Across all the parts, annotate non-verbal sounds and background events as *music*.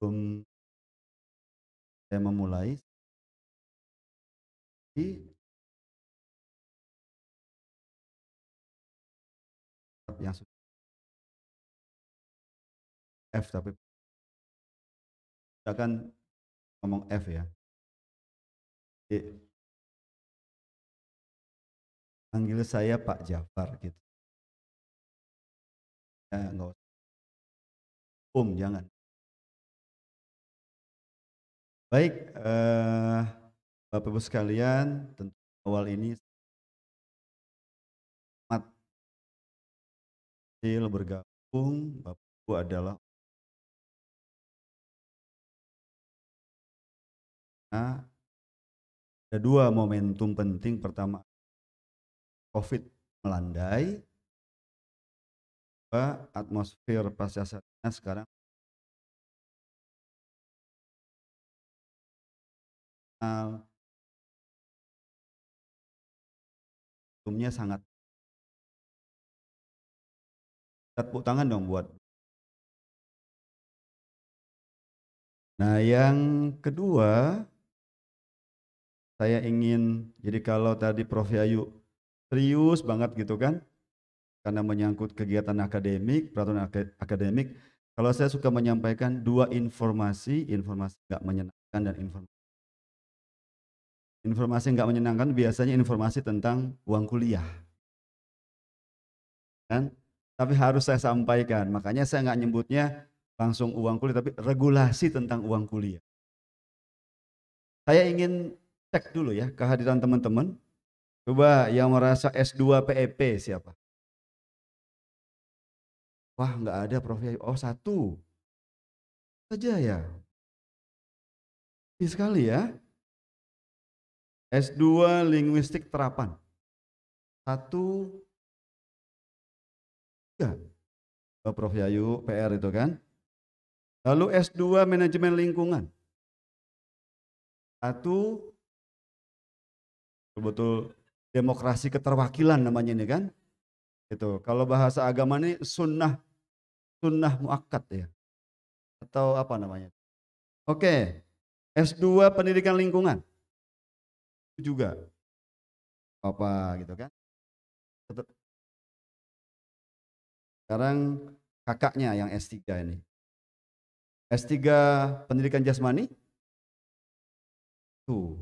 sebelum saya memulai yang F tapi kita akan ngomong F ya. e. panggil saya Pak Jafar gitu. Ya, enggak Om jangan. Baik, uh, eh, Bapak Ibu sekalian, tentu awal ini amat kecil bergabung, Bapak Ibu adalah nah, ada dua momentum penting. Pertama, COVID melandai, Pak atmosfer pasca sekarang umumnya sangat tepuk tangan dong buat Nah, yang kedua saya ingin jadi kalau tadi Prof Yayu serius banget gitu kan karena menyangkut kegiatan akademik, peraturan akademik, kalau saya suka menyampaikan dua informasi, informasi nggak menyenangkan dan informasi Informasi yang gak menyenangkan biasanya informasi tentang uang kuliah. Kan? Tapi harus saya sampaikan, makanya saya nggak nyebutnya langsung uang kuliah, tapi regulasi tentang uang kuliah. Saya ingin cek dulu ya kehadiran teman-teman. Coba yang merasa S2 PEP siapa? Wah nggak ada Prof. Oh satu saja ya. Ini sekali ya. S2 linguistik terapan. Satu, tiga. Oh, Prof. Yayu, PR itu kan. Lalu S2 manajemen lingkungan. Satu, betul demokrasi keterwakilan namanya ini kan. Itu kalau bahasa agama ini sunnah sunnah muakkad ya. Atau apa namanya? Oke. S2 pendidikan lingkungan juga apa gitu kan sekarang kakaknya yang S3 ini S3 pendidikan jasmani tuh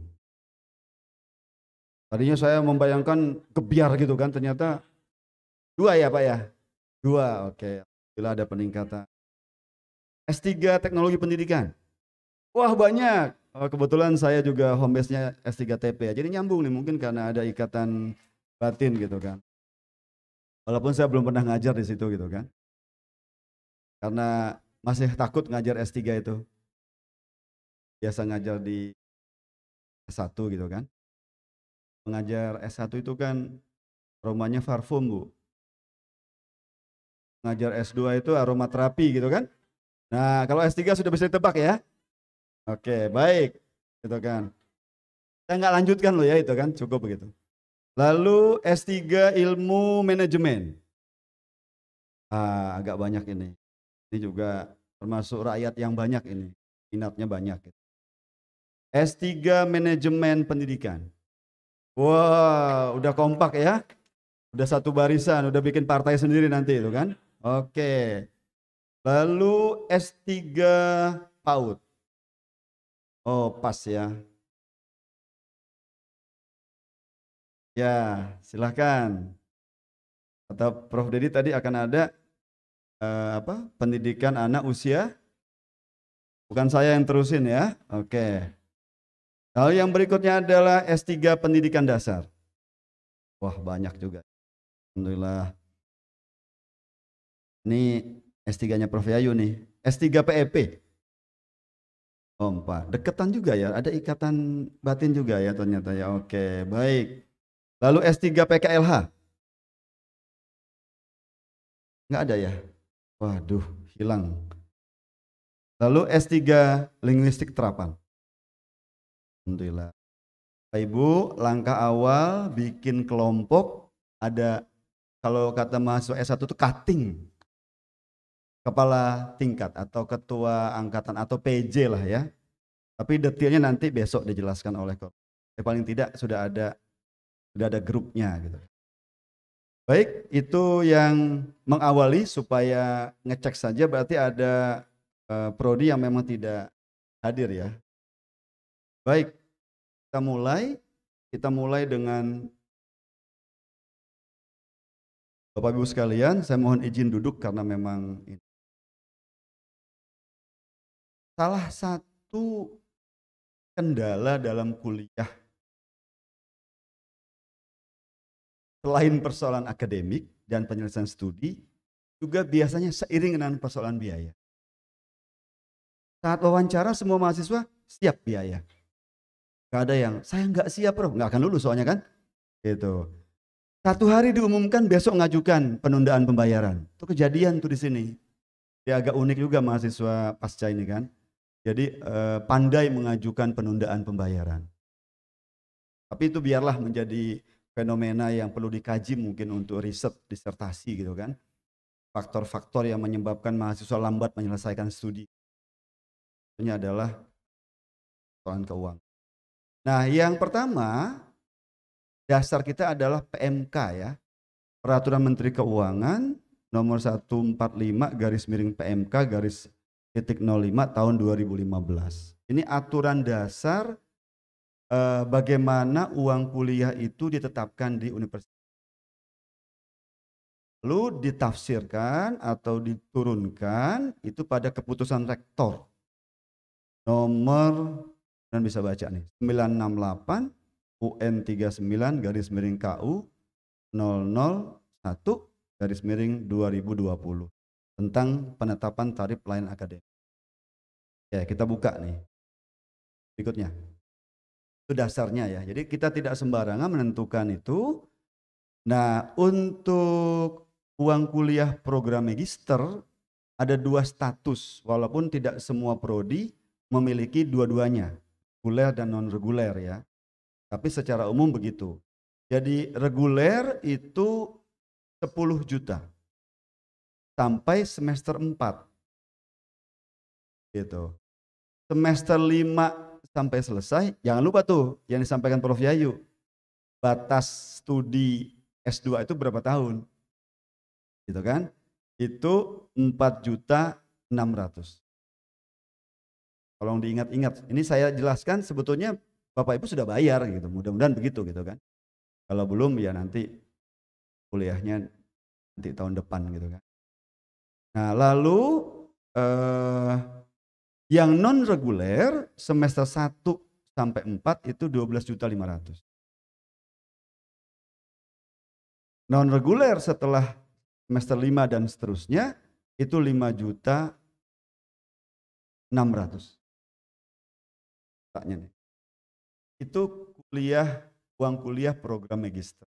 tadinya saya membayangkan kebiar gitu kan ternyata dua ya Pak ya dua oke okay. bila ada peningkatan S3 teknologi pendidikan wah banyak Eh, kebetulan saya juga home base-nya S3TP ya. Jadi nyambung nih mungkin karena ada ikatan batin gitu kan. Walaupun saya belum pernah ngajar di situ gitu kan. Karena masih takut ngajar S3 itu. Biasa ngajar di S1 gitu kan. Mengajar S1 itu kan aromanya parfum, Bu. Ngajar S2 itu aroma terapi gitu kan. Nah, kalau S3 sudah bisa ditebak ya. Oke, baik. Gitu kan. Saya nggak lanjutkan loh ya itu kan, cukup begitu. Lalu S3 Ilmu Manajemen. Ah, agak banyak ini. Ini juga termasuk rakyat yang banyak ini. Minatnya banyak. Gitu. S3 Manajemen Pendidikan. Wah, wow, udah kompak ya. Udah satu barisan, udah bikin partai sendiri nanti itu kan. Oke. Lalu S3 PAUD. Oh, pas ya. Ya, silahkan. Atau Prof. Dedi tadi akan ada uh, apa pendidikan anak usia. Bukan saya yang terusin ya. Oke. Okay. Hal yang berikutnya adalah S3 pendidikan dasar. Wah, banyak juga. Alhamdulillah. Ini S3-nya Prof. Yayu nih. S3 PEP. Ompa, Deketan juga ya, ada ikatan batin juga ya ternyata ya. Oke, baik. Lalu S3 PKLH. Enggak ada ya? Waduh, hilang. Lalu S3 linguistik terapan. Alhamdulillah. Pak Ibu, langkah awal bikin kelompok ada kalau kata mahasiswa S1 itu cutting kepala tingkat atau ketua angkatan atau PJ lah ya. Tapi detailnya nanti besok dijelaskan oleh kok. Ya, paling tidak sudah ada sudah ada grupnya gitu. Baik, itu yang mengawali supaya ngecek saja berarti ada uh, prodi yang memang tidak hadir ya. Baik, kita mulai kita mulai dengan Bapak Ibu sekalian, saya mohon izin duduk karena memang ini salah satu kendala dalam kuliah selain persoalan akademik dan penyelesaian studi juga biasanya seiring dengan persoalan biaya. Saat wawancara semua mahasiswa siap biaya. Gak ada yang saya nggak siap bro, nggak akan lulus soalnya kan? Gitu. Satu hari diumumkan besok ngajukan penundaan pembayaran. Itu kejadian tuh di sini. Ya agak unik juga mahasiswa pasca ini kan. Jadi eh, pandai mengajukan penundaan pembayaran. Tapi itu biarlah menjadi fenomena yang perlu dikaji mungkin untuk riset disertasi gitu kan. Faktor-faktor yang menyebabkan mahasiswa lambat menyelesaikan studi. Ini adalah persoalan keuangan. Nah, yang pertama dasar kita adalah PMK ya. Peraturan Menteri Keuangan nomor 145 garis miring PMK garis titik 05 tahun 2015. Ini aturan dasar eh, bagaimana uang kuliah itu ditetapkan di universitas. Lalu ditafsirkan atau diturunkan itu pada keputusan rektor nomor dan bisa baca nih 968 UN 39 garis miring KU 001 garis miring 2020 tentang penetapan tarif pelayanan akademik. Ya, kita buka nih. Berikutnya. Itu dasarnya ya. Jadi kita tidak sembarangan menentukan itu. Nah, untuk uang kuliah program magister ada dua status walaupun tidak semua prodi memiliki dua-duanya, reguler dan non reguler ya. Tapi secara umum begitu. Jadi reguler itu 10 juta sampai semester 4. Gitu. Semester 5 sampai selesai, jangan lupa tuh yang disampaikan Prof Yayu. Batas studi S2 itu berapa tahun? Gitu kan? Itu 4 juta 600. Tolong diingat-ingat. Ini saya jelaskan sebetulnya Bapak Ibu sudah bayar gitu. Mudah-mudahan begitu gitu kan. Kalau belum ya nanti kuliahnya nanti tahun depan gitu kan. Nah, lalu eh, yang non reguler semester 1 sampai 4 itu 12.500. Non reguler setelah semester 5 dan seterusnya itu 5 juta 600. Taknya nih. Itu kuliah uang kuliah program magister.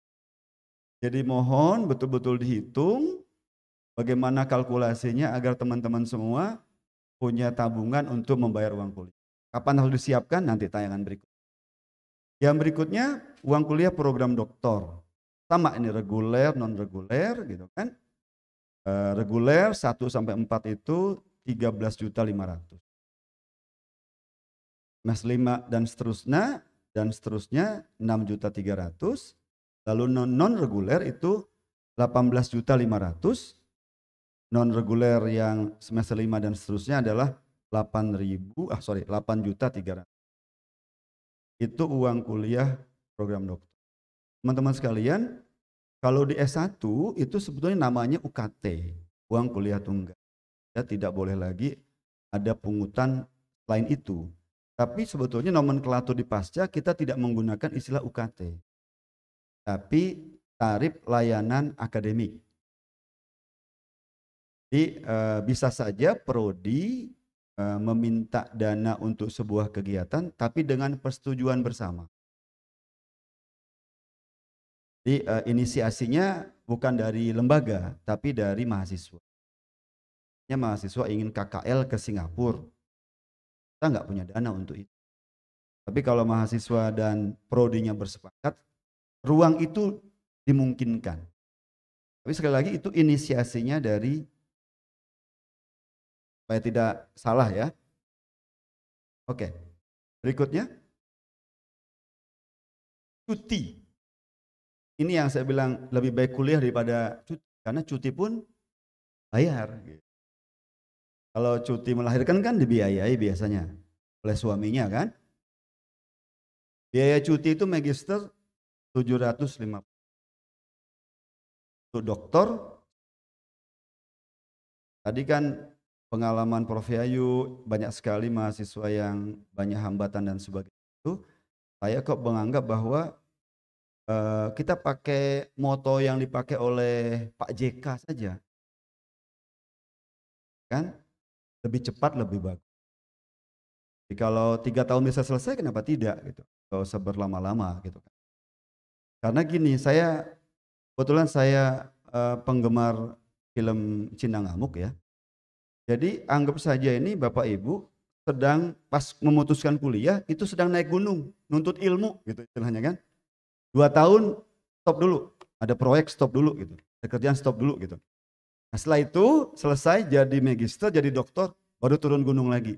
Jadi mohon betul-betul dihitung bagaimana kalkulasinya agar teman-teman semua punya tabungan untuk membayar uang kuliah. Kapan harus disiapkan? Nanti tayangan berikut. Yang berikutnya uang kuliah program doktor. Sama ini reguler, non reguler gitu kan. E, reguler 1 sampai 4 itu 13 juta Mas 5 dan seterusnya dan seterusnya 6 juta 300. Lalu non, reguler itu 18 juta ratus non reguler yang semester 5 dan seterusnya adalah 8.000 ah sorry 8 juta 300 itu uang kuliah program dokter teman-teman sekalian kalau di S1 itu sebetulnya namanya UKT uang kuliah tunggal ya tidak boleh lagi ada pungutan lain itu tapi sebetulnya nomenklatur di pasca kita tidak menggunakan istilah UKT tapi tarif layanan akademik jadi uh, bisa saja prodi uh, meminta dana untuk sebuah kegiatan tapi dengan persetujuan bersama. Jadi uh, inisiasinya bukan dari lembaga tapi dari mahasiswa. Ya mahasiswa ingin KKL ke Singapura. Kita nggak punya dana untuk itu. Tapi kalau mahasiswa dan prodi prodinya bersepakat, ruang itu dimungkinkan. Tapi sekali lagi itu inisiasinya dari supaya tidak salah ya. Oke. Berikutnya cuti. Ini yang saya bilang lebih baik kuliah daripada cuti karena cuti pun bayar gitu. Kalau cuti melahirkan kan dibiayai biasanya oleh suaminya kan. Biaya cuti itu magister 750. Untuk dokter tadi kan pengalaman Prof. Ayu banyak sekali mahasiswa yang banyak hambatan dan sebagainya itu saya kok menganggap bahwa uh, kita pakai moto yang dipakai oleh Pak JK saja kan lebih cepat lebih bagus jadi kalau tiga tahun bisa selesai kenapa tidak gitu gak usah berlama-lama gitu kan karena gini saya kebetulan saya uh, penggemar film Cina Ngamuk ya jadi anggap saja ini Bapak Ibu sedang pas memutuskan kuliah itu sedang naik gunung, nuntut ilmu gitu istilahnya kan. Dua tahun stop dulu, ada proyek stop dulu gitu, ada kerjaan stop dulu gitu. Nah setelah itu selesai jadi magister, jadi dokter, baru turun gunung lagi.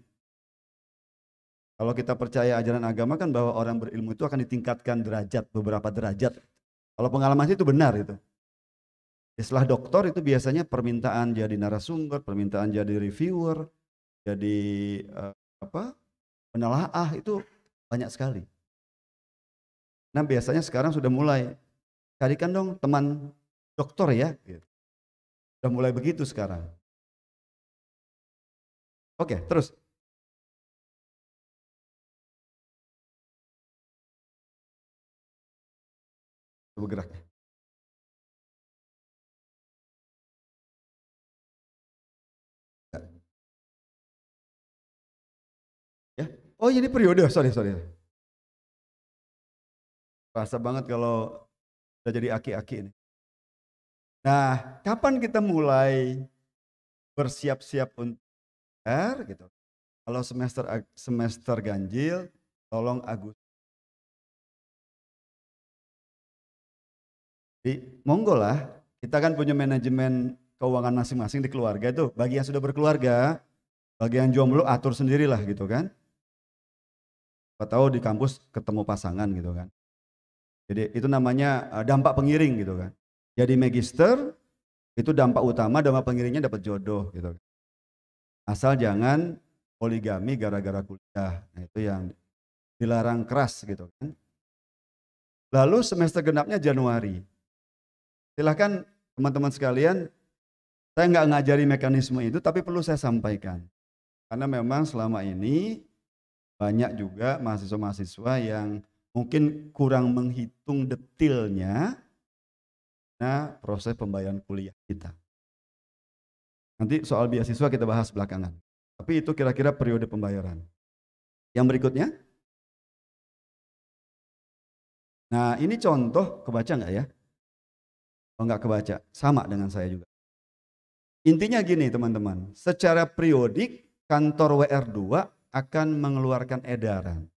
Kalau kita percaya ajaran agama kan bahwa orang berilmu itu akan ditingkatkan derajat, beberapa derajat. Kalau pengalaman itu benar itu. Setelah doktor itu biasanya permintaan jadi narasumber, permintaan jadi reviewer, jadi uh, apa? penelaah itu banyak sekali. Nah, biasanya sekarang sudah mulai carikan dong teman dokter ya. Gitu. Sudah mulai begitu sekarang. Oke, terus. Bergeraknya. Oh ini periode, sorry sorry. Bahasa banget kalau udah jadi aki-aki ini. Nah, kapan kita mulai bersiap-siap untuk R gitu? Kalau semester semester ganjil, tolong Agus. Di monggo lah, kita kan punya manajemen keuangan masing-masing di keluarga itu. Bagi yang sudah berkeluarga, bagi yang jomblo atur sendirilah gitu kan. Siapa tahu di kampus ketemu pasangan gitu kan. Jadi itu namanya eh, dampak pengiring gitu kan. Jadi magister itu dampak utama, dampak pengiringnya dapat jodoh gitu kan. Asal jangan poligami gara-gara kuliah. Nah itu yang dilarang keras gitu kan. Lalu semester genapnya Januari. Silahkan teman-teman sekalian, saya nggak ngajari mekanisme itu tapi perlu saya sampaikan. Karena memang selama ini banyak juga mahasiswa-mahasiswa yang mungkin kurang menghitung detailnya nah proses pembayaran kuliah kita. Nanti soal beasiswa kita bahas belakangan. Tapi itu kira-kira periode pembayaran. Yang berikutnya. Nah ini contoh kebaca nggak ya? Oh nggak kebaca, sama dengan saya juga. Intinya gini teman-teman, secara periodik kantor WR2 akan mengeluarkan edaran.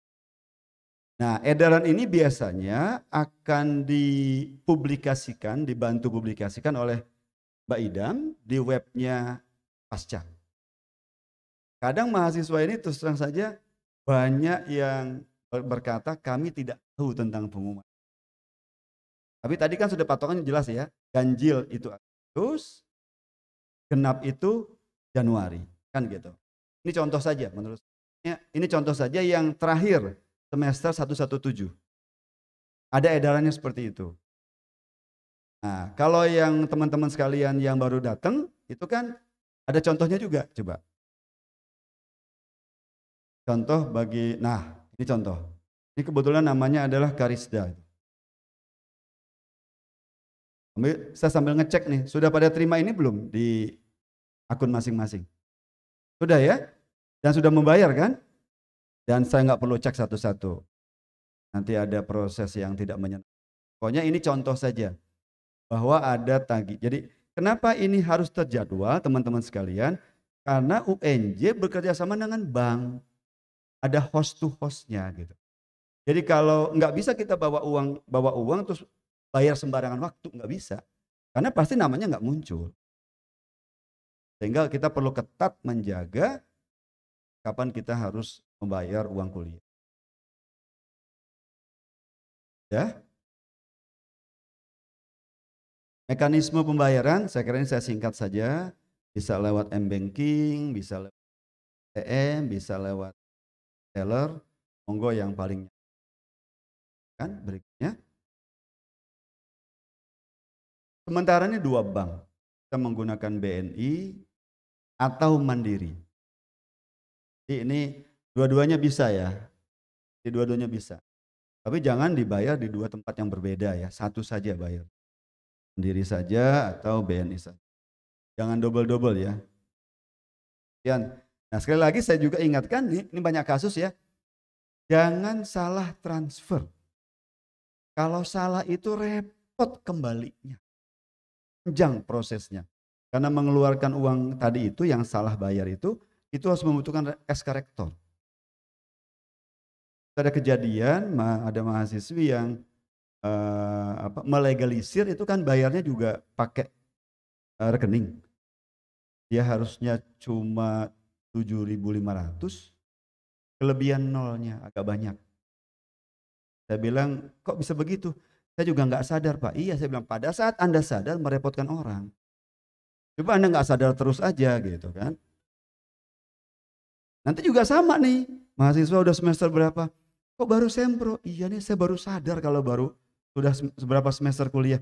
Nah, edaran ini biasanya akan dipublikasikan, dibantu publikasikan oleh Mbak Idam di webnya Pasca. Kadang mahasiswa ini terus terang saja banyak yang berkata kami tidak tahu tentang pengumuman. Tapi tadi kan sudah patokannya jelas ya, ganjil itu Agustus, genap itu Januari, kan gitu. Ini contoh saja menurut Iya, ini contoh saja yang terakhir semester 117. Ada edarannya seperti itu. Nah, kalau yang teman-teman sekalian yang baru datang, itu kan ada contohnya juga, coba. Contoh bagi, nah ini contoh. Ini kebetulan namanya adalah Karisda. Saya sambil ngecek nih, sudah pada terima ini belum di akun masing-masing? Sudah ya? Dan sudah membayar kan? Dan saya nggak perlu cek satu-satu. Nanti ada proses yang tidak menyenangkan. Pokoknya ini contoh saja. Bahwa ada tagih. Jadi kenapa ini harus terjadwal teman-teman sekalian? Karena UNJ bekerja sama dengan bank. Ada host to hostnya gitu. Jadi kalau nggak bisa kita bawa uang bawa uang terus bayar sembarangan waktu nggak bisa. Karena pasti namanya nggak muncul. Sehingga kita perlu ketat menjaga kapan kita harus membayar uang kuliah. Ya. Mekanisme pembayaran, saya kira ini saya singkat saja, bisa lewat m-banking, bisa lewat TM, bisa lewat teller, monggo yang paling kan berikutnya. Sementara ini dua bank, kita menggunakan BNI atau Mandiri. Jadi ini dua-duanya bisa ya. Di dua-duanya bisa. Tapi jangan dibayar di dua tempat yang berbeda ya. Satu saja bayar. Sendiri saja atau BNI saja. Jangan double-double ya. Dan, Nah sekali lagi saya juga ingatkan, nih, ini banyak kasus ya. Jangan salah transfer. Kalau salah itu repot kembalinya. Panjang prosesnya. Karena mengeluarkan uang tadi itu yang salah bayar itu itu harus membutuhkan SK rektor. Ada kejadian, ada mahasiswi yang uh, apa, melegalisir itu kan bayarnya juga pakai uh, rekening. Dia harusnya cuma 7.500, kelebihan nolnya agak banyak. Saya bilang, kok bisa begitu? Saya juga nggak sadar Pak. Iya saya bilang, pada saat Anda sadar merepotkan orang. Coba Anda nggak sadar terus aja gitu kan. Nanti juga sama nih, mahasiswa udah semester berapa? Kok baru sempro? Iya nih saya baru sadar kalau baru sudah seberapa semester kuliah.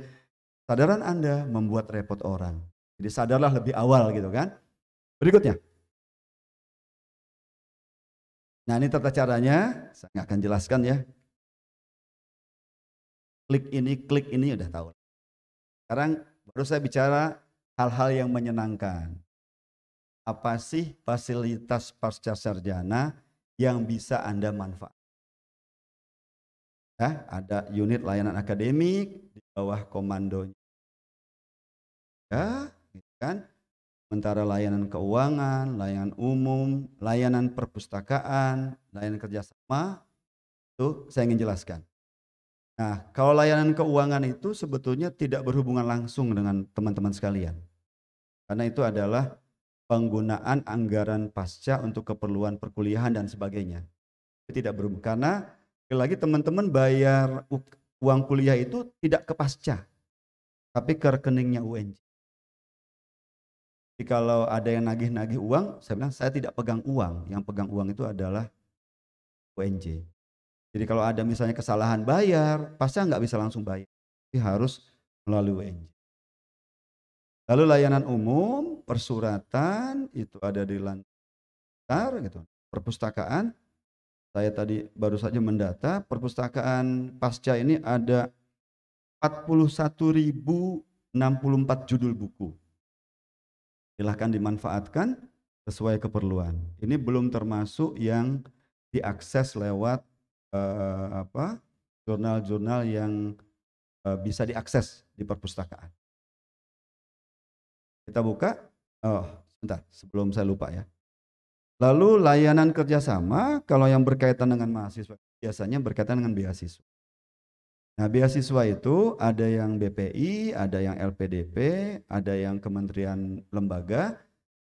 Sadaran Anda membuat repot orang. Jadi sadarlah lebih awal gitu kan. Berikutnya. Nah ini tata caranya, saya nggak akan jelaskan ya. Klik ini, klik ini udah tahu. Sekarang baru saya bicara hal-hal yang menyenangkan apa sih fasilitas pasca sarjana yang bisa Anda manfaat. Ya, ada unit layanan akademik di bawah komando, Ya, gitu kan? Sementara layanan keuangan, layanan umum, layanan perpustakaan, layanan kerjasama, itu saya ingin jelaskan. Nah, kalau layanan keuangan itu sebetulnya tidak berhubungan langsung dengan teman-teman sekalian. Karena itu adalah penggunaan anggaran pasca untuk keperluan perkuliahan dan sebagainya. Tidak berubah karena lagi teman-teman bayar uang kuliah itu tidak ke pasca, tapi ke rekeningnya UNJ. Jadi kalau ada yang nagih-nagih uang, saya bilang saya tidak pegang uang. Yang pegang uang itu adalah UNJ. Jadi kalau ada misalnya kesalahan bayar, pasca nggak bisa langsung bayar. Tapi harus melalui UNJ. Lalu layanan umum, persuratan itu ada di lantar gitu. Perpustakaan saya tadi baru saja mendata perpustakaan pasca ini ada 41.064 judul buku. Silahkan dimanfaatkan sesuai keperluan. Ini belum termasuk yang diakses lewat uh, jurnal-jurnal yang uh, bisa diakses di perpustakaan. Kita buka. Oh, sebentar, sebelum saya lupa ya. Lalu layanan kerjasama kalau yang berkaitan dengan mahasiswa biasanya berkaitan dengan beasiswa. Nah, beasiswa itu ada yang BPI, ada yang LPDP, ada yang kementerian lembaga,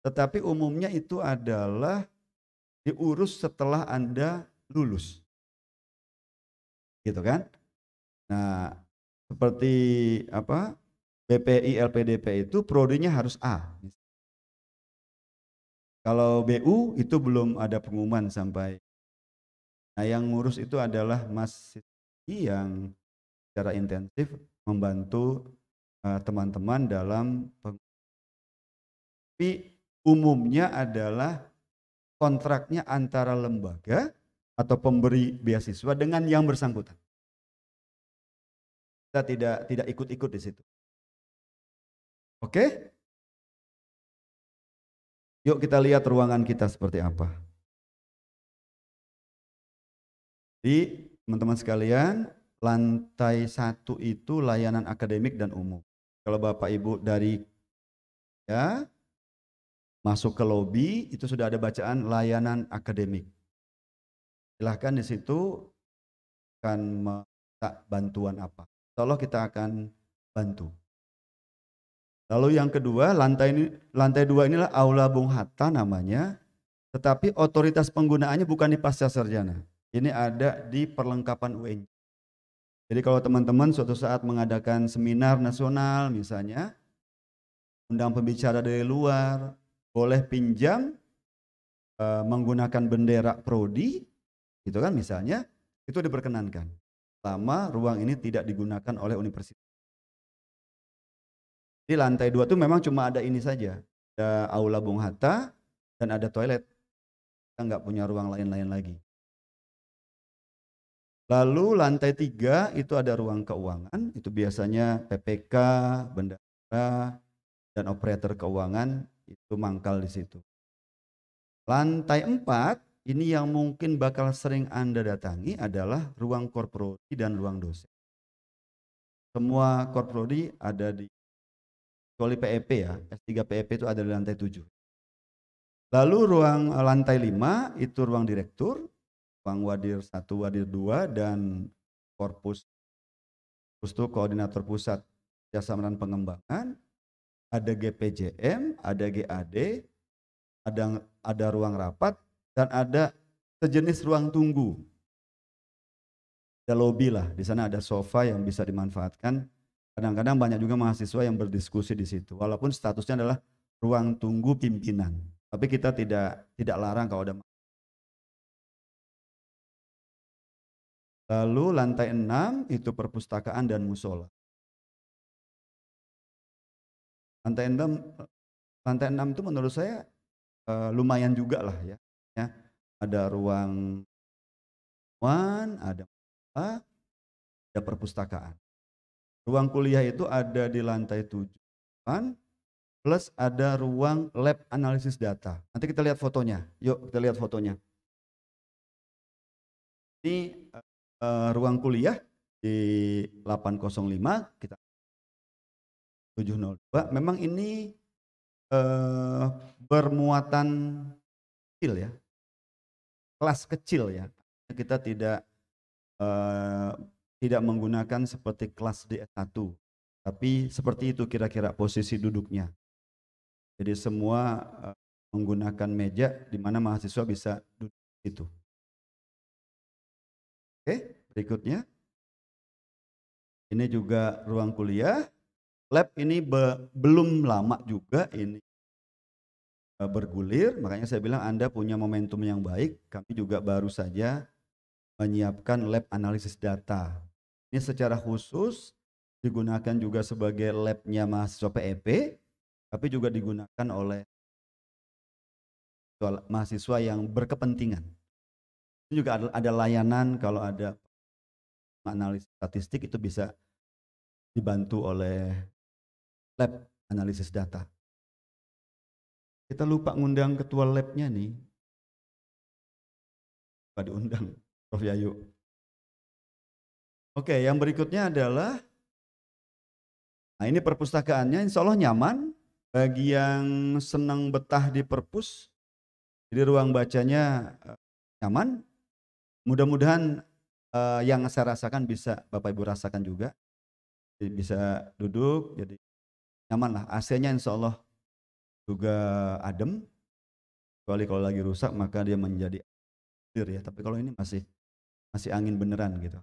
tetapi umumnya itu adalah diurus setelah Anda lulus. Gitu kan? Nah, seperti apa? BPI LPDP itu prodenya harus A. Kalau BU itu belum ada pengumuman sampai. Nah yang ngurus itu adalah Mas Siti yang secara intensif membantu eh, teman-teman uh, teman -teman dalam tapi umumnya adalah kontraknya antara lembaga atau pemberi beasiswa dengan yang bersangkutan. Kita tidak tidak ikut-ikut di situ. Oke? Yuk kita lihat ruangan kita seperti apa. Di teman-teman sekalian, lantai satu itu layanan akademik dan umum. Kalau Bapak Ibu dari ya masuk ke lobi itu sudah ada bacaan layanan akademik. Silahkan di situ akan minta bantuan apa. Insya Allah kita akan bantu. Lalu yang kedua, lantai ini lantai dua inilah aula Bung Hatta namanya, tetapi otoritas penggunaannya bukan di pasca sarjana. Ini ada di perlengkapan UNJ. Jadi kalau teman-teman suatu saat mengadakan seminar nasional misalnya, undang pembicara dari luar, boleh pinjam e, menggunakan bendera prodi, gitu kan misalnya, itu diperkenankan. Lama ruang ini tidak digunakan oleh universitas. Di lantai dua tuh memang cuma ada ini saja. Ada aula Bung Hatta dan ada toilet. Kita nggak punya ruang lain-lain lagi. Lalu lantai tiga itu ada ruang keuangan, itu biasanya PPK, bendara, dan operator keuangan itu mangkal di situ. Lantai empat ini yang mungkin bakal sering Anda datangi adalah ruang korporasi dan ruang dosen. Semua korporasi ada di kecuali PEP e ya. S3 PEP itu ada di lantai 7. Lalu ruang lantai 5 itu ruang direktur, ruang wadir 1, wadir 2 dan korpus itu koordinator pusat jasa dan pengembangan, ada GPJM, ada GAD, ada ada ruang rapat dan ada sejenis ruang tunggu. Ada lobby lah, di sana ada sofa yang bisa dimanfaatkan Kadang-kadang banyak juga mahasiswa yang berdiskusi di situ, walaupun statusnya adalah ruang tunggu pimpinan. Tapi kita tidak tidak larang kalau ada Lalu lantai 6 itu perpustakaan dan musola. Lantai 6 lantai 6 itu menurut saya uh, lumayan juga lah ya. ya. Ada ruang one, ada apa ada perpustakaan. Ruang kuliah itu ada di lantai 7 plus ada ruang lab analisis data. Nanti kita lihat fotonya. Yuk kita lihat fotonya. Ini uh, ruang kuliah di 805 kita 702. Memang ini uh, bermuatan kecil ya. Kelas kecil ya. Kita tidak uh, tidak menggunakan seperti kelas DS1, tapi seperti itu kira-kira posisi duduknya. Jadi semua eh, menggunakan meja di mana mahasiswa bisa duduk itu. Oke, berikutnya. Ini juga ruang kuliah. Lab ini be belum lama juga ini eh, bergulir, makanya saya bilang Anda punya momentum yang baik. Kami juga baru saja menyiapkan lab analisis data ini secara khusus digunakan juga sebagai labnya mahasiswa PEP, tapi juga digunakan oleh mahasiswa yang berkepentingan. Ini juga ada, ada layanan kalau ada analis statistik itu bisa dibantu oleh lab analisis data. Kita lupa ngundang ketua labnya nih. Pak diundang, Prof Yayu. Oke, yang berikutnya adalah Nah, ini perpustakaannya insya Allah nyaman bagi yang senang betah di perpus. Jadi ruang bacanya eh, nyaman. Mudah-mudahan uh, yang saya rasakan bisa Bapak Ibu rasakan juga. Jadi bisa duduk jadi nyaman lah. AC-nya insya Allah juga adem. Kecuali kalau lagi rusak maka dia menjadi ya. Tapi kalau ini masih masih angin beneran gitu.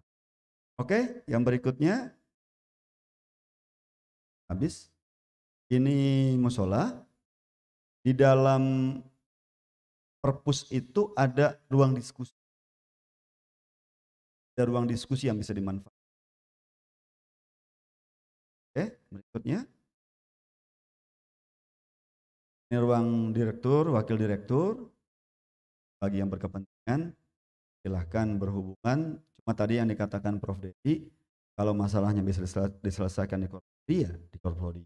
Oke, yang berikutnya habis. Ini musola. Di dalam perpus itu ada ruang diskusi. Ada ruang diskusi yang bisa dimanfaatkan. Oke, berikutnya. Ini ruang direktur, wakil direktur. Bagi yang berkepentingan, silahkan berhubungan Cuma tadi yang dikatakan Prof Dedi, kalau masalahnya bisa diselesaikan di korporasi ya di korporasi.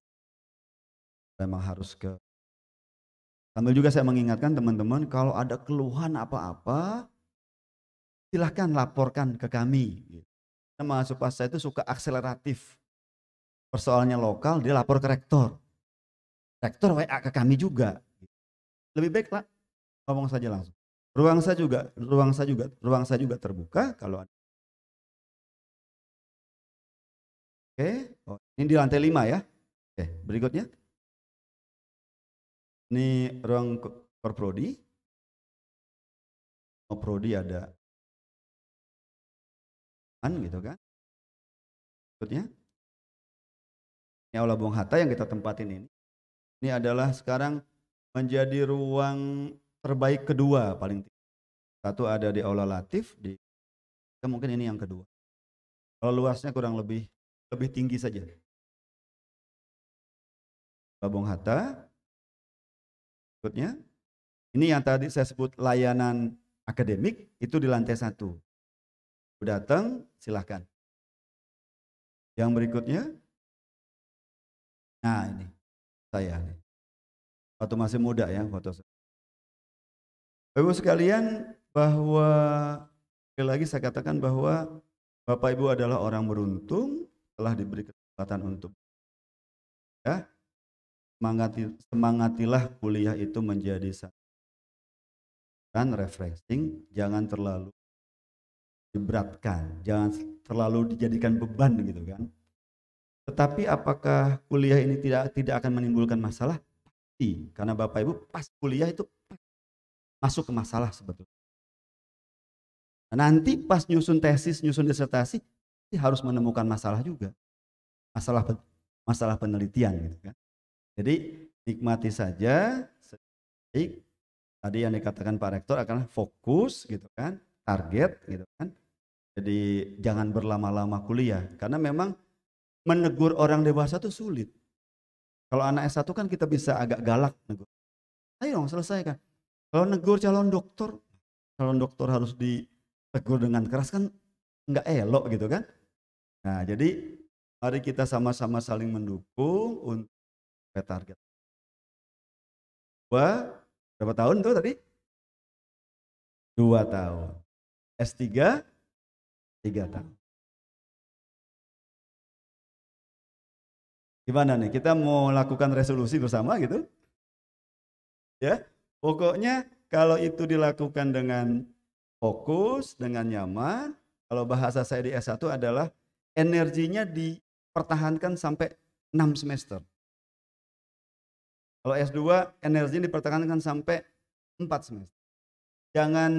Memang harus ke Sambil juga saya mengingatkan teman-teman kalau ada keluhan apa-apa silahkan laporkan ke kami. Nama supaya saya itu suka akseleratif. Persoalannya lokal dia lapor ke rektor. Rektor WA ke kami juga. Lebih baik lah ngomong saja langsung. Ruang saya juga, ruang saya juga, ruang saya juga terbuka kalau ada Oke, oh, ini di lantai 5 ya. Oke, berikutnya. Ini ruang korprodi. Oh, prodi ada an gitu kan. Berikutnya. Ini aula Bung Hatta yang kita tempatin ini. Ini adalah sekarang menjadi ruang terbaik kedua paling Satu ada di aula Latif di mungkin ini yang kedua. Kalau luasnya kurang lebih lebih tinggi saja. Babong Hatta. Berikutnya. Ini yang tadi saya sebut layanan akademik itu di lantai satu. Udah datang, silahkan. Yang berikutnya. Nah ini, saya nih. Waktu masih muda ya foto saya. Bapak Ibu sekalian bahwa sekali lagi saya katakan bahwa Bapak Ibu adalah orang beruntung telah diberi kesempatan untuk ya semangati, semangatilah kuliah itu menjadi dan refreshing jangan terlalu diberatkan jangan terlalu dijadikan beban gitu kan tetapi apakah kuliah ini tidak tidak akan menimbulkan masalah pasti karena bapak ibu pas kuliah itu masuk ke masalah sebetulnya nanti pas nyusun tesis nyusun disertasi harus menemukan masalah juga. Masalah masalah penelitian gitu kan. Jadi nikmati saja baik tadi yang dikatakan Pak Rektor akan fokus gitu kan, target gitu kan. Jadi jangan berlama-lama kuliah karena memang menegur orang dewasa itu sulit. Kalau anak S1 kan kita bisa agak galak negur. Ayo dong selesaikan. Kalau negur calon dokter, calon dokter harus ditegur dengan keras kan nggak elok gitu kan. Nah jadi mari kita sama-sama saling mendukung untuk target. Dua, berapa tahun tuh tadi? Dua tahun. S3, tiga tahun. Gimana nih? Kita mau lakukan resolusi bersama gitu? Ya, pokoknya kalau itu dilakukan dengan fokus, dengan nyaman, kalau bahasa saya di S1 adalah energinya dipertahankan sampai 6 semester. Kalau S2 energinya dipertahankan sampai 4 semester. Jangan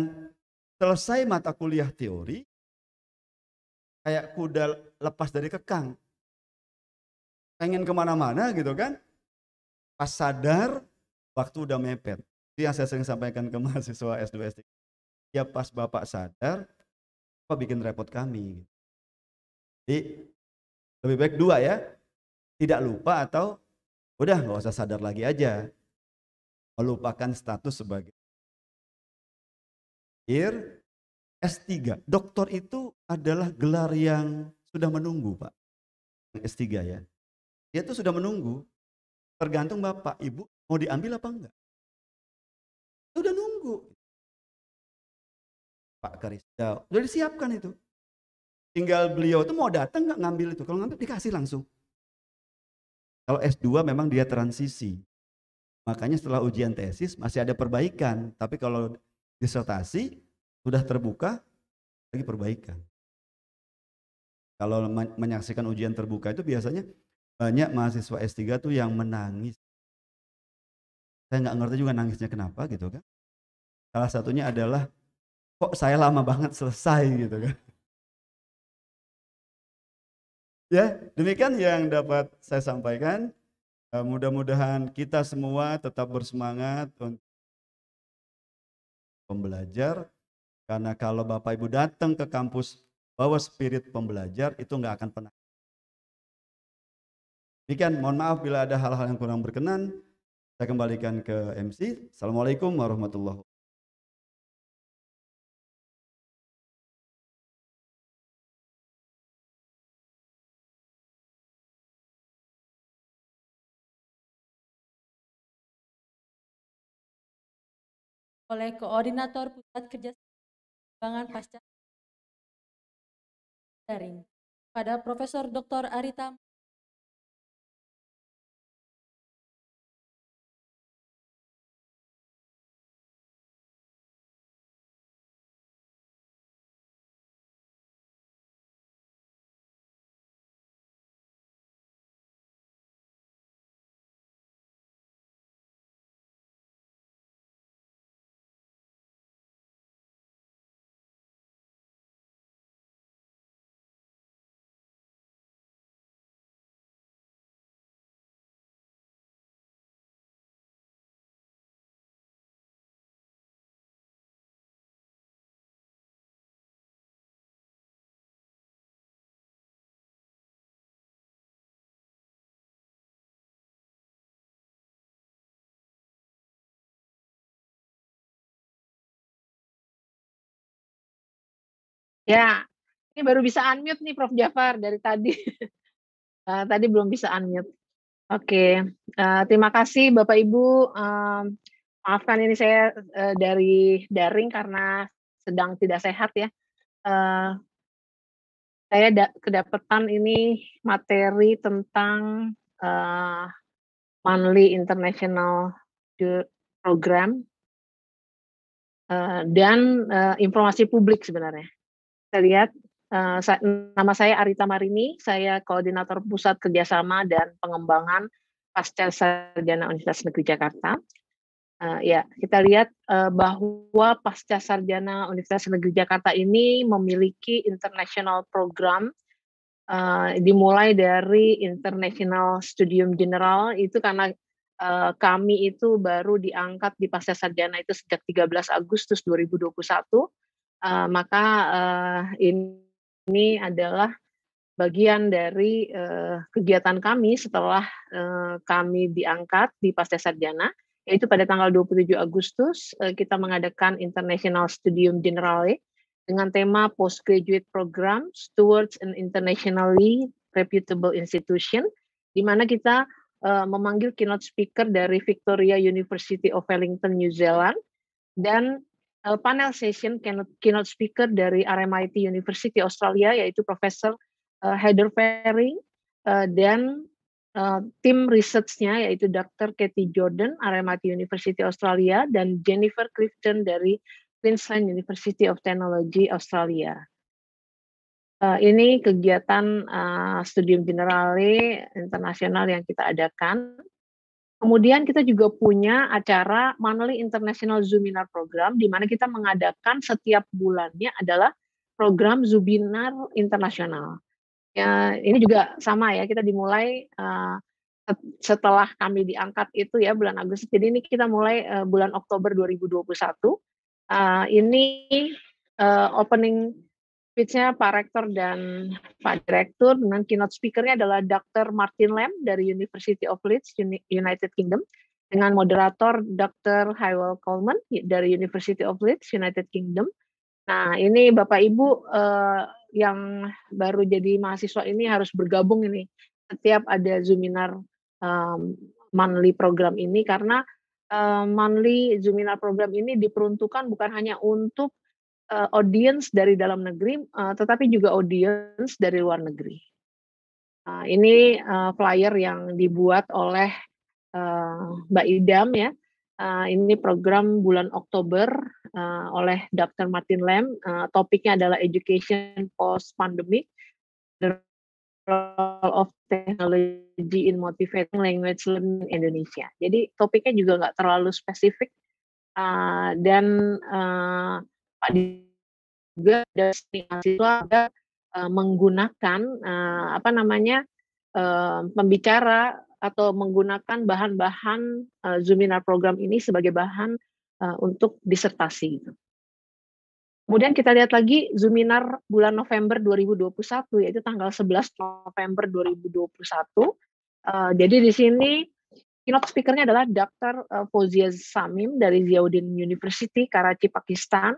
selesai mata kuliah teori kayak kuda lepas dari kekang. Pengen kemana-mana gitu kan. Pas sadar waktu udah mepet. Itu yang saya sering sampaikan ke mahasiswa S2, S3. Ya pas bapak sadar, apa bikin repot kami. Gitu. Jadi lebih baik dua ya, tidak lupa atau udah nggak usah sadar lagi aja, melupakan status sebagai Ir S3. Doktor itu adalah gelar yang sudah menunggu, Pak. S3 ya. Dia itu sudah menunggu. Tergantung Bapak, Ibu mau diambil apa enggak. Sudah nunggu. Pak Garisda. Sudah disiapkan itu. Tinggal beliau itu mau datang nggak ngambil itu. Kalau ngambil dikasih langsung. Kalau S2 memang dia transisi. Makanya setelah ujian tesis masih ada perbaikan. Tapi kalau disertasi sudah terbuka lagi perbaikan. Kalau menyaksikan ujian terbuka itu biasanya banyak mahasiswa S3 tuh yang menangis. Saya nggak ngerti juga nangisnya kenapa gitu kan. Salah satunya adalah kok saya lama banget selesai gitu kan. Ya, demikian yang dapat saya sampaikan. Eh, mudah-mudahan kita semua tetap bersemangat untuk pembelajar. Karena kalau Bapak Ibu datang ke kampus bawa spirit pembelajar itu nggak akan pernah. Demikian, mohon maaf bila ada hal-hal yang kurang berkenan. Saya kembalikan ke MC. Assalamualaikum warahmatullahi wabarakatuh. oleh Koordinator Pusat Kerja pembangunan Pasca Daring pada Profesor Dr. Arita Ya, ini baru bisa unmute nih Prof. Jafar dari tadi. uh, *laughs* tadi belum bisa unmute. Oke, okay. uh, eh, terima kasih Bapak Ibu. Uh, maafkan ini saya uh, dari daring karena sedang tidak sehat ya. Uh, saya da- kedapatan ini materi tentang uh, Manly international program uh, dan uh, informasi publik sebenarnya kita lihat eh, nama saya Arita Marini, saya koordinator pusat kerjasama dan pengembangan pasca sarjana Universitas Negeri Jakarta. Uh, ya, kita lihat uh, bahwa pasca sarjana Universitas Negeri Jakarta ini memiliki international program uh, dimulai dari International Studium General itu karena uh, kami itu baru diangkat di pasca sarjana itu sejak 13 Agustus 2021 Uh, maka uh, ini, adalah bagian dari uh, kegiatan kami setelah uh, kami diangkat di Pasca Sarjana, yaitu pada tanggal 27 Agustus kita mengadakan International Studium Generale dengan tema Postgraduate Program Towards an Internationally Reputable Institution, di mana kita uh, memanggil keynote speaker dari Victoria University of Wellington, New Zealand, dan Eh, panel session keynote speaker dari RMIT University Australia yaitu Profesor uh, Heather Ferry uh, dan uh, tim researchnya yaitu Dr. Kathy Jordan RMIT University Australia dan Jennifer Clifton dari Queensland University of Technology Australia. Uh, ini kegiatan uh, studium generale internasional yang kita adakan Kemudian kita juga punya acara Manoli International Zubinar Program di mana kita mengadakan setiap bulannya adalah program Zubinar Internasional. Ya, ini juga sama ya, kita dimulai uh, setelah kami diangkat itu ya bulan Agustus. Jadi ini kita mulai uh, bulan Oktober 2021. Uh, eh, ini uh, opening speech-nya Pak Rektor dan Pak Direktur dengan keynote speaker-nya adalah Dr. Martin Lam dari University of Leeds, United Kingdom dengan moderator Dr. Hywel Coleman dari University of Leeds, United Kingdom. Nah, ini Bapak Ibu eh, yang baru jadi mahasiswa ini harus bergabung ini setiap ada Zoominar eh, monthly program ini karena eh, monthly Zoominar program ini diperuntukkan bukan hanya untuk uh, audience dari dalam negeri, uh, tetapi juga audience dari luar negeri. Uh, ini uh, flyer yang dibuat oleh uh, Mbak Idam ya. Uh, ini program bulan Oktober uh, oleh Dr. Martin Lem. Uh, topiknya adalah Education Post Pandemic, the role of technology in motivating language learning Indonesia. Jadi topiknya juga nggak terlalu spesifik uh, dan Pak juga ada mahasiswa ada uh, menggunakan uh, apa namanya uh, pembicara atau menggunakan bahan-bahan uh, Zuminar program ini sebagai bahan uh, untuk disertasi. Gitu. Kemudian kita lihat lagi Zuminar bulan November 2021 yaitu tanggal 11 November 2021. Uh, jadi di sini keynote speakernya adalah Dr. Fozia Samim dari Ziauddin University Karachi Pakistan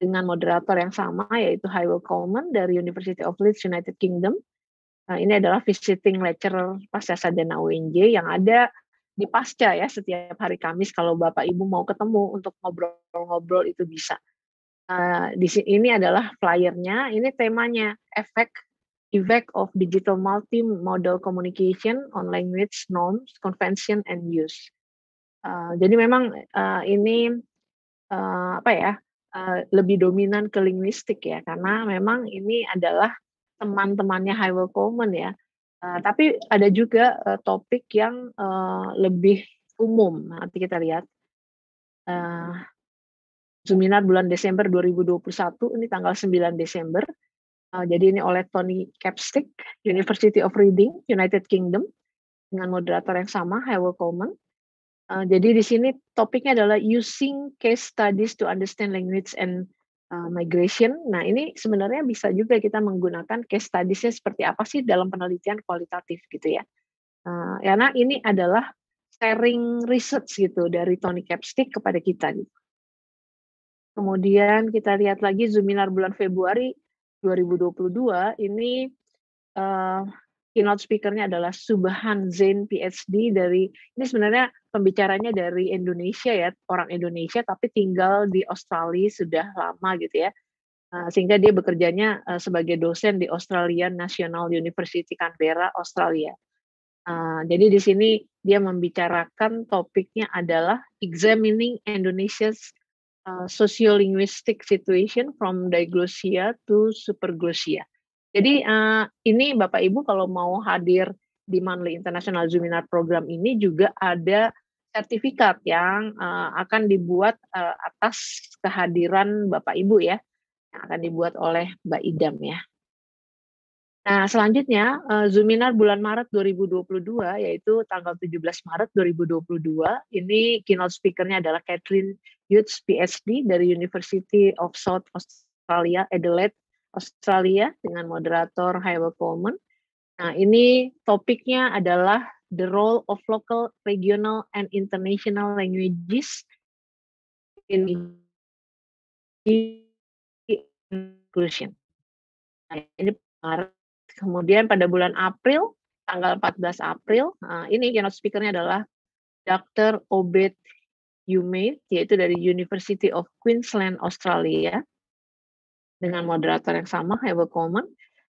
dengan moderator yang sama yaitu Hywel Coleman dari University of Leeds United Kingdom. Nah, ini adalah visiting lecturer pasca sarjana UNJ yang ada di pasca ya setiap hari Kamis kalau Bapak Ibu mau ketemu untuk ngobrol-ngobrol itu bisa. Uh, di sini ini adalah flyernya, ini temanya efek effect of digital multimodal communication on language norms, convention and use. Uh, jadi memang uh, ini uh, apa ya Eh, lebih dominan ke linguistik ya karena memang ini adalah teman-temannya work common ya. Uh, tapi ada juga uh, topik yang uh, lebih umum nah, nanti kita lihat. Uh, seminar bulan Desember 2021 ini tanggal 9 Desember. Uh, jadi ini oleh Tony Capstick, University of Reading, United Kingdom dengan moderator yang sama work common. Uh, jadi di sini topiknya adalah using case studies to understand language and uh, migration. Nah ini sebenarnya bisa juga kita menggunakan case studiesnya seperti apa sih dalam penelitian kualitatif gitu ya. Uh, karena ini adalah sharing research gitu dari Tony Capstick kepada kita. Gitu. Kemudian kita lihat lagi Zuminar bulan Februari 2022 ini uh, keynote speakernya adalah Subhan Zain PhD dari ini sebenarnya pembicaranya dari Indonesia ya orang Indonesia tapi tinggal di Australia sudah lama gitu ya eh, sehingga dia bekerjanya eh, sebagai dosen di Australian National University Canberra Australia. Eh, jadi di sini dia membicarakan topiknya adalah examining Indonesia's sociolinguistic situation from diglossia to superglossia. Jadi uh, ini Bapak Ibu kalau mau hadir di Manly International Zuminar Program ini juga ada sertifikat yang uh, akan dibuat uh, atas kehadiran Bapak Ibu ya, yang akan dibuat oleh Mbak Idam ya. Nah, selanjutnya uh, Zuminar bulan Maret 2022 yaitu tanggal 17 Maret 2022. Ini keynote speakernya adalah Catherine Hughes PhD dari University of South Australia Adelaide Australia dengan moderator Hywel Coleman. Nah, ini topiknya adalah the role of local, regional, and international languages in inclusion. Nah, ini kemudian pada bulan April, tanggal 14 April, nah, ini keynote speakernya adalah Dr. Obed Umate, yaitu dari University of Queensland, Australia dengan moderator yang sama, Have a Common,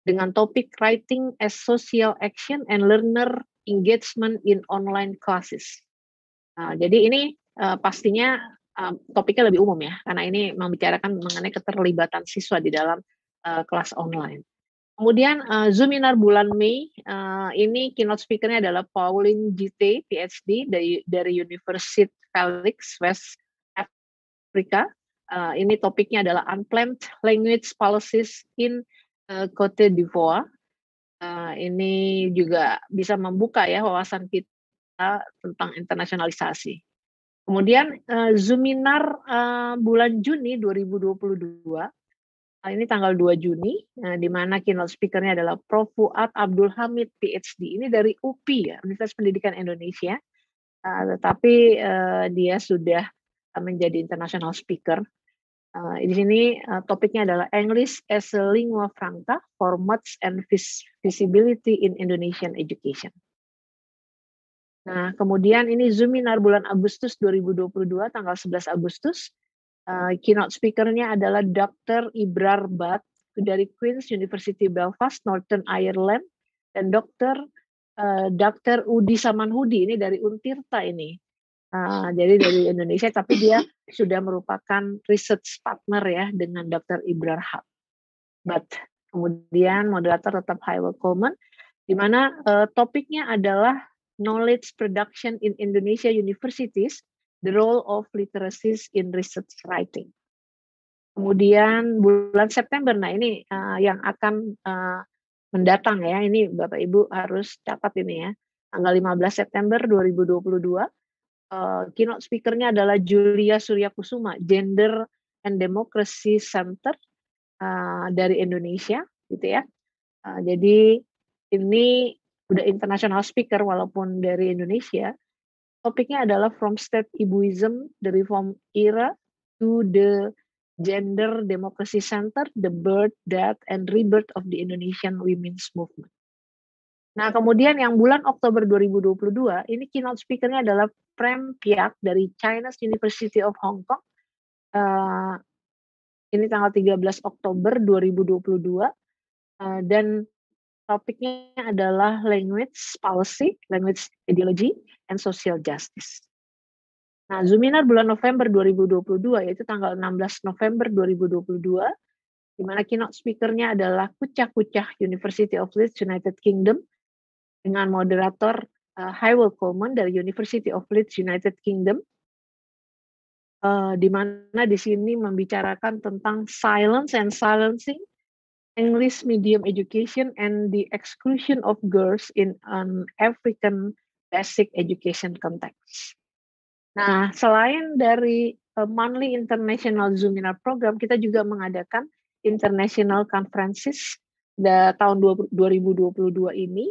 dengan topik Writing as Social Action and Learner Engagement in Online Classes. Nah, jadi ini uh, pastinya uh, topiknya lebih umum ya, karena ini membicarakan mengenai keterlibatan siswa di dalam uh, kelas online. Kemudian uh, Zoominar bulan Mei uh, ini keynote speakernya adalah Pauline GT PhD dari dari University Felix West Afrika Uh, ini topiknya adalah Unplanned Language Policies in uh, Cote d'Ivoire. Uh, ini juga bisa membuka ya wawasan kita tentang internasionalisasi. Kemudian uh, Zuminar uh, bulan Juni 2022, uh, ini tanggal 2 Juni, uh, di mana keynote speakernya adalah Prof. Fuad Abdul Hamid, PhD. Ini dari UPI, ya, Universitas Pendidikan Indonesia. Uh, tetapi uh, dia sudah menjadi international speaker Uh, di sini uh, topiknya adalah English as a lingua franca, formats and vis visibility in Indonesian education. Nah, kemudian ini Zoominar bulan Agustus 2022, tanggal 11 Agustus. Uh, keynote speakernya adalah Dr. Ibrar Bat dari Queen's University Belfast, Northern Ireland, dan Dr. Uh, Dr. Udi Samanhudi ini dari Untirta ini Uh, jadi dari Indonesia, tapi dia sudah merupakan research partner ya dengan Dr. Ibrar But kemudian moderator tetap Hywel Coleman, di mana uh, topiknya adalah knowledge production in Indonesia universities, the role of literacies in research writing. Kemudian bulan September, nah ini uh, yang akan uh, mendatang ya, ini Bapak Ibu harus catat ini ya, tanggal 15 September 2022 uh, keynote speakernya adalah Julia Surya Kusuma, Gender and Democracy Center uh, dari Indonesia, gitu ya. Uh, jadi ini udah international speaker walaupun dari Indonesia. Topiknya adalah From State Ibuism, the Reform Era to the Gender Democracy Center, the Birth, Death, and Rebirth of the Indonesian Women's Movement. Nah, kemudian yang bulan Oktober 2022, ini keynote speakernya adalah Prem Piat dari China's University of Hong Kong. Uh, ini tanggal 13 Oktober 2022. Uh, eh, dan topiknya adalah language policy, language ideology, and social justice. Nah, Zuminar bulan November 2022, yaitu tanggal 16 November 2022, di mana keynote speakernya adalah Kucah Kucah University of Leeds, United Kingdom, dengan moderator uh, eh, Hywel Coleman dari University of Leeds United Kingdom uh, di mana di sini membicarakan tentang silence and silencing English medium education and the exclusion of girls in an African basic education context. Nah, selain dari uh, eh, monthly international Zoominar program, kita juga mengadakan international conferences tahun 2022 ini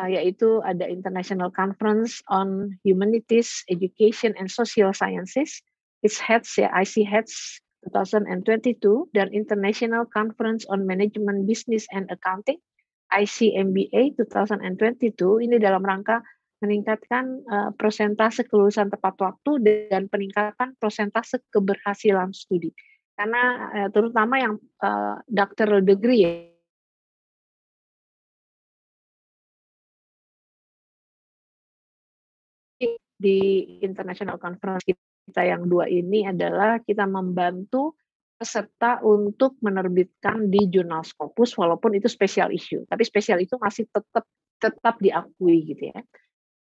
uh, yaitu ada International Conference on Humanities, Education and Social Sciences. It's HEADS ya, IC HEADS 2022 dan International Conference on Management Business and Accounting ICMBA 2022 ini dalam rangka meningkatkan uh, persentase kelulusan tepat waktu dan peningkatan persentase keberhasilan studi. Karena uh, terutama yang uh, doctoral degree ya, di international conference kita yang dua ini adalah kita membantu peserta untuk menerbitkan di jurnal Scopus walaupun itu special issue tapi special itu masih tetap tetap diakui gitu ya.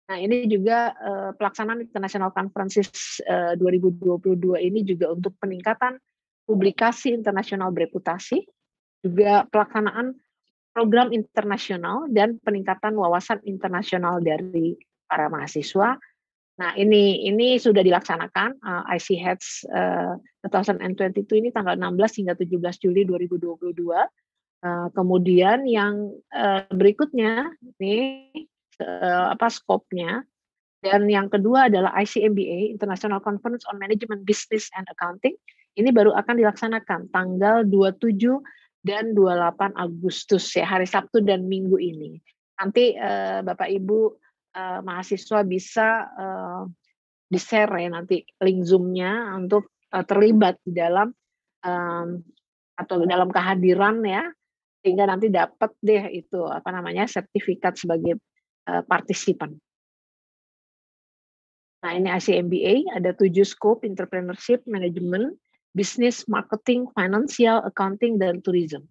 Nah, ini juga uh, pelaksanaan International Conferences eh, uh, 2022 ini juga untuk peningkatan publikasi internasional bereputasi, juga pelaksanaan program internasional dan peningkatan wawasan internasional dari para mahasiswa Nah, ini ini sudah dilaksanakan uh, eh, IC Heads eh, uh, 2022 ini tanggal 16 hingga 17 Juli 2022. Uh, eh, kemudian yang uh, berikutnya ini uh, apa skopnya dan yang kedua adalah ICMBA International Conference on Management Business and Accounting. Ini baru akan dilaksanakan tanggal 27 dan 28 Agustus ya hari Sabtu dan Minggu ini. Nanti uh, Bapak Ibu uh, mahasiswa bisa uh, di-share ya nanti link Zoom-nya untuk uh, terlibat di dalam um, atau dalam kehadiran ya sehingga nanti dapat deh itu apa namanya sertifikat sebagai uh, partisipan. Nah ini MBA ada tujuh scope entrepreneurship, management, business, marketing, financial, accounting dan tourism.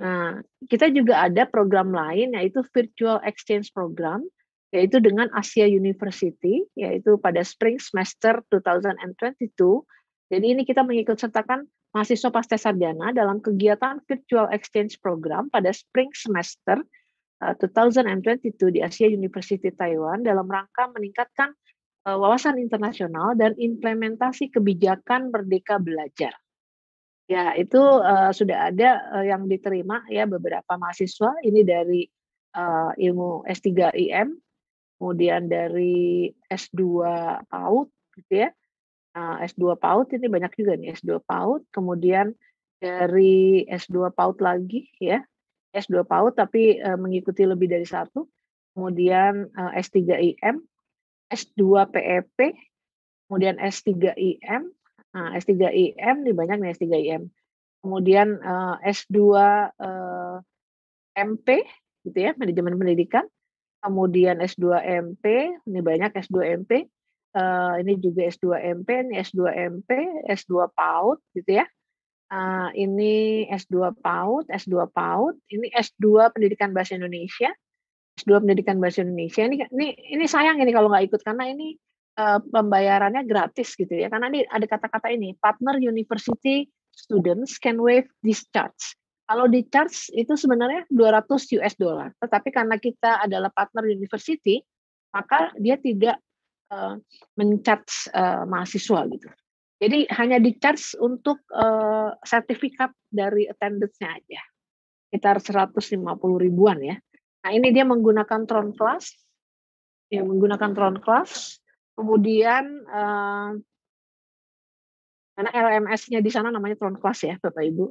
Nah, kita juga ada program lain yaitu Virtual Exchange Program yaitu dengan Asia University yaitu pada spring semester 2022. Jadi ini kita mengikutsertakan mahasiswa pasca sarjana dalam kegiatan Virtual Exchange Program pada spring semester 2022 eh, di Asia University Taiwan dalam rangka meningkatkan eh, wawasan internasional dan implementasi kebijakan merdeka belajar. Ya, itu uh, sudah ada uh, yang diterima ya beberapa mahasiswa ini dari uh, ilmu S3 IM, kemudian dari S2 PAUD gitu ya. Uh, nah, S2 PAUD ini banyak juga nih S2 PAUD, kemudian dari S2 PAUD lagi ya. S2 PAUD tapi uh, mengikuti lebih dari satu. Kemudian uh, S3 IM, S2 PEP, kemudian S3 IM, Nah, S3IM di banyak nih S3IM. Kemudian uh, eh, S2 uh, eh, MP gitu ya, manajemen pendidikan. Kemudian S2 MP, ini banyak S2 MP. Uh, eh, ini juga S2 MP, ini S2 MP, S2 PAUD gitu ya. Uh, ini S2 PAUD, S2 PAUD, ini S2 Pendidikan Bahasa Indonesia, S2 Pendidikan Bahasa Indonesia. Ini ini, ini sayang ini kalau nggak ikut karena ini Eh, pembayarannya gratis gitu ya. Karena ini ada kata-kata ini, partner university students can waive this charge. Kalau di charge itu sebenarnya 200 US dollar. Tetapi karena kita adalah partner university, maka dia tidak uh, mencharge uh, mahasiswa gitu. Jadi hanya di charge untuk uh, sertifikat dari attendance-nya aja. Sekitar 150 ribuan ya. Nah ini dia menggunakan Tron Class. Ya, menggunakan Tron Class. Kemudian uh, eh, karena LMS-nya di sana namanya Tron Class ya, Bapak Ibu.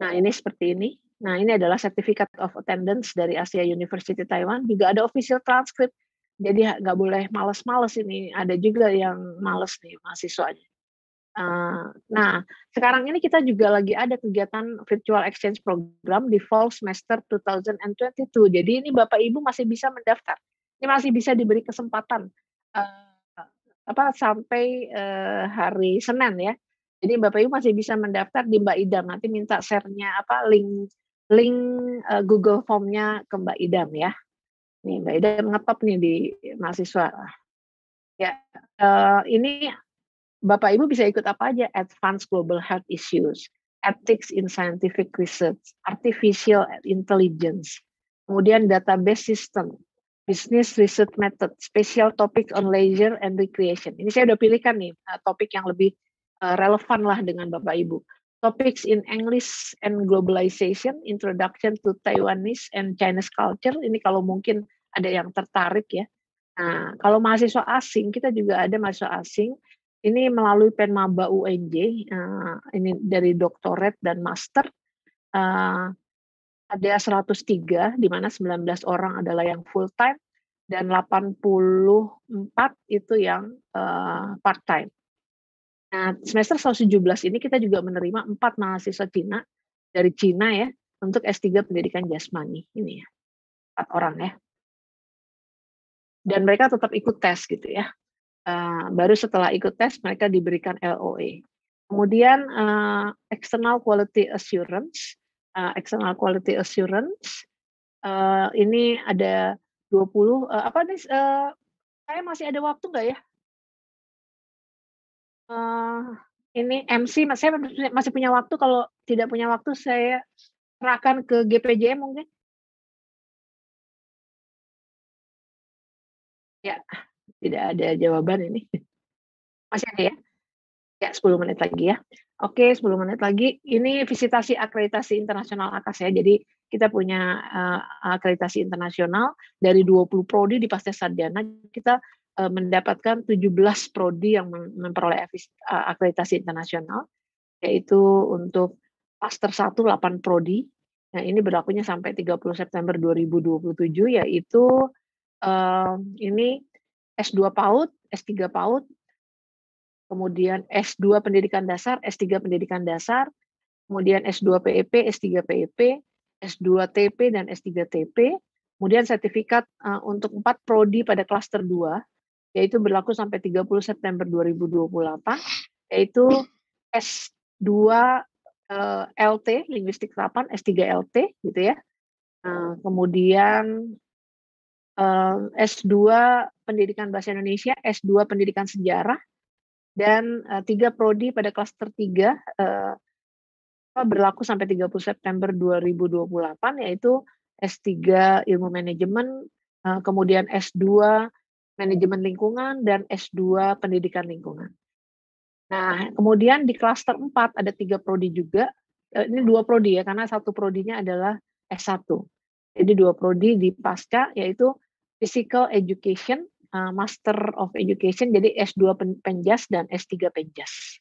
Nah, ini seperti ini. Nah, ini adalah Certificate of Attendance dari Asia University Taiwan. Juga ada official transcript. Jadi nggak boleh males-males ini. Ada juga yang males nih mahasiswanya. Uh, nah, sekarang ini kita juga lagi ada kegiatan virtual exchange program di fall semester 2022. Jadi ini Bapak Ibu masih bisa mendaftar. Ini masih bisa diberi kesempatan. Eh, apa sampai eh, hari Senin ya. Jadi Bapak Ibu masih bisa mendaftar di Mbak Idam. Nanti minta share-nya apa link link eh, Google Form-nya ke Mbak Idam ya. Nih Mbak Idam ngetop nih di mahasiswa. Ya, eh, ini Bapak Ibu bisa ikut apa aja? Advanced Global Health Issues, Ethics in Scientific Research, Artificial Intelligence, kemudian database system, Business Research Method, Special Topic on Leisure and Recreation. Ini saya udah pilihkan nih eh, topik yang lebih eh, relevan lah dengan Bapak Ibu. Topics in English and Globalization, Introduction to Taiwanese and Chinese Culture. Ini kalau mungkin ada yang tertarik ya. Nah, kalau mahasiswa asing, kita juga ada mahasiswa asing. Ini melalui Penmaba UNJ, eh, ini dari doktorat dan master ada 103 di mana 19 orang adalah yang full time dan 84 itu yang uh, part time. Nah, semester 117 ini kita juga menerima 4 mahasiswa Cina dari Cina ya untuk S3 pendidikan jasmani ini ya. 4 orang ya. Dan mereka tetap ikut tes gitu ya. Uh, baru setelah ikut tes mereka diberikan LOE. Kemudian uh, external quality assurance uh, external quality assurance. Uh, ini ada 20 uh, eh, apa nih uh, saya masih ada waktu nggak ya? Uh, ini MC saya masih punya waktu kalau tidak punya waktu saya serahkan ke GPJM mungkin. Ya, tidak ada jawaban ini. *laughs* Masih ada ya? Ya, 10 menit lagi ya. Oke, 10 menit lagi. Ini visitasi akreditasi internasional AKAS ya. Jadi kita punya uh, akreditasi internasional dari 20 prodi di Pasca Sarjana kita uh, mendapatkan 17 prodi yang memperoleh eh, akreditasi internasional yaitu untuk Master 1 8 prodi. Nah, ini berlakunya sampai 30 September 2027 yaitu uh, ini S2 PAUD, S3 PAUD, kemudian S2 pendidikan dasar, S3 pendidikan dasar, kemudian S2 PEP, S3 PEP, S2 TP dan S3 TP, kemudian sertifikat eh, untuk 4 prodi pada klaster 2 yaitu berlaku sampai 30 September 2028 yaitu S2 eh, LT linguistik terapan S3 LT gitu ya. Eh, kemudian S2 pendidikan bahasa Indonesia, S2 pendidikan sejarah, dan uh, tiga prodi pada klaster tiga uh, berlaku sampai 30 September 2028 yaitu S3 Ilmu Manajemen, uh, kemudian S2 Manajemen Lingkungan dan S2 Pendidikan Lingkungan. Nah, kemudian di klaster 4 ada tiga prodi juga. Ini dua prodi ya, karena satu prodinya adalah S1. Jadi dua prodi di pasca yaitu Physical Education uh, Master of Education, jadi S2 Penjas dan S3 Penjas.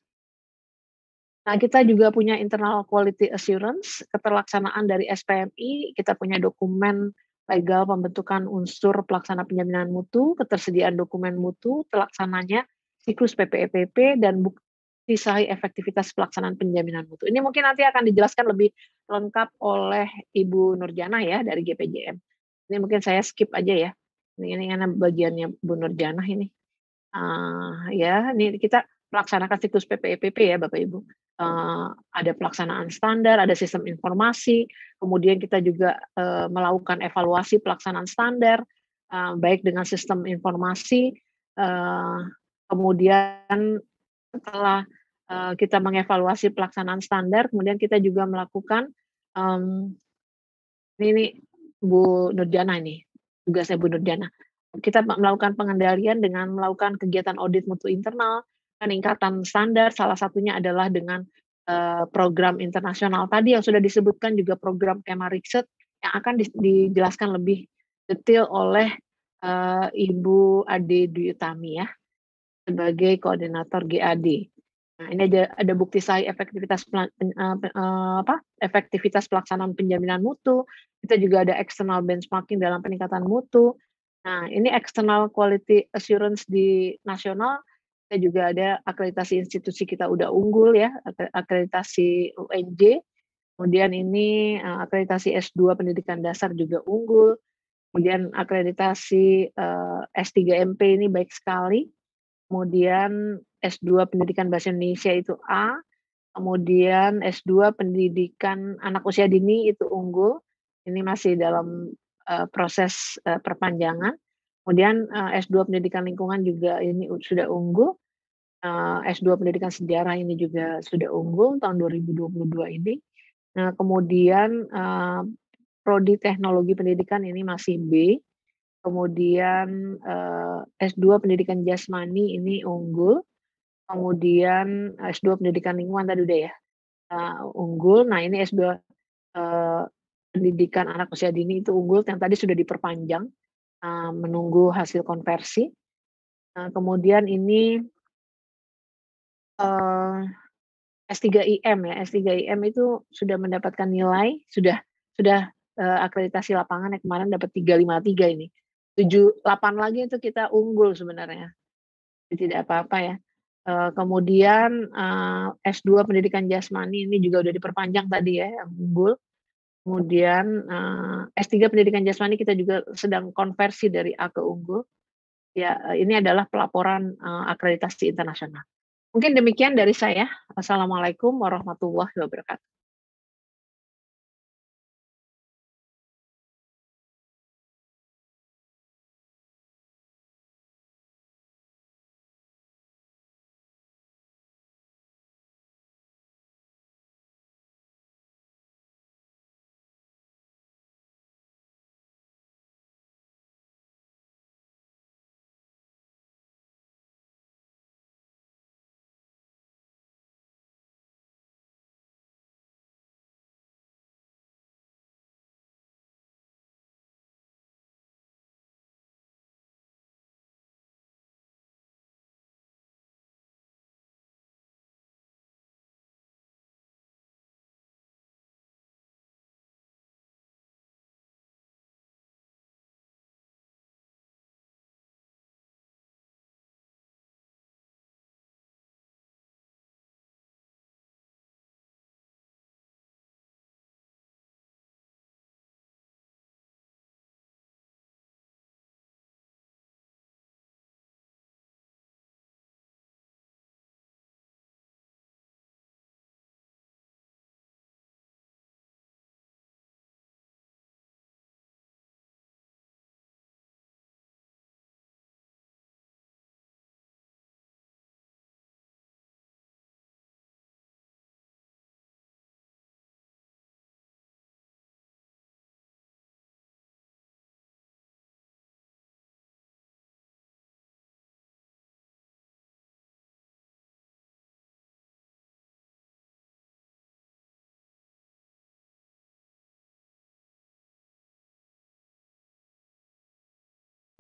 Nah, kita juga punya internal quality assurance, keterlaksanaan dari SPMI, kita punya dokumen legal pembentukan unsur pelaksana penjaminan mutu, ketersediaan dokumen mutu, terlaksananya siklus PPEPP, e dan bukti sahih efektivitas pelaksanaan penjaminan mutu. Ini mungkin nanti akan dijelaskan lebih lengkap oleh Ibu Nurjana ya dari GPJM. Ini mungkin saya skip aja ya ini ini karena bagiannya Bu Nurjanah ini uh, ya ini kita melaksanakan siklus PPEPP e ya Bapak Ibu uh, ada pelaksanaan standar ada sistem informasi kemudian kita juga uh, melakukan evaluasi pelaksanaan standar uh, baik dengan sistem informasi uh, kemudian setelah uh, kita mengevaluasi pelaksanaan standar kemudian kita juga melakukan um, ini, ini Bu Nurjana ini tugasnya Bu Nurjana. Kita melakukan pengendalian dengan melakukan kegiatan audit mutu internal, peningkatan standar, salah satunya adalah dengan eh, program internasional tadi yang sudah disebutkan juga program Kema Riset yang akan dijelaskan lebih detail oleh eh, Ibu Ade Duyutami ya sebagai koordinator GAD. Nah, ini ada ada bukti saya efektivitas uh, uh, apa? efektivitas pelaksanaan penjaminan mutu. Kita juga ada external benchmarking dalam peningkatan mutu. Nah, ini external quality assurance di nasional kita juga ada akreditasi institusi kita udah unggul ya, akreditasi UNJ. Kemudian ini uh, akreditasi S2 pendidikan dasar juga unggul. Kemudian akreditasi uh, S3MP ini baik sekali. Kemudian S2 Pendidikan Bahasa Indonesia itu A, kemudian S2 Pendidikan Anak Usia Dini itu unggul. Ini masih dalam uh, proses uh, perpanjangan. Kemudian uh, eh, S2 Pendidikan Lingkungan juga ini sudah unggul. S2 Pendidikan Sejarah ini juga sudah unggul tahun 2022 ini. Nah, kemudian prodi teknologi pendidikan ini masih B. Kemudian S2 pendidikan jasmani ini unggul kemudian S2 pendidikan lingkungan tadi udah ya uh, unggul. Nah ini S2 uh, eh, pendidikan anak usia dini itu unggul yang tadi sudah diperpanjang uh, menunggu hasil konversi. Uh, kemudian ini uh, S3IM ya S3IM itu sudah mendapatkan nilai sudah sudah uh, akreditasi lapangan yang kemarin dapat 353 ini. 78 lagi itu kita unggul sebenarnya. tidak apa-apa ya. Eh, kemudian eh, S2 pendidikan jasmani ini juga udah diperpanjang tadi ya yang unggul. Kemudian eh, S3 pendidikan jasmani kita juga sedang konversi dari A ke unggul. Ya, ini adalah pelaporan akreditasi internasional. Mungkin demikian dari saya. Assalamualaikum warahmatullahi wabarakatuh.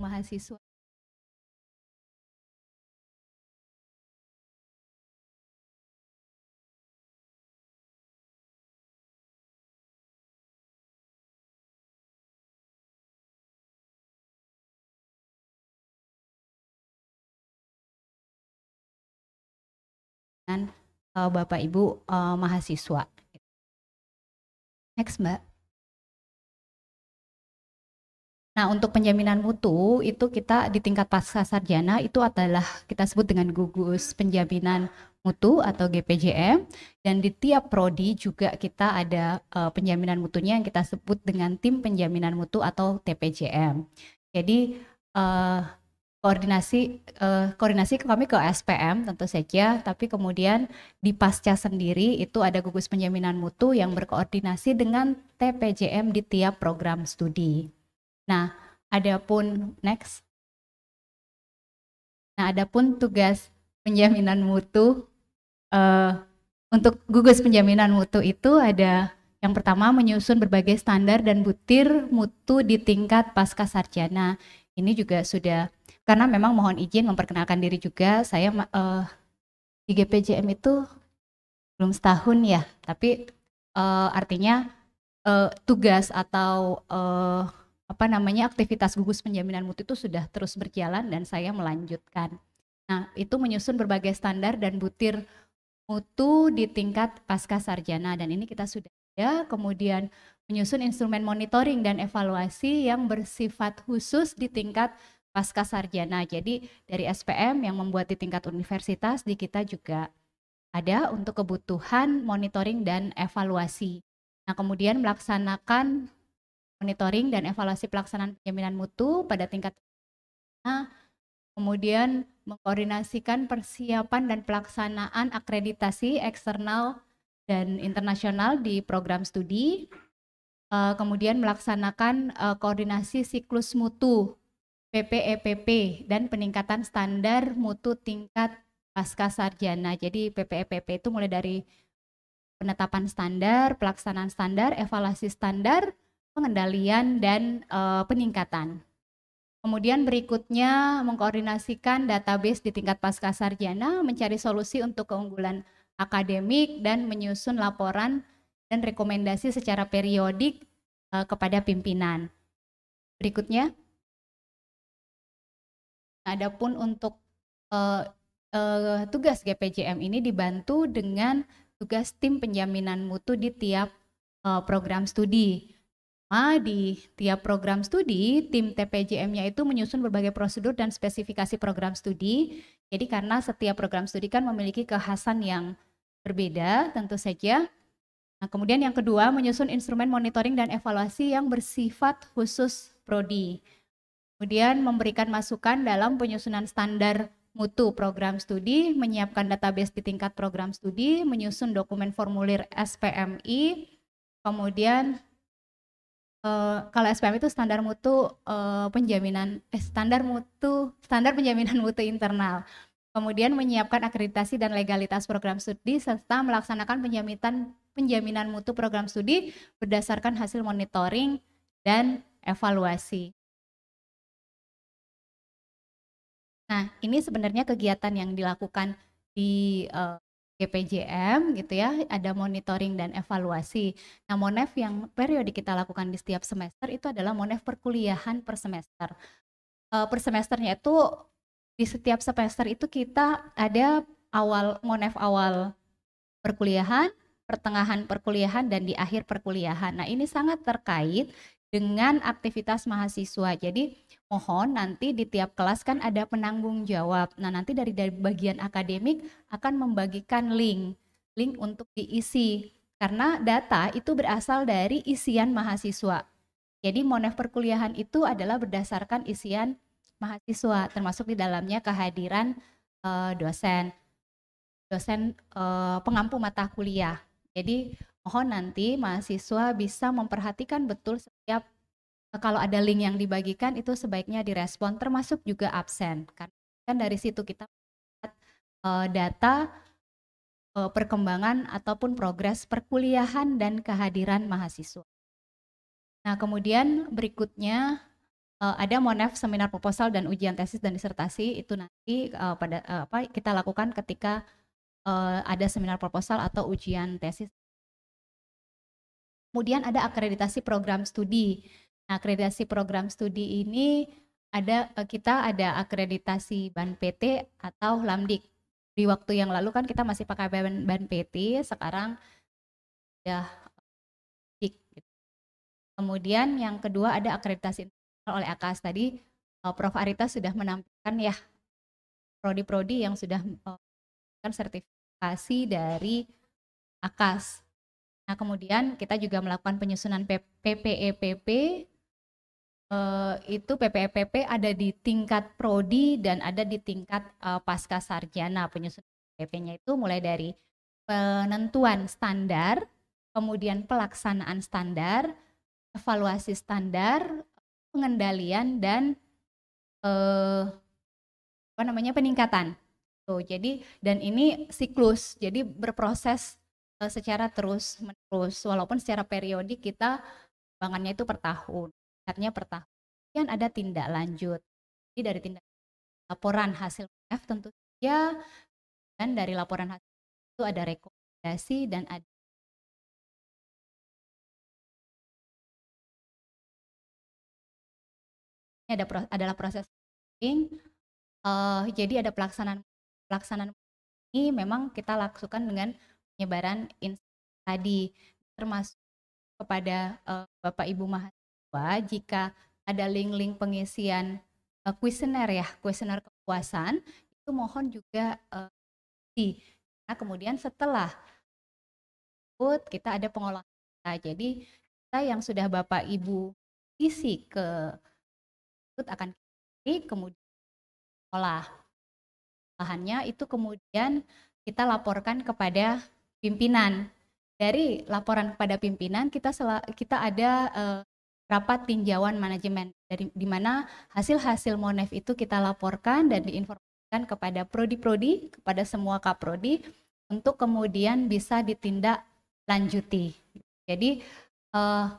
mahasiswa eh, Bapak Ibu uh, mahasiswa. Next, Mbak. Nah, untuk penjaminan mutu itu kita di tingkat pasca sarjana itu adalah kita sebut dengan gugus penjaminan mutu atau GPJM dan di tiap prodi juga kita ada uh, penjaminan mutunya yang kita sebut dengan tim penjaminan mutu atau TPJM. Jadi uh, koordinasi uh, koordinasi kami ke SPM tentu saja, tapi kemudian di pasca sendiri itu ada gugus penjaminan mutu yang berkoordinasi dengan TPJM di tiap program studi. Nah, adapun next. Nah, adapun tugas penjaminan mutu uh, untuk gugus penjaminan mutu itu ada yang pertama menyusun berbagai standar dan butir mutu di tingkat pasca sarjana. Ini juga sudah karena memang mohon izin memperkenalkan diri juga saya uh, eh, di GPJM itu belum setahun ya, tapi uh, artinya uh, tugas atau uh, apa namanya aktivitas gugus penjaminan mutu itu sudah terus berjalan dan saya melanjutkan. Nah, itu menyusun berbagai standar dan butir mutu di tingkat pasca sarjana dan ini kita sudah ya Kemudian menyusun instrumen monitoring dan evaluasi yang bersifat khusus di tingkat pasca sarjana. Jadi dari SPM yang membuat di tingkat universitas di kita juga ada untuk kebutuhan monitoring dan evaluasi. Nah, kemudian melaksanakan monitoring dan evaluasi pelaksanaan penjaminan mutu pada tingkat nah, kemudian mengkoordinasikan persiapan dan pelaksanaan akreditasi eksternal dan internasional di program studi, e, kemudian melaksanakan e, koordinasi siklus mutu PPEPP e dan peningkatan standar mutu tingkat pasca sarjana. Jadi PPEPP itu mulai dari penetapan standar, pelaksanaan standar, evaluasi standar, pengendalian dan uh, peningkatan. Kemudian berikutnya mengkoordinasikan database di tingkat pasca sarjana, mencari solusi untuk keunggulan akademik dan menyusun laporan dan rekomendasi secara periodik uh, kepada pimpinan. Berikutnya, adapun untuk uh, uh, tugas GPJM ini dibantu dengan tugas tim penjaminan mutu di tiap uh, program studi Pertama, di tiap program studi, tim TPJM-nya itu menyusun berbagai prosedur dan spesifikasi program studi. Jadi karena setiap program studi kan memiliki kekhasan yang berbeda tentu saja. Nah, kemudian yang kedua, menyusun instrumen monitoring dan evaluasi yang bersifat khusus prodi. Kemudian memberikan masukan dalam penyusunan standar mutu program studi, menyiapkan database di tingkat program studi, menyusun dokumen formulir SPMI, kemudian Uh, kalau SPM itu standar mutu uh, penjaminan eh, standar mutu standar penjaminan *laughs* mutu internal. Kemudian menyiapkan akreditasi dan legalitas program studi serta melaksanakan penjaminan penjaminan mutu program studi berdasarkan hasil monitoring dan evaluasi. Nah, ini sebenarnya kegiatan yang dilakukan di uh, GPJM gitu ya, ada monitoring dan evaluasi. Nah, Monef yang periode kita lakukan di setiap semester itu adalah Monef perkuliahan per semester. E, per semesternya itu di setiap semester itu kita ada awal Monef awal perkuliahan, pertengahan perkuliahan dan di akhir perkuliahan. Nah, ini sangat terkait dengan aktivitas mahasiswa. Jadi mohon nanti di tiap kelas kan ada penanggung jawab. Nah nanti dari, dari bagian akademik akan membagikan link, link untuk diisi. Karena data itu berasal dari isian mahasiswa. Jadi monef perkuliahan itu adalah berdasarkan isian mahasiswa, termasuk di dalamnya kehadiran uh, dosen, dosen uh, pengampu mata kuliah. Jadi Mohon nanti mahasiswa bisa memperhatikan betul setiap e, kalau ada link yang dibagikan itu sebaiknya direspon termasuk juga absen karena kan dari situ kita melihat e, data e, perkembangan ataupun progres perkuliahan dan kehadiran mahasiswa. Nah, kemudian berikutnya ada Monef seminar proposal dan ujian tesis dan disertasi itu nanti pada apa kita lakukan ketika ada seminar proposal atau ujian tesis Kemudian ada akreditasi program studi. Nah, akreditasi program studi ini ada eh, kita ada akreditasi BAN PT atau LAMDIK. Di waktu yang lalu kan kita masih pakai BAN, BAN PT, sekarang sudah ya, LAMDIK. Gitu. Kemudian yang kedua ada akreditasi oleh AKAS tadi eh, Prof Arita sudah menampilkan ya prodi-prodi yang sudah kan sertifikasi dari AKAS. Nah, kemudian kita juga melakukan penyusunan PPEPP. Uh, e eh, itu PPEPP e ada di tingkat prodi dan ada di tingkat uh, pasca sarjana. Nah, penyusunan PPP-nya itu mulai dari penentuan standar, kemudian pelaksanaan standar, evaluasi standar, pengendalian dan uh, apa namanya peningkatan. Tuh, jadi dan ini siklus. Jadi berproses Eh, secara terus menerus walaupun secara periodik kita bangannya itu per tahun artinya per tahun kemudian ada tindak lanjut jadi dari tindak laporan hasil F tentu saja dan dari laporan hasil itu ada rekomendasi dan ada ini ada adalah proses uh, jadi ada pelaksanaan pelaksanaan ini memang kita lakukan dengan penyebaran tadi termasuk kepada uh, Bapak Ibu mahasiswa jika ada link-link pengisian eh, kuesioner uh, ya, kuesioner kepuasan itu mohon juga uh, di nah, kemudian setelah put kita ada pengolahan kita. Jadi kita yang sudah Bapak Ibu isi ke put akan kita kemudian olah lahannya itu kemudian kita laporkan kepada pimpinan. Dari laporan kepada pimpinan kita kita ada uh, rapat tinjauan manajemen dari di mana hasil-hasil Monef itu kita laporkan dan diinformasikan kepada prodi-prodi, kepada semua kaprodi untuk kemudian bisa ditindak lanjuti. Jadi uh,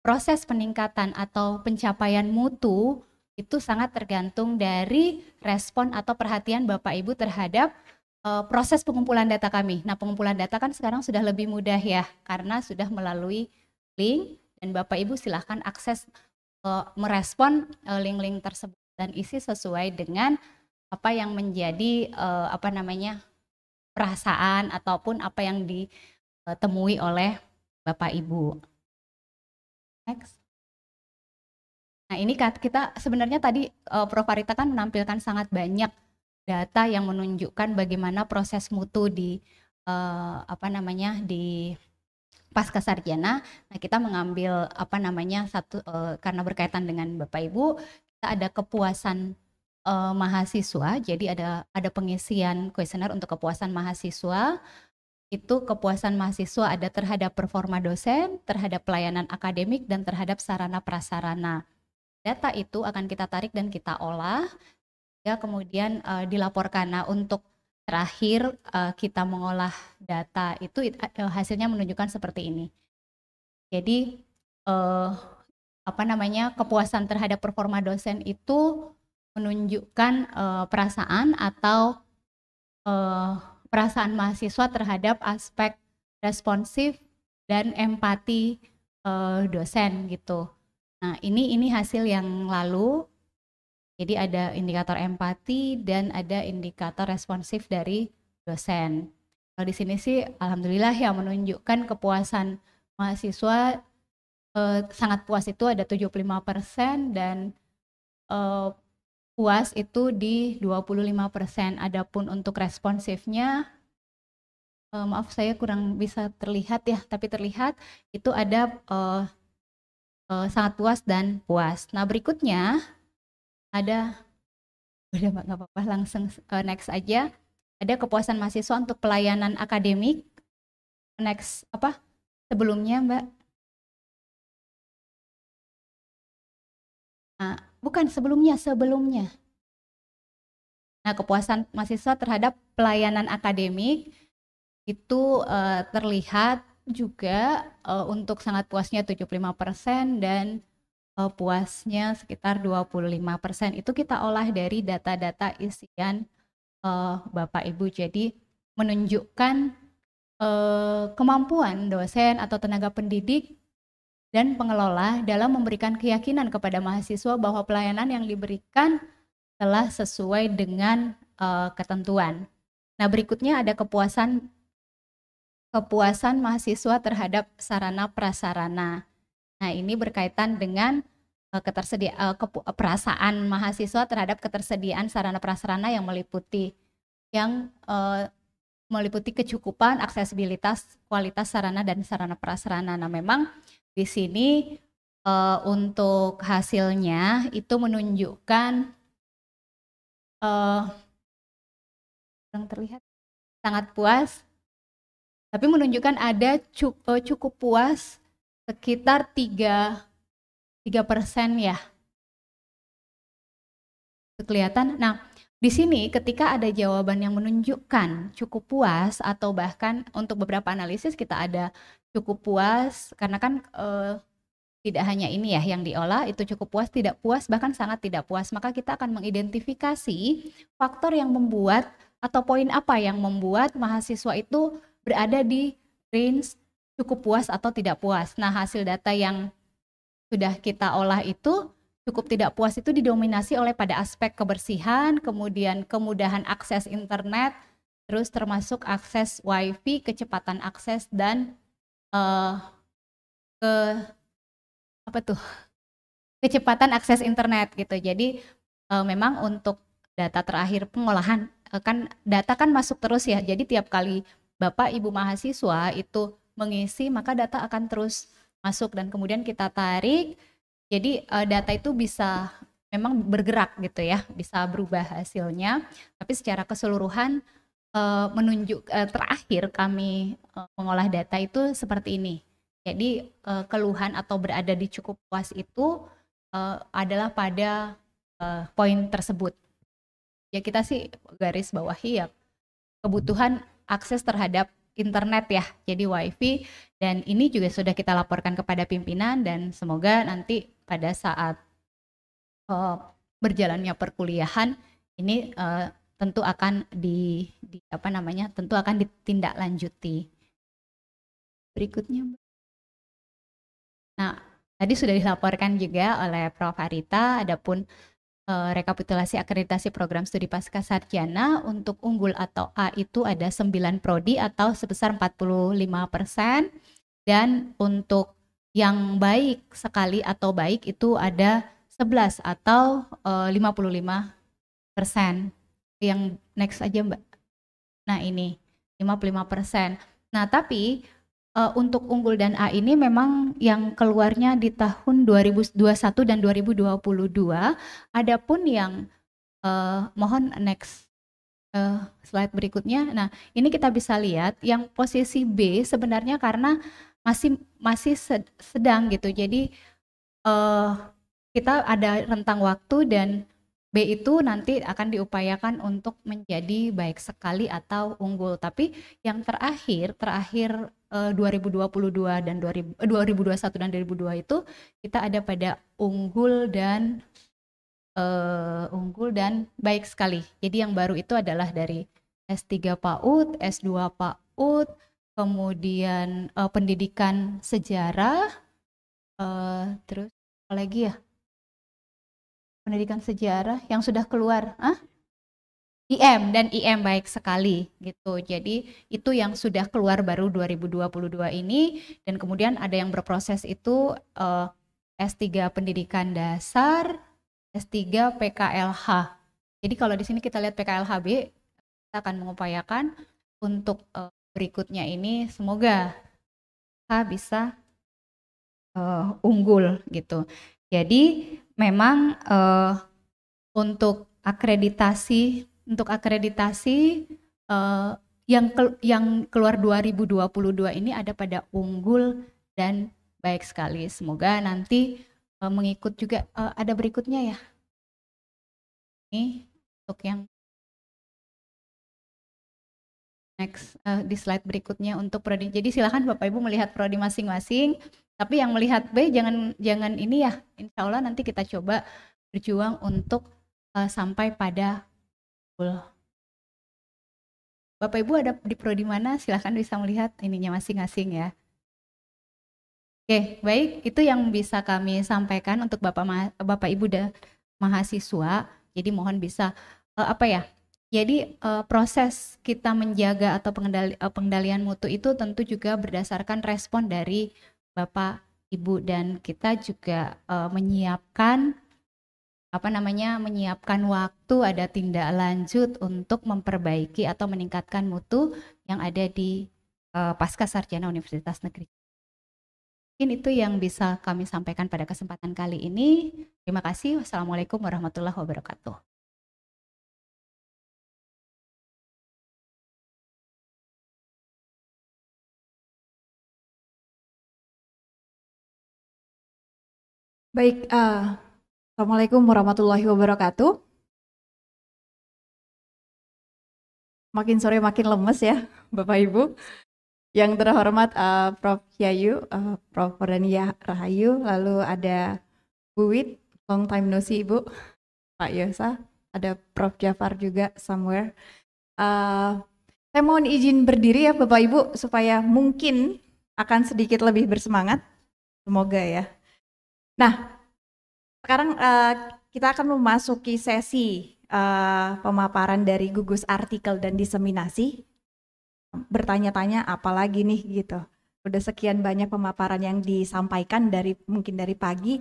proses peningkatan atau pencapaian mutu itu sangat tergantung dari respon atau perhatian Bapak Ibu terhadap Eh, proses pengumpulan data kami. Nah, pengumpulan data kan sekarang sudah lebih mudah ya, karena sudah melalui link dan Bapak Ibu silahkan akses uh, merespon link eh, link-link tersebut dan isi sesuai dengan apa yang menjadi uh, apa namanya perasaan ataupun apa yang ditemui oleh Bapak Ibu. Next. Nah, ini kita sebenarnya tadi uh, Prof Arita kan menampilkan sangat banyak data yang menunjukkan bagaimana proses mutu di uh, apa namanya di pasca sarjana. Nah, kita mengambil apa namanya satu uh, karena berkaitan dengan Bapak Ibu, kita ada kepuasan uh, mahasiswa. Jadi ada ada pengisian kuesioner untuk kepuasan mahasiswa. Itu kepuasan mahasiswa ada terhadap performa dosen, terhadap pelayanan akademik dan terhadap sarana prasarana. Data itu akan kita tarik dan kita olah sehingga kemudian uh, dilaporkan. Nah, untuk terakhir uh, kita mengolah data itu uh, hasilnya menunjukkan seperti ini. Jadi uh, apa namanya kepuasan terhadap performa dosen itu menunjukkan uh, perasaan atau uh, perasaan mahasiswa terhadap aspek responsif dan empati uh, dosen gitu. Nah ini ini hasil yang lalu jadi ada indikator empati dan ada indikator responsif dari dosen. Kalau di sini sih alhamdulillah yang menunjukkan kepuasan mahasiswa eh, sangat puas itu ada 75% dan eh, puas itu di 25%. Adapun untuk responsifnya eh, maaf saya kurang bisa terlihat ya, tapi terlihat itu ada eh, eh, sangat puas dan puas. Nah, berikutnya ada udah nggak apa-apa langsung uh, next aja ada kepuasan mahasiswa untuk pelayanan akademik next apa sebelumnya mbak nah, bukan sebelumnya sebelumnya nah kepuasan mahasiswa terhadap pelayanan akademik itu uh, terlihat juga uh, untuk sangat puasnya 75% dan uh, puasnya sekitar 25%. Itu kita olah dari data-data isian uh, Bapak Ibu. Jadi menunjukkan uh, kemampuan dosen atau tenaga pendidik dan pengelola dalam memberikan keyakinan kepada mahasiswa bahwa pelayanan yang diberikan telah sesuai dengan uh, ketentuan. Nah, berikutnya ada kepuasan kepuasan mahasiswa terhadap sarana prasarana. Nah, ini berkaitan dengan eh, ketersediaan eh, eh, perasaan mahasiswa terhadap ketersediaan sarana prasarana yang meliputi yang uh, meliputi kecukupan, aksesibilitas, kualitas sarana dan sarana prasarana. Nah, memang di sini uh, untuk hasilnya itu menunjukkan uh, terlihat sangat puas, tapi menunjukkan ada cukup, cukup puas sekitar 3 3 persen ya kelihatan nah di sini ketika ada jawaban yang menunjukkan cukup puas atau bahkan untuk beberapa analisis kita ada cukup puas karena kan eh, tidak hanya ini ya yang diolah itu cukup puas tidak puas bahkan sangat tidak puas maka kita akan mengidentifikasi faktor yang membuat atau poin apa yang membuat mahasiswa itu berada di range cukup puas atau tidak puas. Nah, hasil data yang sudah kita olah itu cukup tidak puas itu didominasi oleh pada aspek kebersihan, kemudian kemudahan akses internet, terus termasuk akses WiFi, kecepatan akses dan uh, ke apa tuh kecepatan akses internet gitu. Jadi uh, memang untuk data terakhir pengolahan eh, kan data kan masuk terus ya. Jadi tiap kali Bapak Ibu mahasiswa itu mengisi maka data akan terus masuk dan kemudian kita tarik jadi uh, data itu bisa memang bergerak gitu ya bisa berubah hasilnya tapi secara keseluruhan uh, menunjuk uh, terakhir kami uh, mengolah data itu seperti ini jadi uh, keluhan atau berada di cukup puas itu uh, adalah pada uh, poin tersebut ya kita sih garis bawahi ya kebutuhan akses terhadap internet ya, jadi WiFi. Dan ini juga sudah kita laporkan kepada pimpinan dan semoga nanti pada saat uh, berjalannya perkuliahan ini uh, tentu akan di, di apa namanya tentu akan ditindaklanjuti. Berikutnya, nah tadi sudah dilaporkan juga oleh Prof. Arita, adapun Eh, rekapitulasi akreditasi program studi pasca sarjana untuk unggul atau A itu ada 9 prodi atau sebesar 45%. Dan untuk yang baik sekali atau baik itu ada 11 atau eh, uh, 55 persen. Yang next aja Mbak. Nah ini 55 persen. Nah tapi uh, untuk unggul dan A ini memang yang keluarnya di tahun 2021 dan 2022. Adapun yang uh, mohon next uh, slide berikutnya. Nah, ini kita bisa lihat yang posisi B sebenarnya karena masih masih sedang gitu. Jadi uh, kita ada rentang waktu dan B itu nanti akan diupayakan untuk menjadi baik sekali atau unggul. Tapi yang terakhir, terakhir 2022 eh, dan 2021 eh, dan 2022 itu kita ada pada unggul dan uh, unggul dan baik sekali. Jadi yang baru itu adalah dari S3 PAUD, S2 PAUD, kemudian uh, pendidikan sejarah, eh, terus apa lagi ya? pendidikan sejarah yang sudah keluar ah IM dan IM baik sekali gitu. Jadi itu yang sudah keluar baru 2022 ini dan kemudian ada yang berproses itu uh, eh, S3 pendidikan dasar, S3 PKLH. Jadi kalau di sini kita lihat PKLHB kita akan mengupayakan untuk uh, berikutnya ini semoga bisa uh, unggul gitu. Jadi memang uh, untuk akreditasi untuk akreditasi uh, yang ke, yang keluar 2022 ini ada pada unggul dan baik sekali. Semoga nanti uh, mengikut juga uh, ada berikutnya ya. Ini untuk yang next uh, di slide berikutnya untuk prodi. Jadi silahkan Bapak Ibu melihat prodi masing-masing. Tapi yang melihat B jangan jangan ini ya. Insya Allah nanti kita coba berjuang untuk uh, sampai pada full. Bapak Ibu ada di prodi mana? Silahkan bisa melihat ininya masing-masing ya. Oke, baik. Itu yang bisa kami sampaikan untuk Bapak Bapak Ibu dan mahasiswa. Jadi mohon bisa uh, apa ya? Jadi uh, proses kita menjaga atau pengendali, uh, pengendalian mutu itu tentu juga berdasarkan respon dari Bapak, Ibu dan kita juga uh, menyiapkan apa namanya menyiapkan waktu ada tindak lanjut untuk memperbaiki atau meningkatkan mutu yang ada di uh, pasca sarjana Universitas Negeri. Mungkin itu yang bisa kami sampaikan pada kesempatan kali ini. Terima kasih. Wassalamualaikum warahmatullahi wabarakatuh. Baik, uh, Assalamualaikum warahmatullahi wabarakatuh. Makin sore makin lemes ya, *laughs* Bapak Ibu. Yang terhormat uh, Prof. Yayu, uh, eh, Prof. Rania Rahayu, lalu ada Bu Wit, long time no see Ibu, Pak Yosa, ada Prof. Jafar juga somewhere. Uh, saya mohon izin berdiri ya Bapak Ibu supaya mungkin akan sedikit lebih bersemangat. Semoga ya. Nah, sekarang uh, kita akan memasuki sesi uh, pemaparan dari gugus artikel dan diseminasi. Bertanya-tanya apalagi nih gitu. Udah sekian banyak pemaparan yang disampaikan dari mungkin dari pagi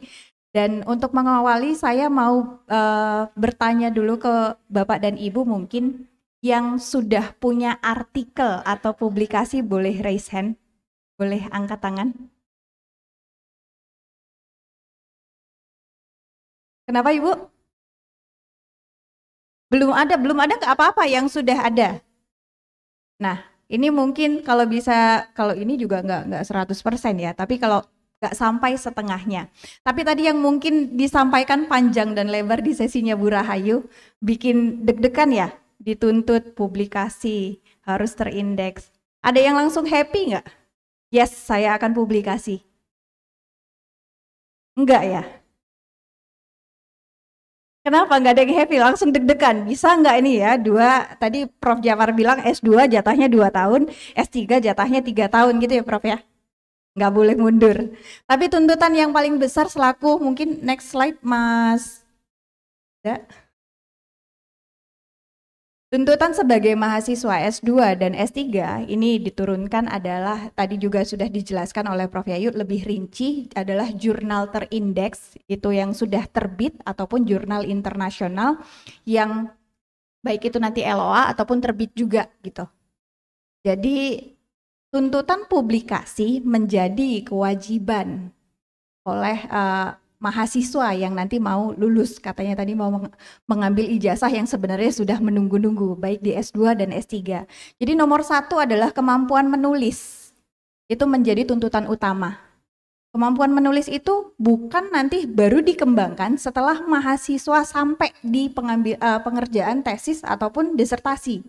dan untuk mengawali saya mau uh, bertanya dulu ke Bapak dan Ibu mungkin yang sudah punya artikel atau publikasi boleh raise hand, boleh angkat tangan. Kenapa Ibu? Belum ada, belum ada nggak apa-apa yang sudah ada. Nah, ini mungkin kalau bisa, kalau ini juga nggak nggak 100% ya, tapi kalau nggak sampai setengahnya. Tapi tadi yang mungkin disampaikan panjang dan lebar di sesinya Bu Rahayu bikin deg-degan ya, dituntut publikasi harus terindeks. Ada yang langsung happy nggak? Yes, saya akan publikasi. Enggak ya? Kenapa nggak ada yang happy? Langsung deg-degan. Bisa nggak ini ya? Dua tadi Prof Jamar bilang S2 jatahnya dua tahun, S3 jatahnya tiga tahun gitu ya Prof ya? Nggak boleh mundur. Tapi tuntutan yang paling besar selaku mungkin next slide Mas. Ya. Tuntutan sebagai mahasiswa S2 dan S3 ini diturunkan adalah tadi juga sudah dijelaskan oleh Prof Yayu lebih rinci adalah jurnal terindeks itu yang sudah terbit ataupun jurnal internasional yang baik itu nanti LOA ataupun terbit juga gitu. Jadi tuntutan publikasi menjadi kewajiban oleh uh, mahasiswa yang nanti mau lulus katanya tadi mau mengambil ijazah yang sebenarnya sudah menunggu-nunggu baik di S2 dan S3. Jadi nomor satu adalah kemampuan menulis itu menjadi tuntutan utama. Kemampuan menulis itu bukan nanti baru dikembangkan setelah mahasiswa sampai di pengambil, uh, pengerjaan tesis ataupun disertasi.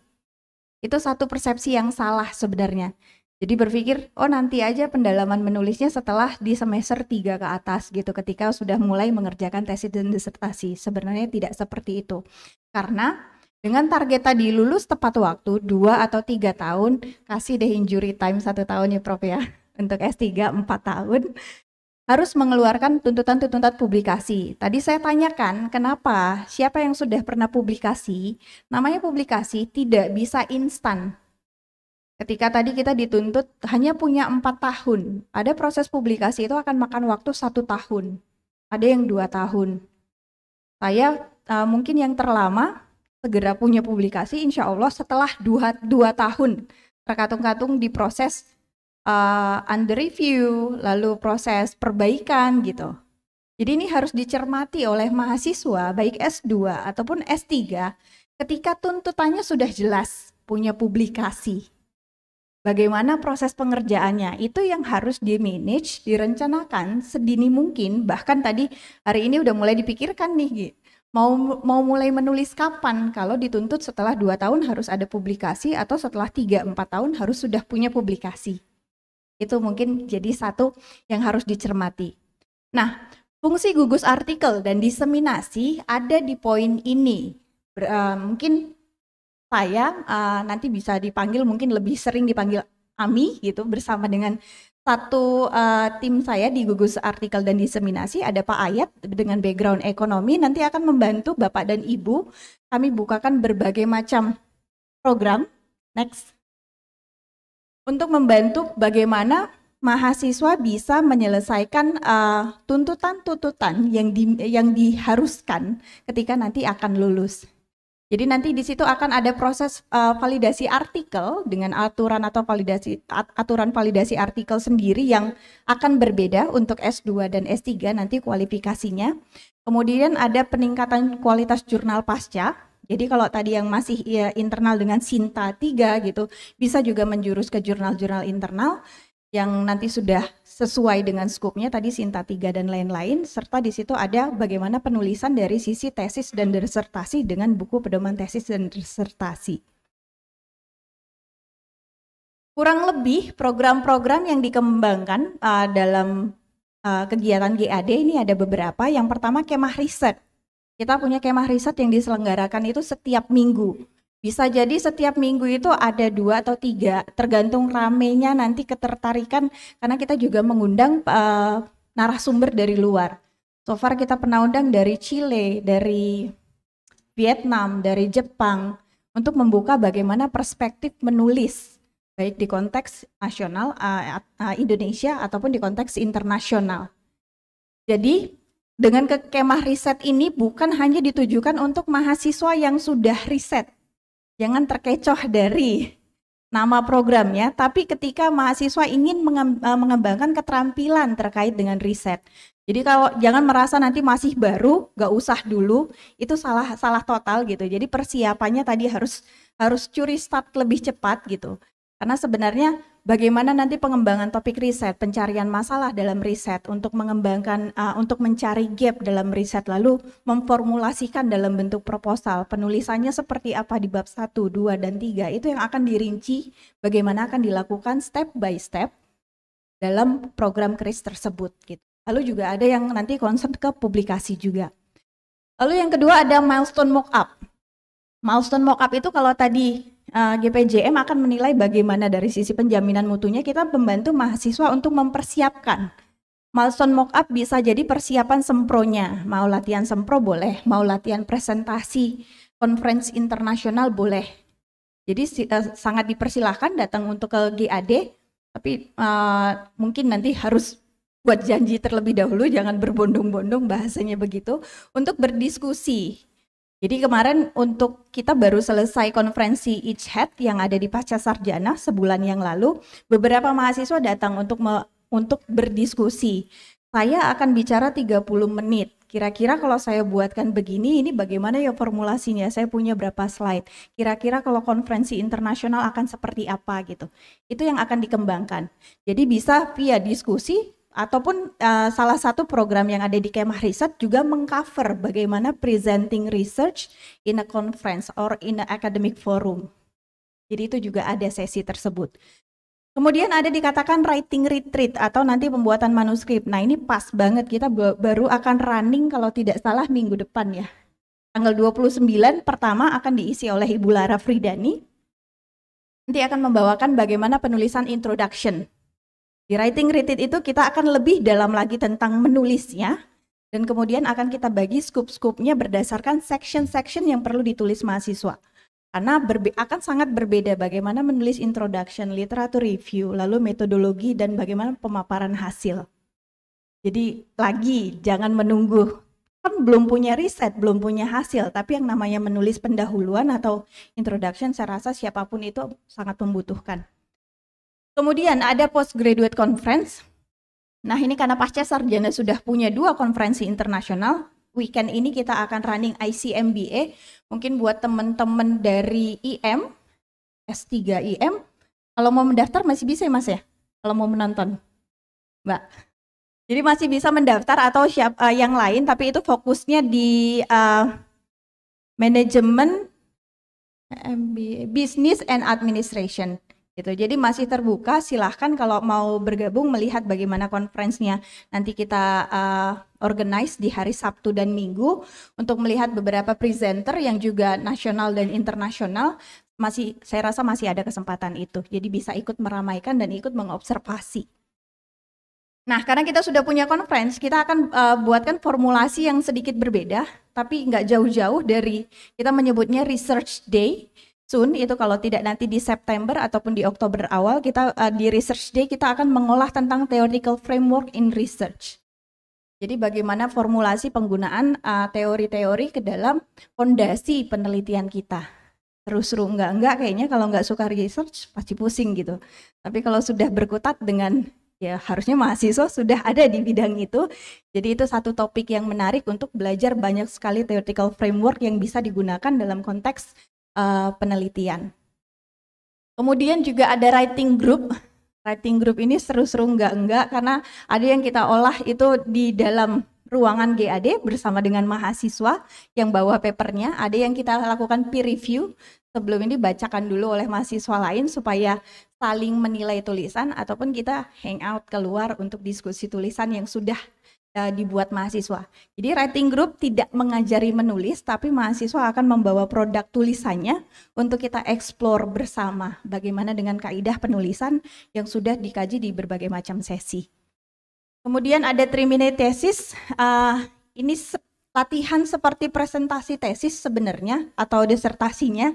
Itu satu persepsi yang salah sebenarnya. Jadi berpikir, oh nanti aja pendalaman menulisnya setelah di semester 3 ke atas gitu ketika sudah mulai mengerjakan tesis dan disertasi. Sebenarnya tidak seperti itu. Karena dengan target tadi lulus tepat waktu 2 atau 3 tahun, kasih deh injury time satu tahun ya Prof ya. *laughs* Untuk S3 4 tahun harus mengeluarkan tuntutan-tuntutan publikasi. Tadi saya tanyakan kenapa siapa yang sudah pernah publikasi, namanya publikasi tidak bisa instan Ketika tadi kita dituntut hanya punya empat tahun, ada proses publikasi itu akan makan waktu satu tahun, ada yang dua tahun. Saya uh, mungkin yang terlama segera punya publikasi, insya Allah setelah dua, dua tahun terkatung-katung diproses uh, eh, under review, lalu proses perbaikan gitu. Jadi ini harus dicermati oleh mahasiswa baik S2 ataupun S3 ketika tuntutannya sudah jelas punya publikasi bagaimana proses pengerjaannya itu yang harus di manage direncanakan sedini mungkin bahkan tadi hari ini udah mulai dipikirkan nih gitu mau mau mulai menulis kapan kalau dituntut setelah dua tahun harus ada publikasi atau setelah tiga empat tahun harus sudah punya publikasi itu mungkin jadi satu yang harus dicermati nah fungsi gugus artikel dan diseminasi ada di poin ini eh, mungkin saya uh, eh, nanti bisa dipanggil mungkin lebih sering dipanggil Ami gitu bersama dengan satu uh, tim saya di gugus artikel dan diseminasi ada Pak Ayat dengan background ekonomi nanti akan membantu Bapak dan Ibu kami bukakan berbagai macam program next untuk membantu bagaimana mahasiswa bisa menyelesaikan eh, tuntutan-tuntutan uh, yang di, yang diharuskan ketika nanti akan lulus. Jadi nanti di situ akan ada proses uh, validasi artikel dengan aturan atau validasi aturan validasi artikel sendiri yang akan berbeda untuk S2 dan S3 nanti kualifikasinya. Kemudian ada peningkatan kualitas jurnal pasca. Jadi kalau tadi yang masih ya, internal dengan Sinta 3 gitu, bisa juga menjurus ke jurnal-jurnal internal yang nanti sudah sesuai dengan skupnya tadi Sinta 3 dan lain-lain serta di situ ada bagaimana penulisan dari sisi tesis dan disertasi dengan buku pedoman tesis dan disertasi. Kurang lebih program-program yang dikembangkan uh, dalam uh, kegiatan GAD ini ada beberapa. Yang pertama kemah riset. Kita punya kemah riset yang diselenggarakan itu setiap minggu. Bisa jadi setiap minggu itu ada dua atau tiga, tergantung ramenya nanti ketertarikan karena kita juga mengundang uh, narasumber dari luar. So far kita pernah undang dari Chile, dari Vietnam, dari Jepang untuk membuka bagaimana perspektif menulis baik di konteks nasional uh, uh, Indonesia ataupun di konteks internasional. Jadi dengan kekemah riset ini bukan hanya ditujukan untuk mahasiswa yang sudah riset, jangan terkecoh dari nama programnya, tapi ketika mahasiswa ingin e, mengembangkan keterampilan terkait dengan riset. Jadi kalau jangan merasa nanti masih baru, gak usah dulu, itu salah salah total gitu. Jadi persiapannya tadi harus harus curi start lebih cepat gitu. Karena sebenarnya bagaimana nanti pengembangan topik riset, pencarian masalah dalam riset untuk mengembangkan uh, untuk mencari gap dalam riset lalu memformulasikan dalam bentuk proposal. Penulisannya seperti apa di bab 1, 2 dan 3 itu yang akan dirinci bagaimana akan dilakukan step by step dalam program KRIS tersebut gitu. Lalu juga ada yang nanti concern ke publikasi juga. Lalu yang kedua ada milestone mockup. Milestone mockup itu kalau tadi uh, eh, GPJM akan menilai bagaimana dari sisi penjaminan mutunya kita membantu mahasiswa untuk mempersiapkan. Milestone up bisa jadi persiapan sempronya, mau latihan sempro boleh, mau latihan presentasi, conference internasional boleh. Jadi uh, sangat dipersilahkan datang untuk ke GAD, tapi uh, mungkin nanti harus buat janji terlebih dahulu, jangan berbondong-bondong bahasanya begitu, untuk berdiskusi jadi kemarin untuk kita baru selesai konferensi Each Head yang ada di Pasca Sarjana sebulan yang lalu, beberapa mahasiswa datang untuk me, untuk berdiskusi. Saya akan bicara 30 menit. Kira-kira kalau saya buatkan begini, ini bagaimana ya formulasinya? Saya punya berapa slide? Kira-kira kalau konferensi internasional akan seperti apa gitu? Itu yang akan dikembangkan. Jadi bisa via diskusi ataupun uh, salah satu program yang ada di Kemah Riset juga mengcover bagaimana presenting research in a conference or in an academic forum. Jadi itu juga ada sesi tersebut. Kemudian ada dikatakan writing retreat atau nanti pembuatan manuskrip. Nah ini pas banget kita baru akan running kalau tidak salah minggu depan ya. Tanggal 29 pertama akan diisi oleh Ibu Lara Fridani. Nanti akan membawakan bagaimana penulisan introduction di writing retreat itu kita akan lebih dalam lagi tentang menulisnya dan kemudian akan kita bagi scoop-scoopnya berdasarkan section-section yang perlu ditulis mahasiswa. Karena akan sangat berbeda bagaimana menulis introduction, literature review, lalu metodologi dan bagaimana pemaparan hasil. Jadi lagi jangan menunggu kan belum punya riset, belum punya hasil, tapi yang namanya menulis pendahuluan atau introduction saya rasa siapapun itu sangat membutuhkan. Kemudian ada postgraduate conference. Nah ini karena pasca sarjana sudah punya dua konferensi internasional, weekend ini kita akan running ICMBA. Mungkin buat teman-teman dari IM, S3 IM, kalau mau mendaftar masih bisa ya mas ya? Kalau mau menonton, mbak. Jadi masih bisa mendaftar atau siap, uh, yang lain, tapi itu fokusnya di uh, manajemen MBA, Business and Administration gitu. Jadi masih terbuka, silahkan kalau mau bergabung melihat bagaimana konferensinya nanti kita uh, organize di hari Sabtu dan Minggu untuk melihat beberapa presenter yang juga nasional dan internasional masih saya rasa masih ada kesempatan itu. Jadi bisa ikut meramaikan dan ikut mengobservasi. Nah, karena kita sudah punya conference, kita akan uh, buatkan formulasi yang sedikit berbeda, tapi nggak jauh-jauh dari kita menyebutnya research day soon itu kalau tidak nanti di September ataupun di Oktober awal kita uh, di research day kita akan mengolah tentang theoretical framework in research. Jadi bagaimana formulasi penggunaan teori eh, teori-teori ke dalam fondasi penelitian kita. Terus seru enggak enggak kayaknya kalau enggak suka research pasti pusing gitu. Tapi kalau sudah berkutat dengan ya harusnya mahasiswa sudah *laughs* ada di bidang itu. Jadi itu satu topik yang menarik untuk belajar banyak sekali theoretical framework yang bisa digunakan dalam konteks uh, penelitian. Kemudian juga ada writing group. Writing group ini seru-seru enggak-enggak karena ada yang kita olah itu di dalam ruangan GAD bersama dengan mahasiswa yang bawa papernya. Ada yang kita lakukan peer review. Sebelum ini bacakan dulu oleh mahasiswa lain supaya saling menilai tulisan ataupun kita hangout keluar untuk diskusi tulisan yang sudah uh, dibuat mahasiswa. Jadi writing group tidak mengajari menulis, tapi mahasiswa akan membawa produk tulisannya untuk kita eksplor bersama bagaimana dengan kaidah penulisan yang sudah dikaji di berbagai macam sesi. Kemudian ada trimine tesis. Uh, eh, ini se latihan seperti presentasi tesis sebenarnya atau disertasinya.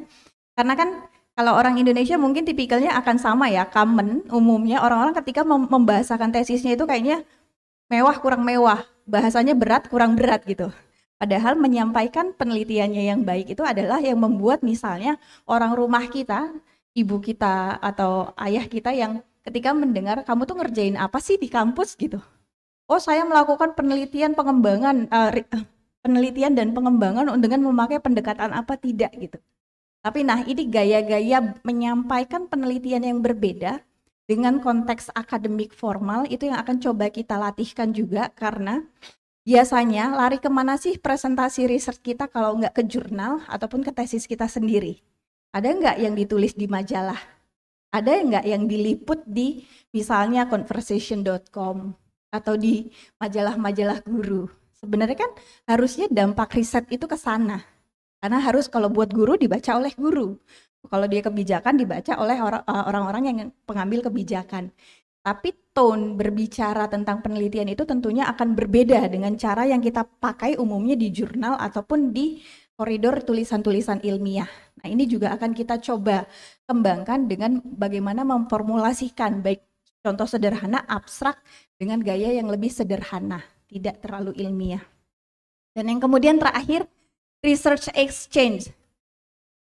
Karena kan kalau orang Indonesia mungkin tipikalnya akan sama ya, common umumnya orang-orang ketika membahasakan tesisnya itu kayaknya mewah kurang mewah, bahasanya berat kurang berat gitu. Padahal menyampaikan penelitiannya yang baik itu adalah yang membuat misalnya orang rumah kita, ibu kita atau ayah kita yang ketika mendengar kamu tuh ngerjain apa sih di kampus gitu. Oh, saya melakukan penelitian pengembangan uh, penelitian dan pengembangan dengan memakai pendekatan apa tidak gitu. Tapi nah, ini gaya-gaya menyampaikan penelitian yang berbeda dengan konteks akademik formal itu yang akan coba kita latihkan juga karena biasanya lari kemana sih presentasi riset kita kalau nggak ke jurnal ataupun ke tesis kita sendiri? Ada nggak yang ditulis di majalah? Ada nggak yang diliput di misalnya conversation.com atau di majalah-majalah guru? Sebenarnya kan harusnya dampak riset itu ke sana karena harus kalau buat guru dibaca oleh guru. Kalau dia kebijakan dibaca oleh eh, orang-orang yang pengambil kebijakan. Tapi tone berbicara tentang penelitian itu tentunya akan berbeda dengan cara yang kita pakai umumnya di jurnal ataupun di koridor tulisan-tulisan ilmiah. Nah, ini juga akan kita coba kembangkan dengan bagaimana memformulasikan baik contoh sederhana abstrak dengan gaya yang lebih sederhana, tidak terlalu ilmiah. Dan yang kemudian terakhir Research Exchange.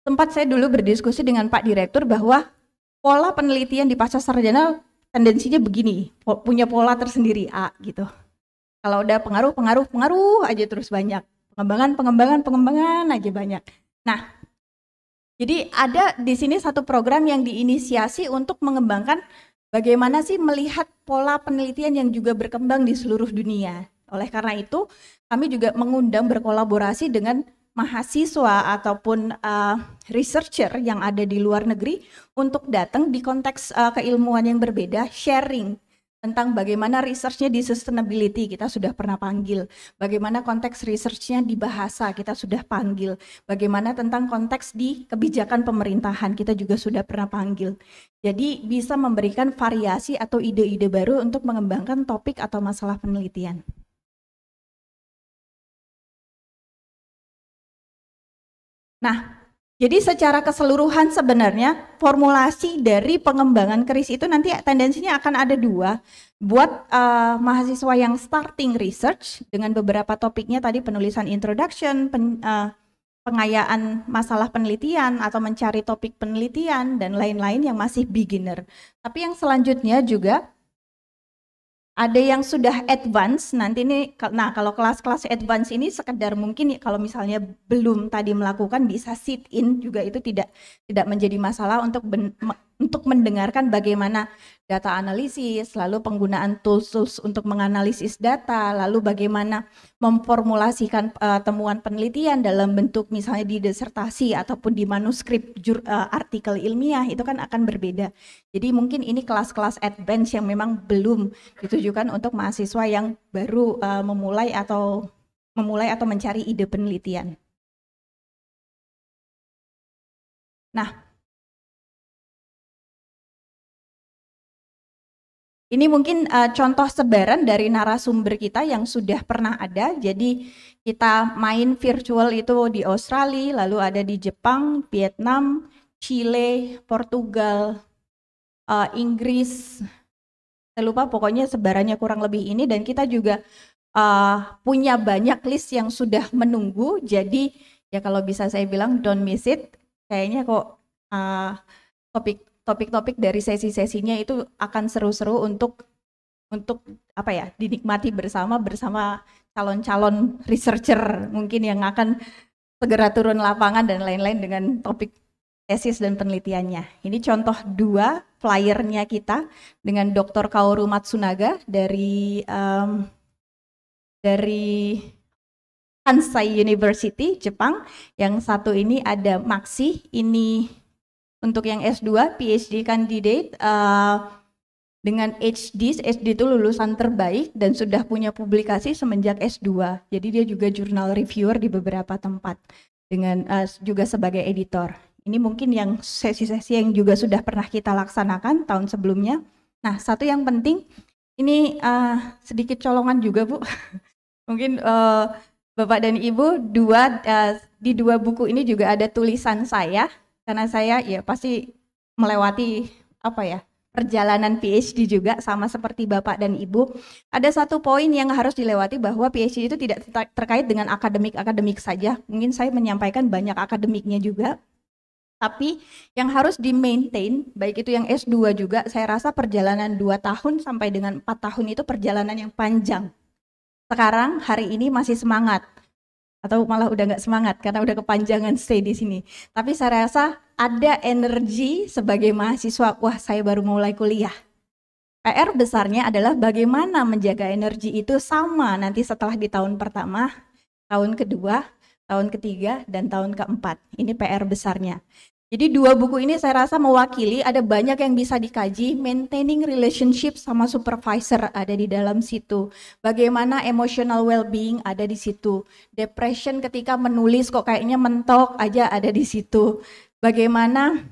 Tempat saya dulu berdiskusi dengan Pak Direktur bahwa pola penelitian di pasar sarjana tendensinya begini, punya pola tersendiri A gitu. Kalau udah pengaruh, pengaruh, pengaruh aja terus banyak. Pengembangan, pengembangan, pengembangan aja banyak. Nah, jadi ada di sini satu program yang diinisiasi untuk mengembangkan bagaimana sih melihat pola penelitian yang juga berkembang di seluruh dunia. Oleh karena itu, kami juga mengundang berkolaborasi dengan mahasiswa ataupun uh, researcher yang ada di luar negeri untuk datang di konteks uh, keilmuan yang berbeda, sharing tentang bagaimana researchnya di sustainability kita sudah pernah panggil, bagaimana konteks researchnya di bahasa kita sudah panggil, bagaimana tentang konteks di kebijakan pemerintahan kita juga sudah pernah panggil. Jadi bisa memberikan variasi atau ide-ide baru untuk mengembangkan topik atau masalah penelitian. Nah, jadi secara keseluruhan sebenarnya formulasi dari pengembangan keris itu nanti tendensinya akan ada dua. Buat uh, mahasiswa yang starting research dengan beberapa topiknya tadi penulisan introduction, pen, uh, pengayaan masalah penelitian atau mencari topik penelitian dan lain-lain yang masih beginner. Tapi yang selanjutnya juga ada yang sudah advance nanti ini nah kalau kelas-kelas advance ini sekedar mungkin ya, kalau misalnya belum tadi melakukan bisa sit in juga itu tidak tidak menjadi masalah untuk untuk mendengarkan bagaimana data analisis, lalu penggunaan tools-tools untuk menganalisis data, lalu bagaimana memformulasikan uh, temuan penelitian dalam bentuk misalnya di disertasi ataupun di manuskrip jur, uh, artikel ilmiah itu kan akan berbeda. Jadi mungkin ini kelas-kelas advance yang memang belum ditujukan untuk mahasiswa yang baru uh, memulai atau memulai atau mencari ide penelitian. Nah, Ini mungkin uh, contoh sebaran dari narasumber kita yang sudah pernah ada. Jadi kita main virtual itu di Australia, lalu ada di Jepang, Vietnam, Chile, Portugal, uh, Inggris. Saya lupa pokoknya sebarannya kurang lebih ini dan kita juga uh, punya banyak list yang sudah menunggu. Jadi ya kalau bisa saya bilang don't miss it. Kayaknya kok uh, topik topik-topik dari sesi-sesinya itu akan seru-seru untuk untuk apa ya dinikmati bersama bersama calon-calon researcher mungkin yang akan segera turun lapangan dan lain-lain dengan topik tesis dan penelitiannya. Ini contoh dua flyernya kita dengan Dr. Kaoru Matsunaga dari um, dari Kansai University Jepang. Yang satu ini ada Maxi, ini untuk yang S2, PhD candidate uh, dengan HD, HD itu lulusan terbaik dan sudah punya publikasi semenjak S2. Jadi dia juga jurnal reviewer di beberapa tempat dengan uh, juga sebagai editor. Ini mungkin yang sesi-sesi yang juga sudah pernah kita laksanakan tahun sebelumnya. Nah, satu yang penting ini uh, sedikit colongan juga, Bu. *laughs* mungkin uh, Bapak dan Ibu dua uh, di dua buku ini juga ada tulisan saya karena saya ya pasti melewati apa ya perjalanan PhD juga sama seperti bapak dan ibu ada satu poin yang harus dilewati bahwa PhD itu tidak terkait dengan akademik akademik saja mungkin saya menyampaikan banyak akademiknya juga tapi yang harus di maintain baik itu yang S2 juga saya rasa perjalanan 2 tahun sampai dengan 4 tahun itu perjalanan yang panjang sekarang hari ini masih semangat atau malah udah nggak semangat karena udah kepanjangan stay di sini. Tapi saya rasa ada energi sebagai mahasiswa, wah saya baru mulai kuliah. PR besarnya adalah bagaimana menjaga energi itu sama nanti setelah di tahun pertama, tahun kedua, tahun ketiga, dan tahun keempat. Ini PR besarnya. Jadi dua buku ini saya rasa mewakili ada banyak yang bisa dikaji maintaining relationship sama supervisor ada di dalam situ. Bagaimana emotional well-being ada di situ. Depression ketika menulis kok kayaknya mentok aja ada di situ. Bagaimana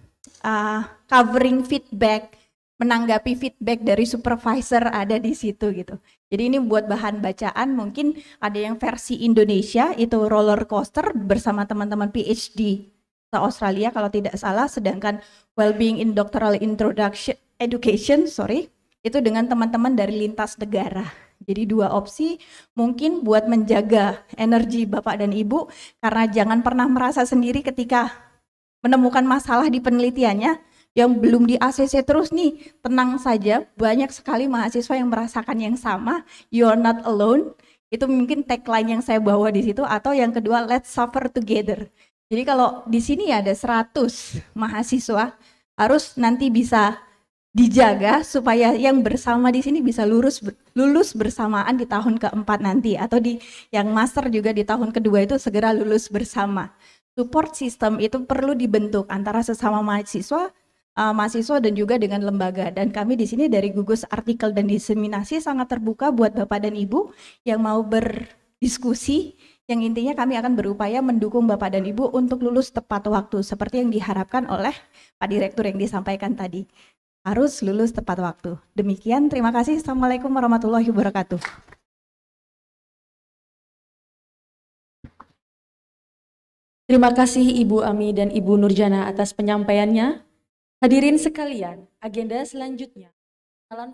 uh, covering feedback, menanggapi feedback dari supervisor ada di situ gitu. Jadi ini buat bahan bacaan mungkin ada yang versi Indonesia itu roller coaster bersama teman-teman PhD ke Australia kalau tidak salah sedangkan Wellbeing in Doctoral Introduction Education sorry itu dengan teman-teman dari lintas negara jadi dua opsi mungkin buat menjaga energi bapak dan ibu karena jangan pernah merasa sendiri ketika menemukan masalah di penelitiannya yang belum di ACC terus nih tenang saja banyak sekali mahasiswa yang merasakan yang sama you're not alone itu mungkin tagline yang saya bawa di situ atau yang kedua let's suffer together jadi kalau di sini ada 100 mahasiswa harus nanti bisa dijaga supaya yang bersama di sini bisa lurus lulus bersamaan di tahun keempat nanti atau di yang master juga di tahun kedua itu segera lulus bersama. Support system itu perlu dibentuk antara sesama mahasiswa uh, mahasiswa dan juga dengan lembaga dan kami di sini dari gugus artikel dan diseminasi sangat terbuka buat Bapak dan Ibu yang mau berdiskusi yang intinya kami akan berupaya mendukung Bapak dan Ibu untuk lulus tepat waktu seperti yang diharapkan oleh Pak Direktur yang disampaikan tadi. Harus lulus tepat waktu. Demikian, terima kasih. Assalamualaikum warahmatullahi wabarakatuh. Terima kasih Ibu Ami dan Ibu Nurjana atas penyampaiannya. Hadirin sekalian, agenda selanjutnya. Salon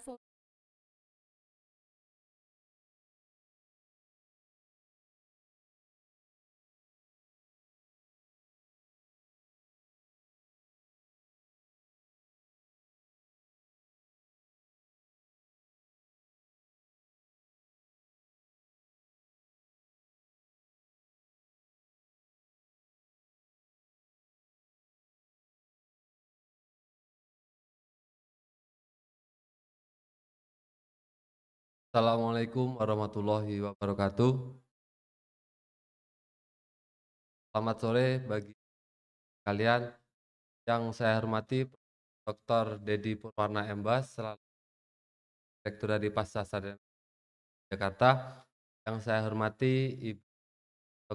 Assalamualaikum warahmatullahi wabarakatuh. Selamat sore bagi kalian yang saya hormati Dr. Dedi Purwana Embas selaku Direktur dari Pasca Sarjana Jakarta yang saya hormati Ibu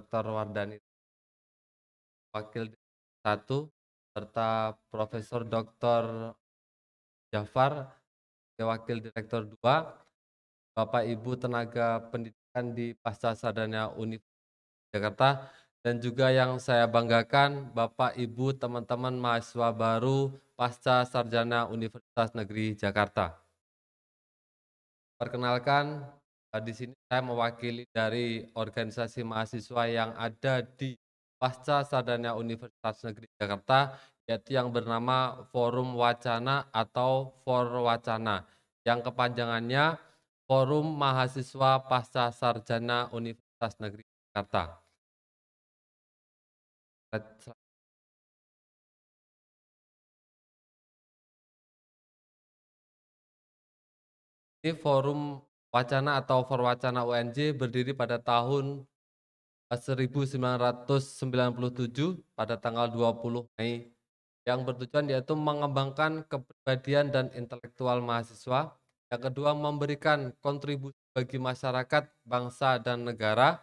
Dr. Wardani Wakil satu, serta Profesor Dr. Jafar Wakil Direktur dua. Bapak Ibu tenaga pendidikan di Pasca Sadana Universitas Jakarta dan juga yang saya banggakan Bapak Ibu teman-teman mahasiswa baru Pasca Sarjana Universitas Negeri Jakarta. Perkenalkan eh, di sini saya mewakili dari organisasi mahasiswa yang ada di Pasca Sarjana Universitas Negeri Jakarta yaitu yang bernama Forum Wacana atau Forwacana yang kepanjangannya Forum Mahasiswa Pasca Sarjana Universitas Negeri Jakarta. Ini forum wacana atau forwacana UNJ berdiri pada tahun 1997 eh, pada tanggal 20 Mei yang bertujuan yaitu mengembangkan kepribadian dan intelektual mahasiswa yang kedua, memberikan kontribusi bagi masyarakat, bangsa, dan negara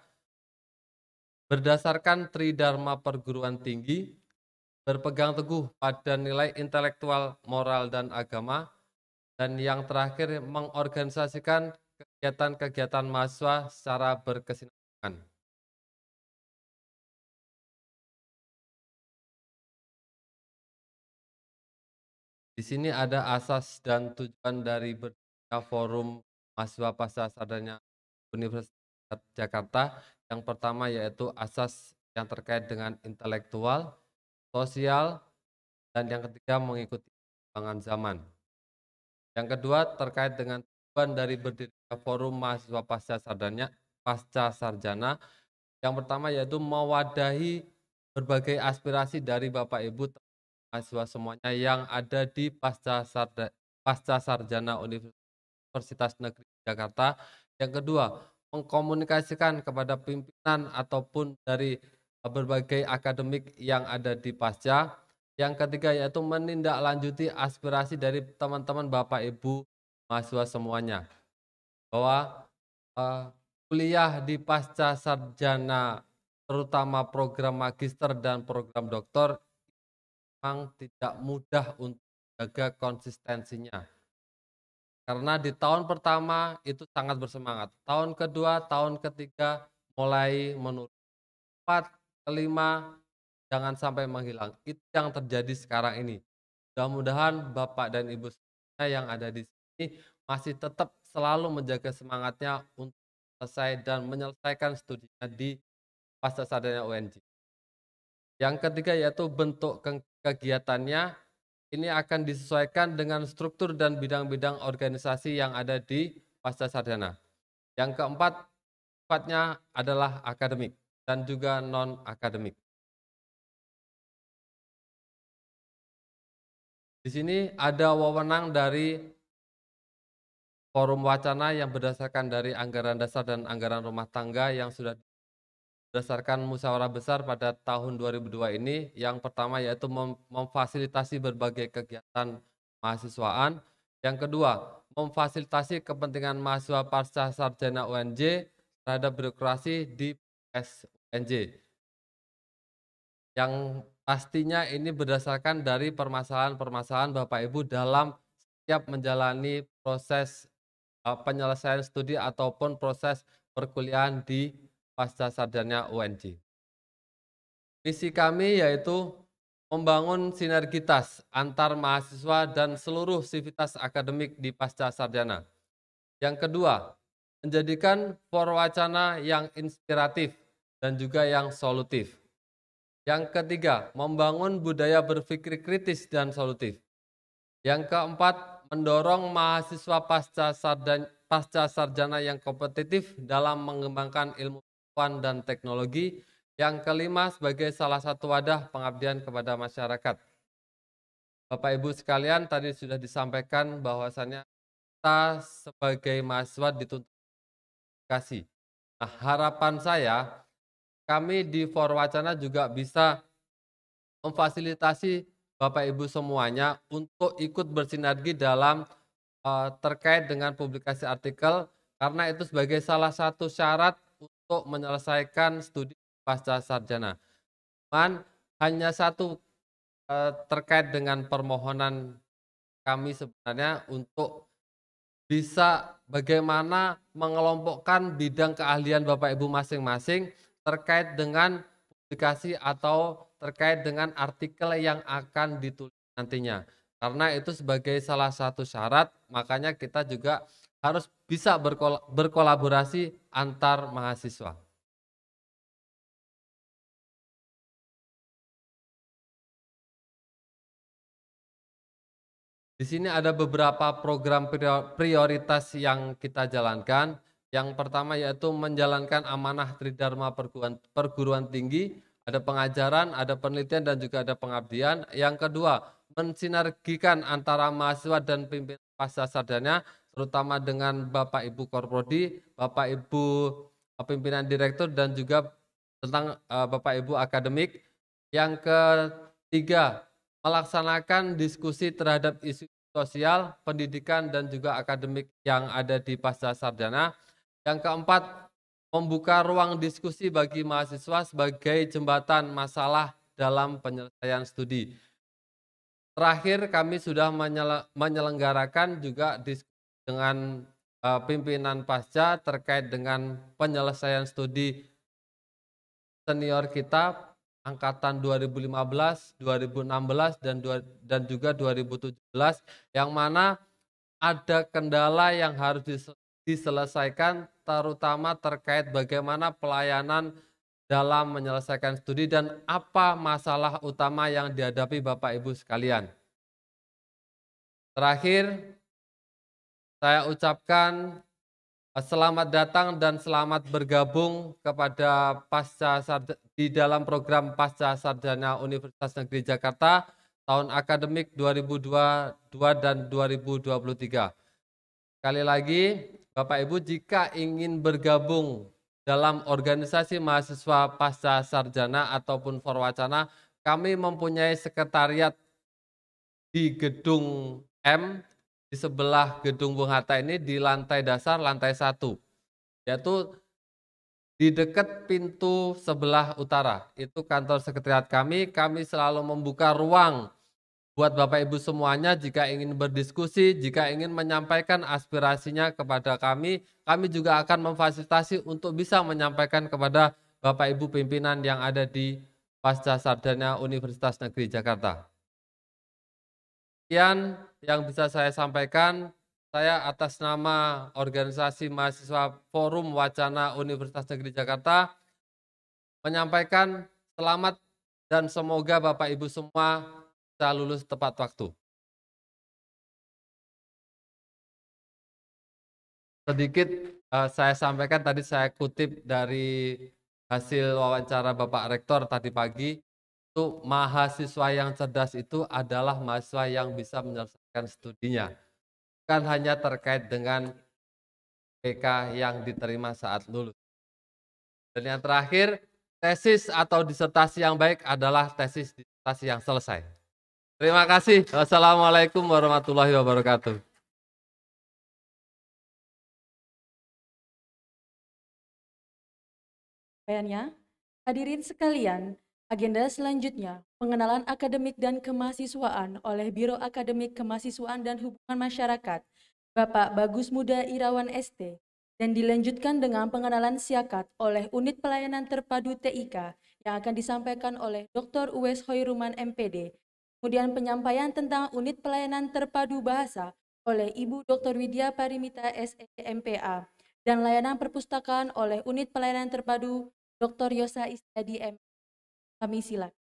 berdasarkan tridharma perguruan tinggi, berpegang teguh pada nilai intelektual, moral, dan agama, dan yang terakhir mengorganisasikan kegiatan-kegiatan mahasiswa secara berkesinambungan. Di sini ada asas dan tujuan dari ber forum mahasiswa pasca sarjana Universitas Jakarta. Yang pertama yaitu asas yang terkait dengan intelektual, sosial, dan yang ketiga mengikuti perkembangan zaman. Yang kedua terkait dengan tujuan dari berdirinya forum mahasiswa pasca sarjana pasca sarjana. Yang pertama yaitu mewadahi berbagai aspirasi dari Bapak Ibu mahasiswa semuanya yang ada di pasca sarjana, pasca sarjana Universitas Universitas Negeri Jakarta. Yang kedua, mengkomunikasikan kepada pimpinan ataupun dari berbagai akademik yang ada di Pasca. Yang ketiga yaitu menindaklanjuti aspirasi dari teman-teman Bapak Ibu mahasiswa semuanya bahwa uh, kuliah di pasca sarjana terutama program magister dan program doktor memang tidak mudah untuk jaga konsistensinya. Karena di tahun pertama itu sangat bersemangat. Tahun kedua, tahun ketiga mulai menurun. Empat, kelima, jangan sampai menghilang. Itu yang terjadi sekarang ini. Mudah-mudahan Bapak dan Ibu saya yang ada di sini masih tetap selalu menjaga semangatnya untuk selesai dan menyelesaikan studinya di pasca sadarnya UNJ. Yang ketiga yaitu bentuk kegiatannya ini akan disesuaikan dengan struktur dan bidang-bidang organisasi yang ada di pasca sarjana. Yang keempat, sifatnya adalah akademik dan juga non-akademik. Di sini ada wewenang dari forum wacana yang berdasarkan dari anggaran dasar dan anggaran rumah tangga yang sudah berdasarkan musyawarah besar pada tahun 2002 ini yang pertama yaitu mem memfasilitasi berbagai kegiatan mahasiswaan yang kedua memfasilitasi kepentingan mahasiswa pasca sarjana UNJ terhadap birokrasi di SNJ yang pastinya ini berdasarkan dari permasalahan-permasalahan Bapak Ibu dalam setiap menjalani proses eh, penyelesaian studi ataupun proses perkuliahan di pasca sarjana UNJ. Misi kami yaitu membangun sinergitas antar mahasiswa dan seluruh sivitas akademik di pasca sarjana. Yang kedua, menjadikan forwacana yang inspiratif dan juga yang solutif. Yang ketiga, membangun budaya berpikir kritis dan solutif. Yang keempat, mendorong mahasiswa pasca sarjana yang kompetitif dalam mengembangkan ilmu dan teknologi. Yang kelima sebagai salah satu wadah pengabdian kepada masyarakat. Bapak Ibu sekalian tadi sudah disampaikan bahwasannya kita sebagai mahasiswa dituntut kasih. Nah, harapan saya kami di Forwacana juga bisa memfasilitasi Bapak Ibu semuanya untuk ikut bersinergi dalam uh, terkait dengan publikasi artikel karena itu sebagai salah satu syarat untuk menyelesaikan studi pasca sarjana. man hanya satu eh, terkait dengan permohonan kami sebenarnya untuk bisa bagaimana mengelompokkan bidang keahlian Bapak Ibu masing-masing terkait dengan publikasi atau terkait dengan artikel yang akan ditulis nantinya. Karena itu sebagai salah satu syarat, makanya kita juga harus bisa berkol berkolaborasi antar mahasiswa. Di sini ada beberapa program prioritas yang kita jalankan. Yang pertama yaitu menjalankan amanah Tridharma perguruan, perguruan tinggi, ada pengajaran, ada penelitian, dan juga ada pengabdian. Yang kedua, mensinergikan antara mahasiswa dan pimpinan pasca sarjana terutama dengan Bapak Ibu Korprodi, Bapak Ibu eh, pimpinan direktur dan juga tentang eh, Bapak Ibu akademik. Yang ketiga, melaksanakan diskusi terhadap isu sosial, pendidikan dan juga akademik yang ada di pasca sarjana. Yang keempat, membuka ruang diskusi bagi mahasiswa sebagai jembatan masalah dalam penyelesaian studi. Terakhir, kami sudah menyelenggarakan juga diskusi dengan uh, pimpinan pasca terkait dengan penyelesaian studi senior kita angkatan 2015, 2016 dan dua, dan juga 2017 yang mana ada kendala yang harus diselesaikan terutama terkait bagaimana pelayanan dalam menyelesaikan studi dan apa masalah utama yang dihadapi Bapak Ibu sekalian. Terakhir, saya ucapkan eh, selamat datang dan selamat bergabung kepada pasca di dalam program pasca sarjana Universitas Negeri Jakarta tahun akademik 2022 dan 2023. Sekali lagi, Bapak Ibu jika ingin bergabung dalam organisasi mahasiswa pasca sarjana ataupun forwacana, kami mempunyai sekretariat di gedung M di sebelah gedung Bung Hatta ini di lantai dasar lantai satu yaitu di dekat pintu sebelah utara itu kantor sekretariat kami kami selalu membuka ruang buat Bapak Ibu semuanya jika ingin berdiskusi, jika ingin menyampaikan aspirasinya kepada kami, kami juga akan memfasilitasi untuk bisa menyampaikan kepada Bapak Ibu pimpinan yang ada di Pasca Sarjana Universitas Negeri Jakarta. Sekian yang bisa saya sampaikan. Saya atas nama organisasi mahasiswa Forum Wacana Universitas Negeri Jakarta menyampaikan selamat dan semoga Bapak Ibu semua bisa lulus tepat waktu. Sedikit uh, saya sampaikan tadi saya kutip dari hasil wawancara Bapak Rektor tadi pagi itu mahasiswa yang cerdas itu adalah mahasiswa yang bisa menyelesaikan studinya. Bukan hanya terkait dengan PK yang diterima saat lulus. Dan yang terakhir, tesis atau disertasi yang baik adalah tesis disertasi yang selesai. Terima kasih. Wassalamualaikum warahmatullahi wabarakatuh. hadirin sekalian, Agenda selanjutnya, pengenalan akademik dan kemahasiswaan oleh Biro Akademik Kemahasiswaan dan Hubungan Masyarakat, Bapak Bagus Muda Irawan ST, dan dilanjutkan dengan pengenalan siakat oleh Unit Pelayanan Terpadu TIK yang akan disampaikan oleh Dr. Uwes Hoiruman MPD. Kemudian penyampaian tentang Unit Pelayanan Terpadu Bahasa oleh Ibu Dr. Widya Parimita SMPA e dan layanan perpustakaan oleh Unit Pelayanan Terpadu Dr. Yosa Istadi M. Kami silakan.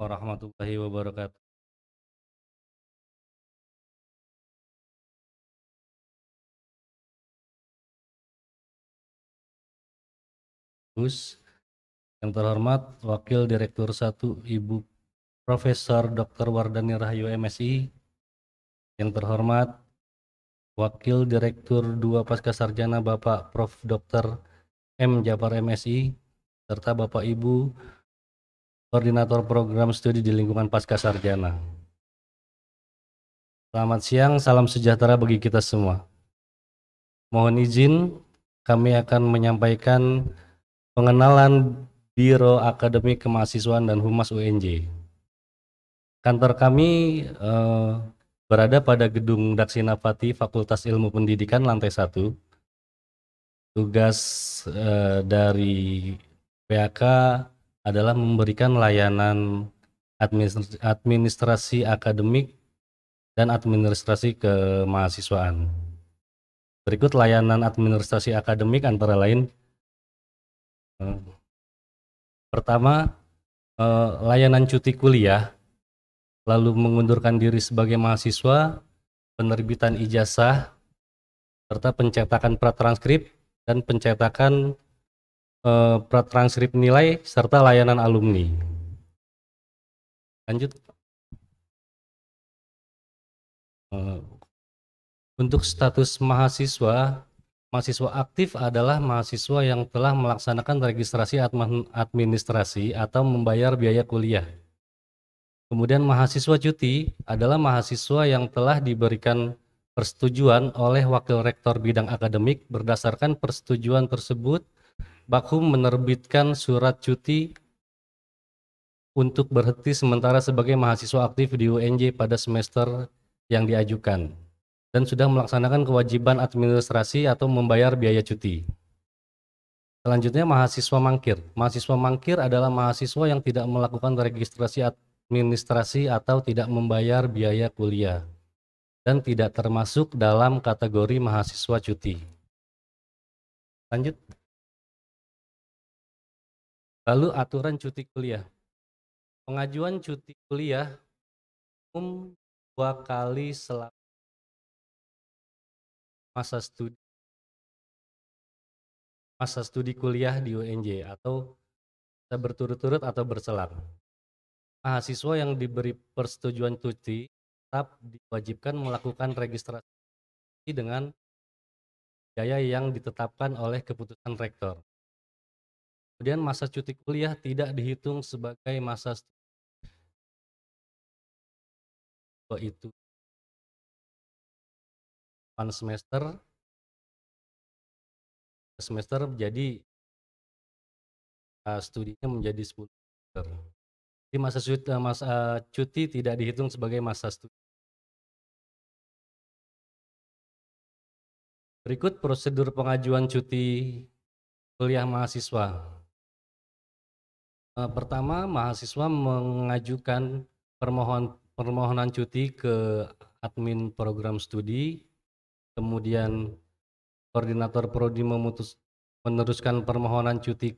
warahmatullahi wabarakatuh. Gus, yang terhormat Wakil Direktur 1 Ibu Profesor Dr. Wardani Rahayu MSI, yang terhormat Wakil Direktur 2 Pasca Sarjana Bapak Prof. Dr. M. Jabar MSI, serta Bapak Ibu Koordinator Program Studi di Lingkungan Pasca Sarjana. Selamat siang, salam sejahtera bagi kita semua. Mohon izin, kami akan menyampaikan pengenalan Biro Akademik Kemahasiswaan dan Humas UNJ. Kantor kami eh, berada pada Gedung Daksinapati Fakultas Ilmu Pendidikan lantai 1 tugas eh, dari PHK adalah memberikan layanan administrasi, akademik dan administrasi kemahasiswaan. Berikut layanan administrasi akademik antara lain eh, pertama eh, layanan cuti kuliah lalu mengundurkan diri sebagai mahasiswa, penerbitan ijazah serta pencetakan pratranskrip dan pencetakan uh, eh, transkrip nilai serta layanan alumni. Lanjut. Eh, untuk status mahasiswa, mahasiswa aktif adalah mahasiswa yang telah melaksanakan registrasi administrasi atau membayar biaya kuliah. Kemudian mahasiswa cuti adalah mahasiswa yang telah diberikan persetujuan oleh wakil rektor bidang akademik berdasarkan persetujuan tersebut Bakum menerbitkan surat cuti untuk berhenti sementara sebagai mahasiswa aktif di UNJ pada semester yang diajukan dan sudah melaksanakan kewajiban administrasi atau membayar biaya cuti. Selanjutnya mahasiswa mangkir. Mahasiswa mangkir adalah mahasiswa yang tidak melakukan registrasi administrasi atau tidak membayar biaya kuliah dan tidak termasuk dalam kategori mahasiswa cuti. Lanjut. Lalu aturan cuti kuliah. Pengajuan cuti kuliah umum dua kali selama masa studi masa studi kuliah di UNJ atau berturut-turut atau berselang. Mahasiswa yang diberi persetujuan cuti tetap diwajibkan melakukan registrasi dengan biaya yang ditetapkan oleh keputusan rektor. Kemudian masa cuti kuliah tidak dihitung sebagai masa studi. Oh, itu pan semester semester jadi uh, studinya menjadi 10 semester. Jadi masa cuti, uh, eh, masa eh, cuti tidak dihitung sebagai masa studi. Berikut prosedur pengajuan cuti kuliah mahasiswa. Eh, pertama mahasiswa mengajukan permohon permohonan cuti ke admin program studi kemudian koordinator prodi memutus meneruskan permohonan cuti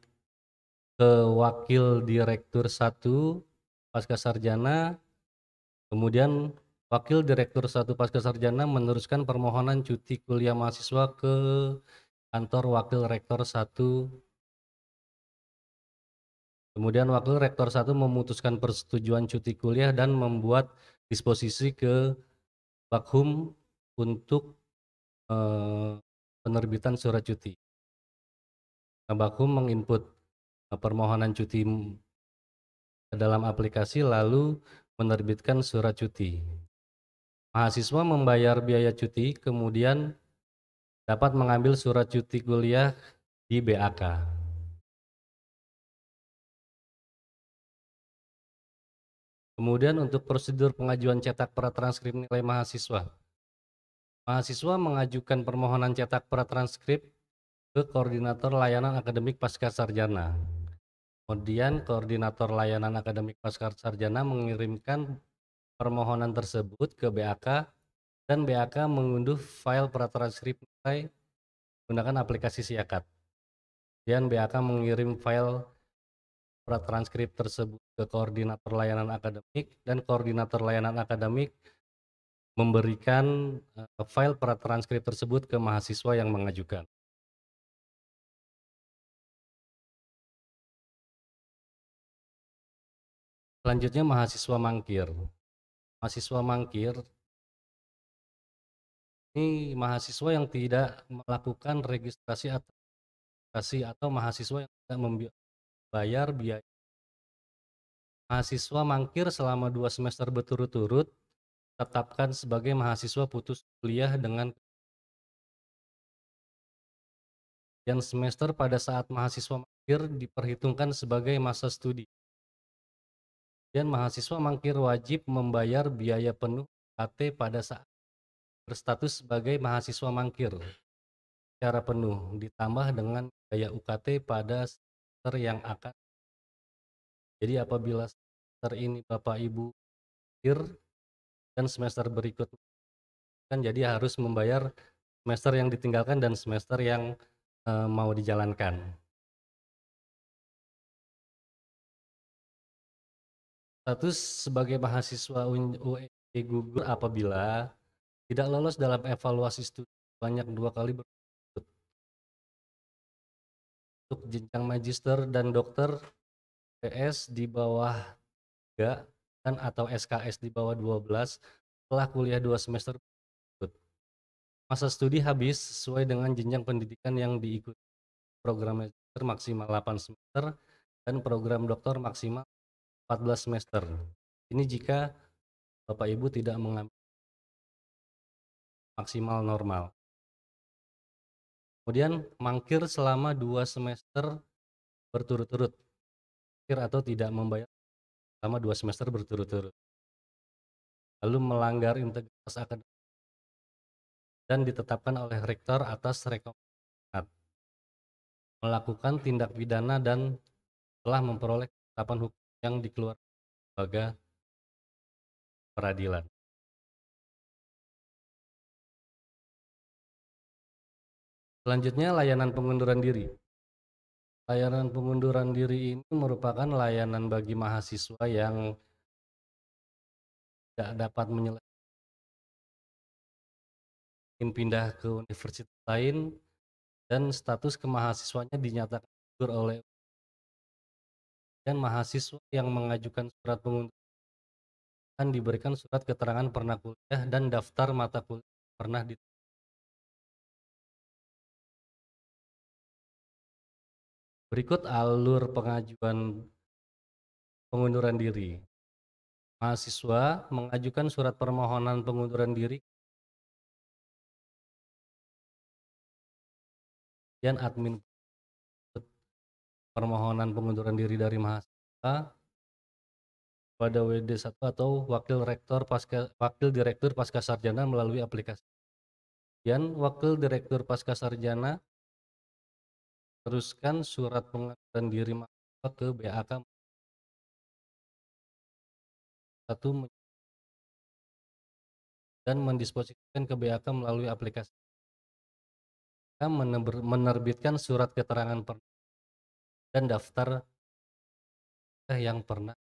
ke wakil direktur satu pasca sarjana kemudian wakil direktur satu pasca sarjana meneruskan permohonan cuti kuliah mahasiswa ke kantor wakil rektor satu Kemudian Wakil Rektor Satu memutuskan persetujuan cuti kuliah dan membuat disposisi ke Bakhum untuk eh, penerbitan surat cuti. Nah, Bakhum menginput eh, permohonan cuti ke dalam aplikasi lalu menerbitkan surat cuti. Mahasiswa membayar biaya cuti kemudian dapat mengambil surat cuti kuliah di BAK. Kemudian untuk prosedur pengajuan cetak pratranskrip nilai mahasiswa. Mahasiswa mengajukan permohonan cetak pratranskrip ke koordinator layanan akademik pasca sarjana. Kemudian koordinator layanan akademik pasca sarjana mengirimkan permohonan tersebut ke BAK dan BAK mengunduh file pratranskrip nilai menggunakan aplikasi Siakat. Kemudian BAK mengirim file transkrip tersebut ke koordinator layanan akademik dan koordinator layanan akademik memberikan eh, file file transkrip tersebut ke mahasiswa yang mengajukan. Selanjutnya mahasiswa mangkir. Mahasiswa mangkir ini mahasiswa yang tidak melakukan registrasi atau atau mahasiswa yang tidak bayar biaya mahasiswa mangkir selama dua semester berturut-turut tetapkan sebagai mahasiswa putus kuliah dengan dan semester pada saat mahasiswa mangkir diperhitungkan sebagai masa studi. Dan mahasiswa mangkir wajib membayar biaya penuh KT pada saat berstatus sebagai mahasiswa mangkir secara penuh ditambah dengan biaya UKT pada Ter yang akan jadi apabila semester ini Bapak Ibu akhir dan semester berikut kan jadi harus membayar semester yang ditinggalkan dan semester yang e, mau dijalankan. Status sebagai mahasiswa UEG gugur apabila tidak lolos dalam evaluasi studi banyak dua kali ber untuk jenjang magister dan dokter PS di bawah 3 dan atau SKS di bawah 12 setelah kuliah 2 semester berikut. Masa studi habis sesuai dengan jenjang pendidikan yang diikuti. Program magister maksimal 8 semester dan program doktor maksimal 14 semester. Ini jika Bapak Ibu tidak mengambil maksimal normal kemudian mangkir selama dua semester berturut-turut mangkir atau tidak membayar selama dua semester berturut-turut lalu melanggar integritas akademik dan ditetapkan oleh rektor atas rekomendasi melakukan tindak pidana dan telah memperoleh ketetapan hukum yang dikeluarkan lembaga peradilan. Selanjutnya layanan pengunduran diri. Layanan pengunduran diri ini merupakan layanan bagi mahasiswa yang tidak dapat menyelesaikan pindah ke universitas lain dan status kemahasiswanya dinyatakan gugur oleh dan mahasiswa yang mengajukan surat pengunduran akan diberikan surat keterangan pernah kuliah dan daftar mata kuliah pernah ditulis. Berikut alur pengajuan pengunduran diri. Mahasiswa mengajukan surat permohonan pengunduran diri dan admin permohonan pengunduran diri dari mahasiswa pada WD1 atau wakil rektor pasca wakil direktur pasca sarjana melalui aplikasi. Dan wakil direktur pasca sarjana teruskan surat pengajuan diri mahasiswa ke BAK satu dan mendisposisikan ke BAK melalui aplikasi menerbitkan surat keterangan dan daftar yang pernah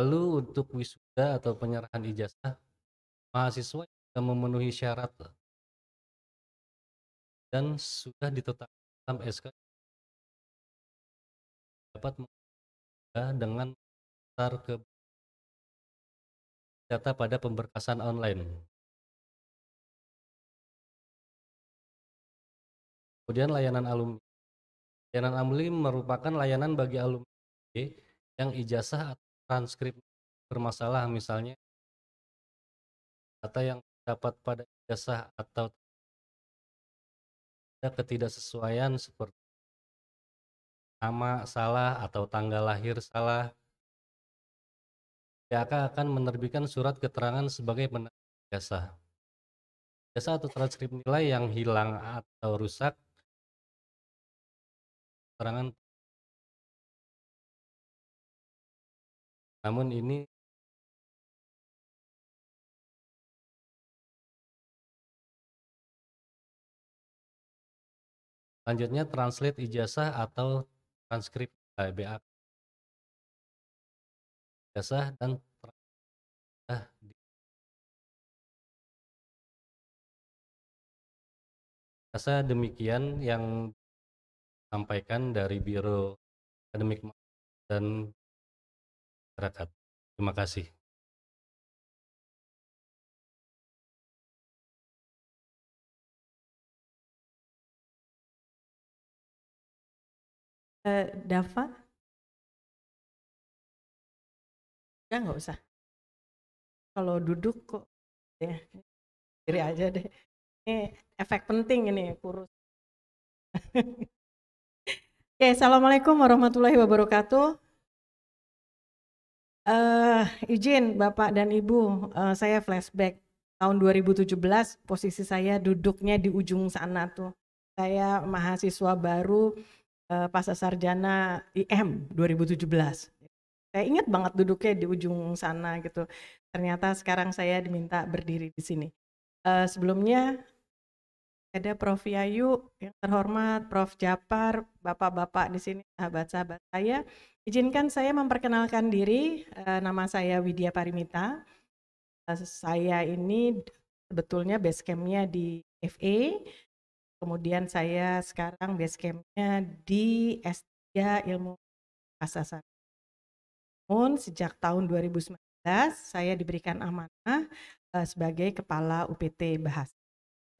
Lalu untuk wisuda atau penyerahan ijazah, mahasiswa yang memenuhi syarat eh, dan sudah ditetapkan dalam SK dapat dengan daftar ke data pada pemberkasan online. Kemudian layanan alumni. Layanan alumni merupakan layanan bagi alumni yang ijazah atau transkrip bermasalah misalnya data yang dapat pada ijazah atau ada ketidaksesuaian seperti nama salah atau tanggal lahir salah PHK akan menerbitkan surat keterangan sebagai penerbit jasa. Jasa atau transkrip nilai yang hilang atau rusak keterangan namun ini Selanjutnya translate ijazah atau transkrip BAP. Ijazah dan ah, di demikian yang disampaikan dari Biro Akademik dan masyarakat. Terima kasih. Uh, Dava? Ya, nggak usah. Kalau duduk kok ya, diri aja deh. Ini efek penting ini kurus. *laughs* Oke, Assalamualaikum warahmatullahi wabarakatuh. Uh, izin Bapak dan Ibu, uh, saya flashback tahun 2017 posisi saya duduknya di ujung sana tuh. Saya mahasiswa baru uh, pasca sarjana IM 2017. Saya ingat banget duduknya di ujung sana gitu. Ternyata sekarang saya diminta berdiri di sini. Uh, sebelumnya ada Prof Yayu yang terhormat, Prof Japar, bapak-bapak di sini, sahabat-sahabat saya. Izinkan saya memperkenalkan diri, eh, nama saya Widya Parimita. Eh, saya ini sebetulnya base camp-nya di FA, kemudian saya sekarang base camp-nya di S3 Ilmu Kasasan. Namun sejak tahun 2019 saya diberikan amanah eh, sebagai Kepala UPT Bahasa.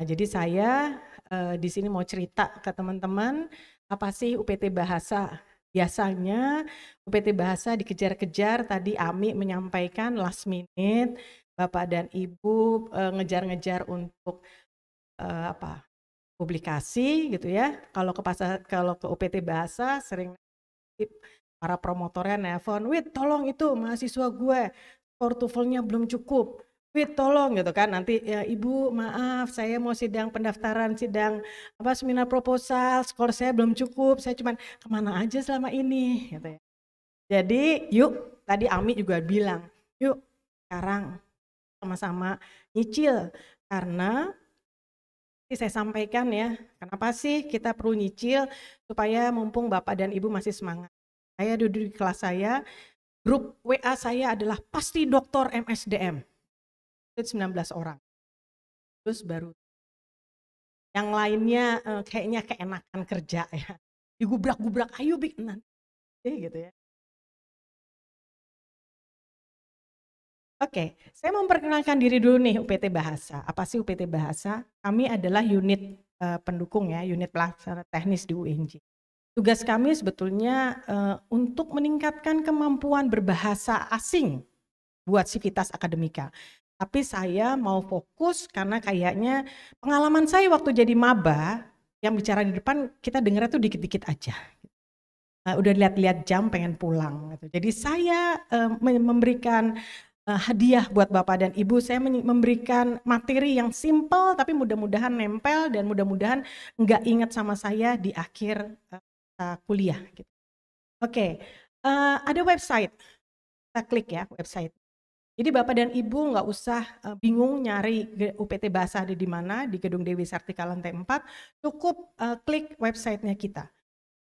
Nah, jadi saya di sini mau cerita ke teman-teman apa sih UPT Bahasa biasanya UPT Bahasa dikejar-kejar tadi Ami menyampaikan last minute Bapak dan Ibu eh, ngejar-ngejar untuk uh, apa publikasi gitu ya kalau ke pasar kalau ke UPT Bahasa sering para promotornya nelfon, wait tolong itu mahasiswa gue portofolnya belum cukup Fit tolong gitu kan nanti ya ibu maaf saya mau sidang pendaftaran sidang apa seminar proposal skor saya belum cukup saya cuman kemana aja selama ini gitu ya jadi yuk tadi Ami juga bilang yuk sekarang sama-sama nyicil karena saya sampaikan ya kenapa sih kita perlu nyicil supaya mumpung bapak dan ibu masih semangat saya duduk di kelas saya grup WA saya adalah pasti dokter MSDM itu 19 orang. Terus baru yang lainnya eh, kayaknya keenakan kerja *laughs* ya. Digubrak-gubrak, ayo bikin nanti. Iya, gitu ya. Oke, saya memperkenalkan diri dulu nih UPT Bahasa. Apa sih UPT Bahasa? Kami adalah unit uh, pendukung ya, unit pelaksana teknis di UNJ. Tugas kami sebetulnya uh, untuk meningkatkan kemampuan berbahasa asing buat sivitas akademika tapi saya mau fokus karena kayaknya pengalaman saya waktu jadi maba yang bicara di depan kita dengar tuh dikit-dikit aja. Eh, udah lihat-lihat jam pengen pulang gitu. Jadi saya eh, memberikan eh, hadiah buat Bapak dan Ibu. Saya memberikan materi yang simple tapi mudah-mudahan nempel dan mudah-mudahan nggak ingat sama saya di akhir kuliah gitu. Oke, ada website. Kita klik ya website. Jadi Bapak dan Ibu nggak usah eh, bingung nyari UPT Bahasa ada di mana, di Gedung Dewi Sartika lantai 4, cukup uh, klik websitenya kita.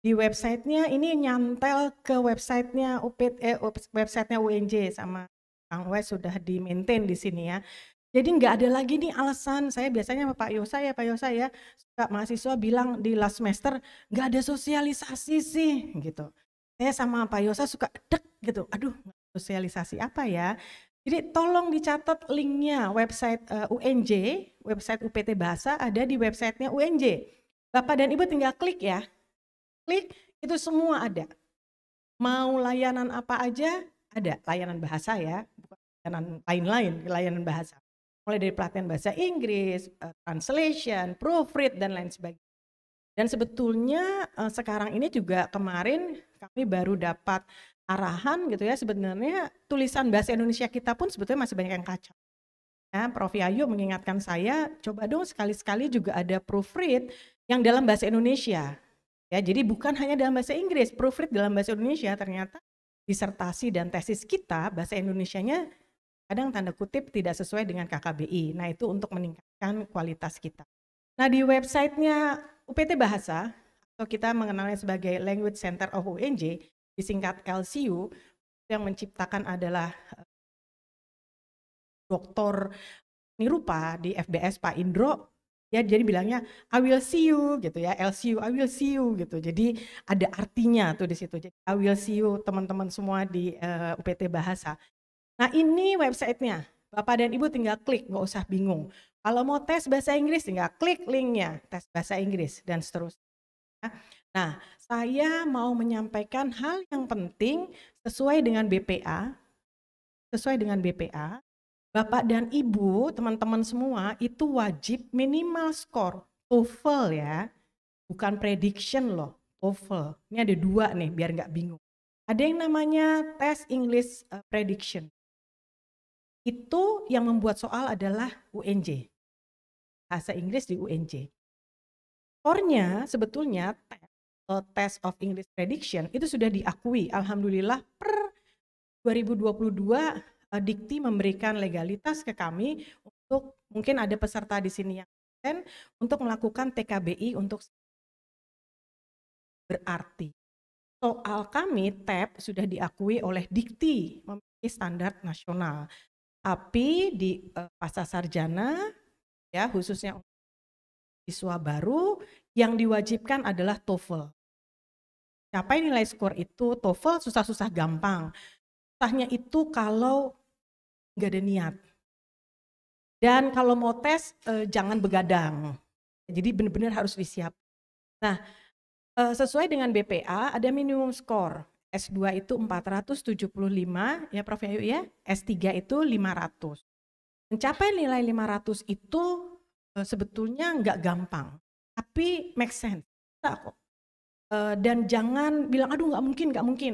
Di websitenya ini nyantel ke websitenya UPT, eh, websitenya UNJ sama Kang Wes sudah di maintain di sini ya. Jadi nggak ada lagi nih alasan, saya biasanya sama Pak Yosa ya, Pak Yosa ya, suka mahasiswa bilang di last semester, nggak ada sosialisasi sih, gitu. Saya sama Pak Yosa suka dek gitu, aduh sosialisasi apa ya? Jadi tolong dicatat linknya website uh, eh, UNJ, website UPT Bahasa ada di websitenya UNJ. Bapak dan Ibu tinggal klik ya. Klik, itu semua ada. Mau layanan apa aja, ada. Layanan bahasa ya, bukan layanan lain-lain, layanan bahasa. Mulai dari pelatihan bahasa Inggris, uh, translation, proofread, dan lain sebagainya. Dan sebetulnya eh, sekarang ini juga kemarin kami baru dapat arahan gitu ya sebenarnya tulisan bahasa Indonesia kita pun sebetulnya masih banyak yang kacau. Ya, Prof. Yayu mengingatkan saya, coba dong sekali-sekali juga ada proofread yang dalam bahasa Indonesia. Ya, jadi bukan hanya dalam bahasa Inggris, proofread dalam bahasa Indonesia ternyata disertasi dan tesis kita bahasa Indonesianya kadang tanda kutip tidak sesuai dengan KKBI. Nah, itu untuk meningkatkan kualitas kita. Nah, di websitenya UPT Bahasa atau kita mengenalnya sebagai Language Center of UNJ, disingkat LCU yang menciptakan adalah eh, dokter nirupa di FBS Pak Indro ya jadi bilangnya I will see you gitu ya LCU I will see you gitu jadi ada artinya tuh di situ jadi I will see you teman-teman semua di uh, eh, UPT bahasa nah ini websitenya Bapak dan Ibu tinggal klik nggak usah bingung kalau mau tes bahasa Inggris tinggal klik linknya tes bahasa Inggris dan seterusnya Nah, saya mau menyampaikan hal yang penting sesuai dengan BPA, sesuai dengan BPA, Bapak dan Ibu, teman-teman semua itu wajib minimal skor TOEFL ya, bukan prediction loh, TOEFL. Ini ada dua nih biar nggak bingung. Ada yang namanya tes English eh, prediction. Itu yang membuat soal adalah UNJ. Bahasa Inggris di UNJ. Skornya sebetulnya tes uh, Test of English Prediction itu sudah diakui. Alhamdulillah per 2022 uh, eh, Dikti memberikan legalitas ke kami untuk mungkin ada peserta di sini yang ingin untuk melakukan TKBI untuk berarti. Soal kami TAP sudah diakui oleh Dikti memiliki standar nasional. Tapi di uh, pasar sarjana ya khususnya siswa baru yang diwajibkan adalah TOEFL capai nilai skor itu TOEFL susah-susah gampang. Susahnya itu kalau nggak ada niat. Dan kalau mau tes eh, jangan begadang. Jadi benar-benar harus disiap. Nah, eh, sesuai dengan BPA ada minimum skor. S2 itu 475 ya Prof Yayu ya. S3 itu 500. Mencapai nilai 500 itu eh, sebetulnya nggak gampang, tapi make sense. Bisa kok Eh, dan jangan bilang aduh nggak mungkin nggak mungkin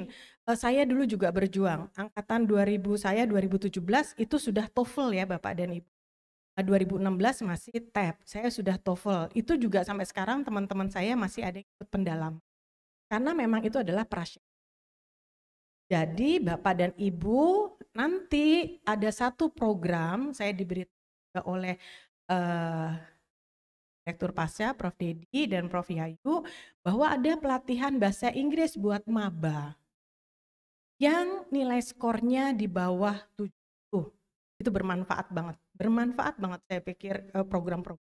uh, saya dulu juga berjuang angkatan 2000 saya 2017 itu sudah TOEFL ya Bapak dan Ibu 2016 eh, masih TAP, saya sudah TOEFL. Itu juga sampai sekarang teman-teman saya masih ada yang ikut pendalam. Karena memang itu adalah prasyarat. Jadi Bapak dan Ibu nanti ada satu program saya diberi oleh uh, Direktur Pasca Prof. Dedi dan Prof. Yayu bahwa ada pelatihan bahasa Inggris buat maba yang nilai skornya di bawah 7. Itu bermanfaat banget. Bermanfaat banget saya pikir eh, program-program.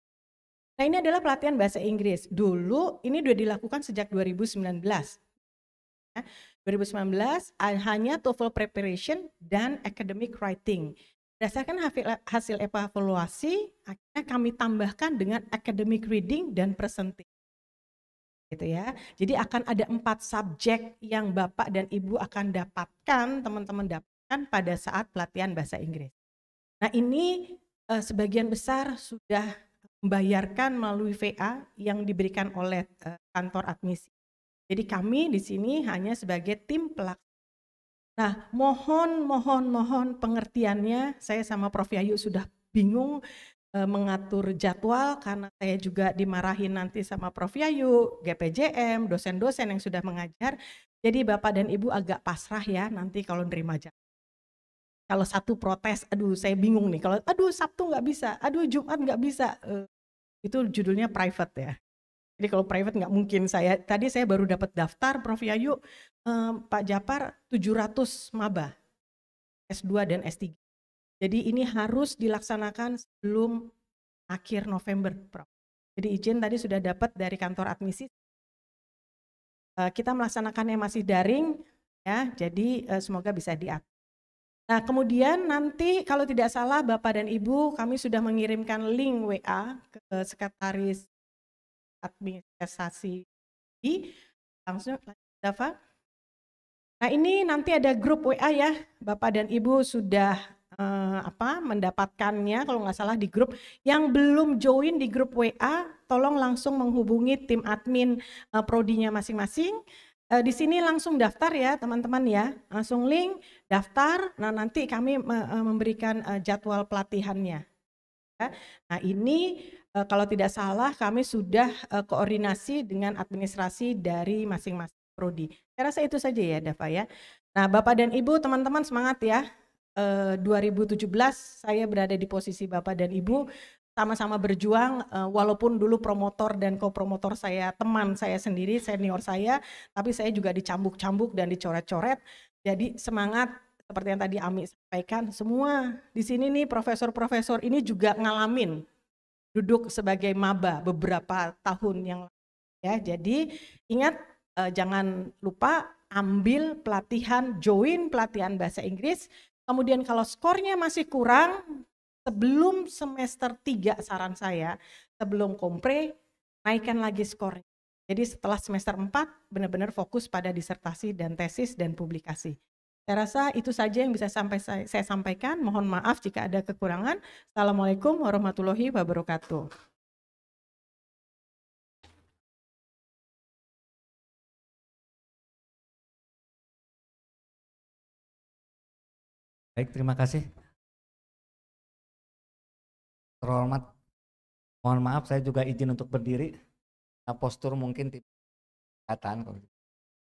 Nah ini adalah pelatihan bahasa Inggris. Dulu ini sudah dilakukan sejak 2019. 2019 ya, hanya TOEFL preparation dan academic writing. Berdasarkan hasil evaluasi, akhirnya kami tambahkan dengan academic reading dan presentation. Gitu ya. Jadi akan ada empat subjek yang Bapak dan Ibu akan dapatkan, teman-teman dapatkan pada saat pelatihan bahasa Inggris. Nah ini eh, sebagian besar sudah membayarkan melalui VA yang diberikan oleh eh, kantor admisi. Jadi kami di sini hanya sebagai tim pelaksana Nah, mohon, mohon, mohon pengertiannya. Saya sama Prof. Yayu sudah bingung e, mengatur jadwal karena saya juga dimarahin nanti sama Prof. Yayu, GPJM, dosen-dosen yang sudah mengajar. Jadi Bapak dan Ibu agak pasrah ya nanti kalau nerima jadwal. Kalau satu protes, aduh saya bingung nih. Kalau aduh Sabtu nggak bisa, aduh Jumat nggak bisa. E, itu judulnya private ya. Jadi kalau private nggak mungkin saya. Tadi saya baru dapat daftar Prof Yayu, eh, Pak Japar 700 maba S2 dan S3. Jadi ini harus dilaksanakan sebelum akhir November, Prof. Jadi izin tadi sudah dapat dari kantor admisi. Eh, kita melaksanakannya masih daring, ya. Jadi eh, semoga bisa diatur. Nah, kemudian nanti kalau tidak salah Bapak dan Ibu, kami sudah mengirimkan link WA ke Sekretaris administrasi di langsung Dava. Nah ini nanti ada grup WA ya, Bapak dan Ibu sudah eh, apa mendapatkannya kalau nggak salah di grup. Yang belum join di grup WA, tolong langsung menghubungi tim admin eh, prodinya masing-masing. Eh, di sini langsung daftar ya teman-teman ya, langsung link daftar. Nah nanti kami me eh, memberikan eh, jadwal pelatihannya. Nah ini Eh, kalau tidak salah kami sudah eh, koordinasi dengan administrasi dari masing-masing prodi. Saya rasa itu saja ya, Dava ya. Nah, Bapak dan Ibu, teman-teman semangat ya. Eh, uh, 2017 saya berada di posisi Bapak dan Ibu sama-sama berjuang walaupun dulu promotor dan co-promotor saya teman saya sendiri senior saya tapi saya juga dicambuk-cambuk dan dicoret-coret jadi semangat seperti yang tadi Ami sampaikan semua di sini nih profesor-profesor ini juga ngalamin duduk sebagai maba beberapa tahun yang ya jadi ingat eh, jangan lupa ambil pelatihan join pelatihan bahasa Inggris kemudian kalau skornya masih kurang sebelum semester 3 saran saya sebelum kompre naikkan lagi skor jadi setelah semester 4 benar-benar fokus pada disertasi dan tesis dan publikasi saya rasa itu saja yang bisa sampai saya, saya sampaikan. Mohon maaf jika ada kekurangan. Assalamualaikum warahmatullahi wabarakatuh. Baik, terima kasih. Terhormat, mohon maaf saya juga izin untuk berdiri. Nah, postur mungkin tidak kelihatan. Gitu.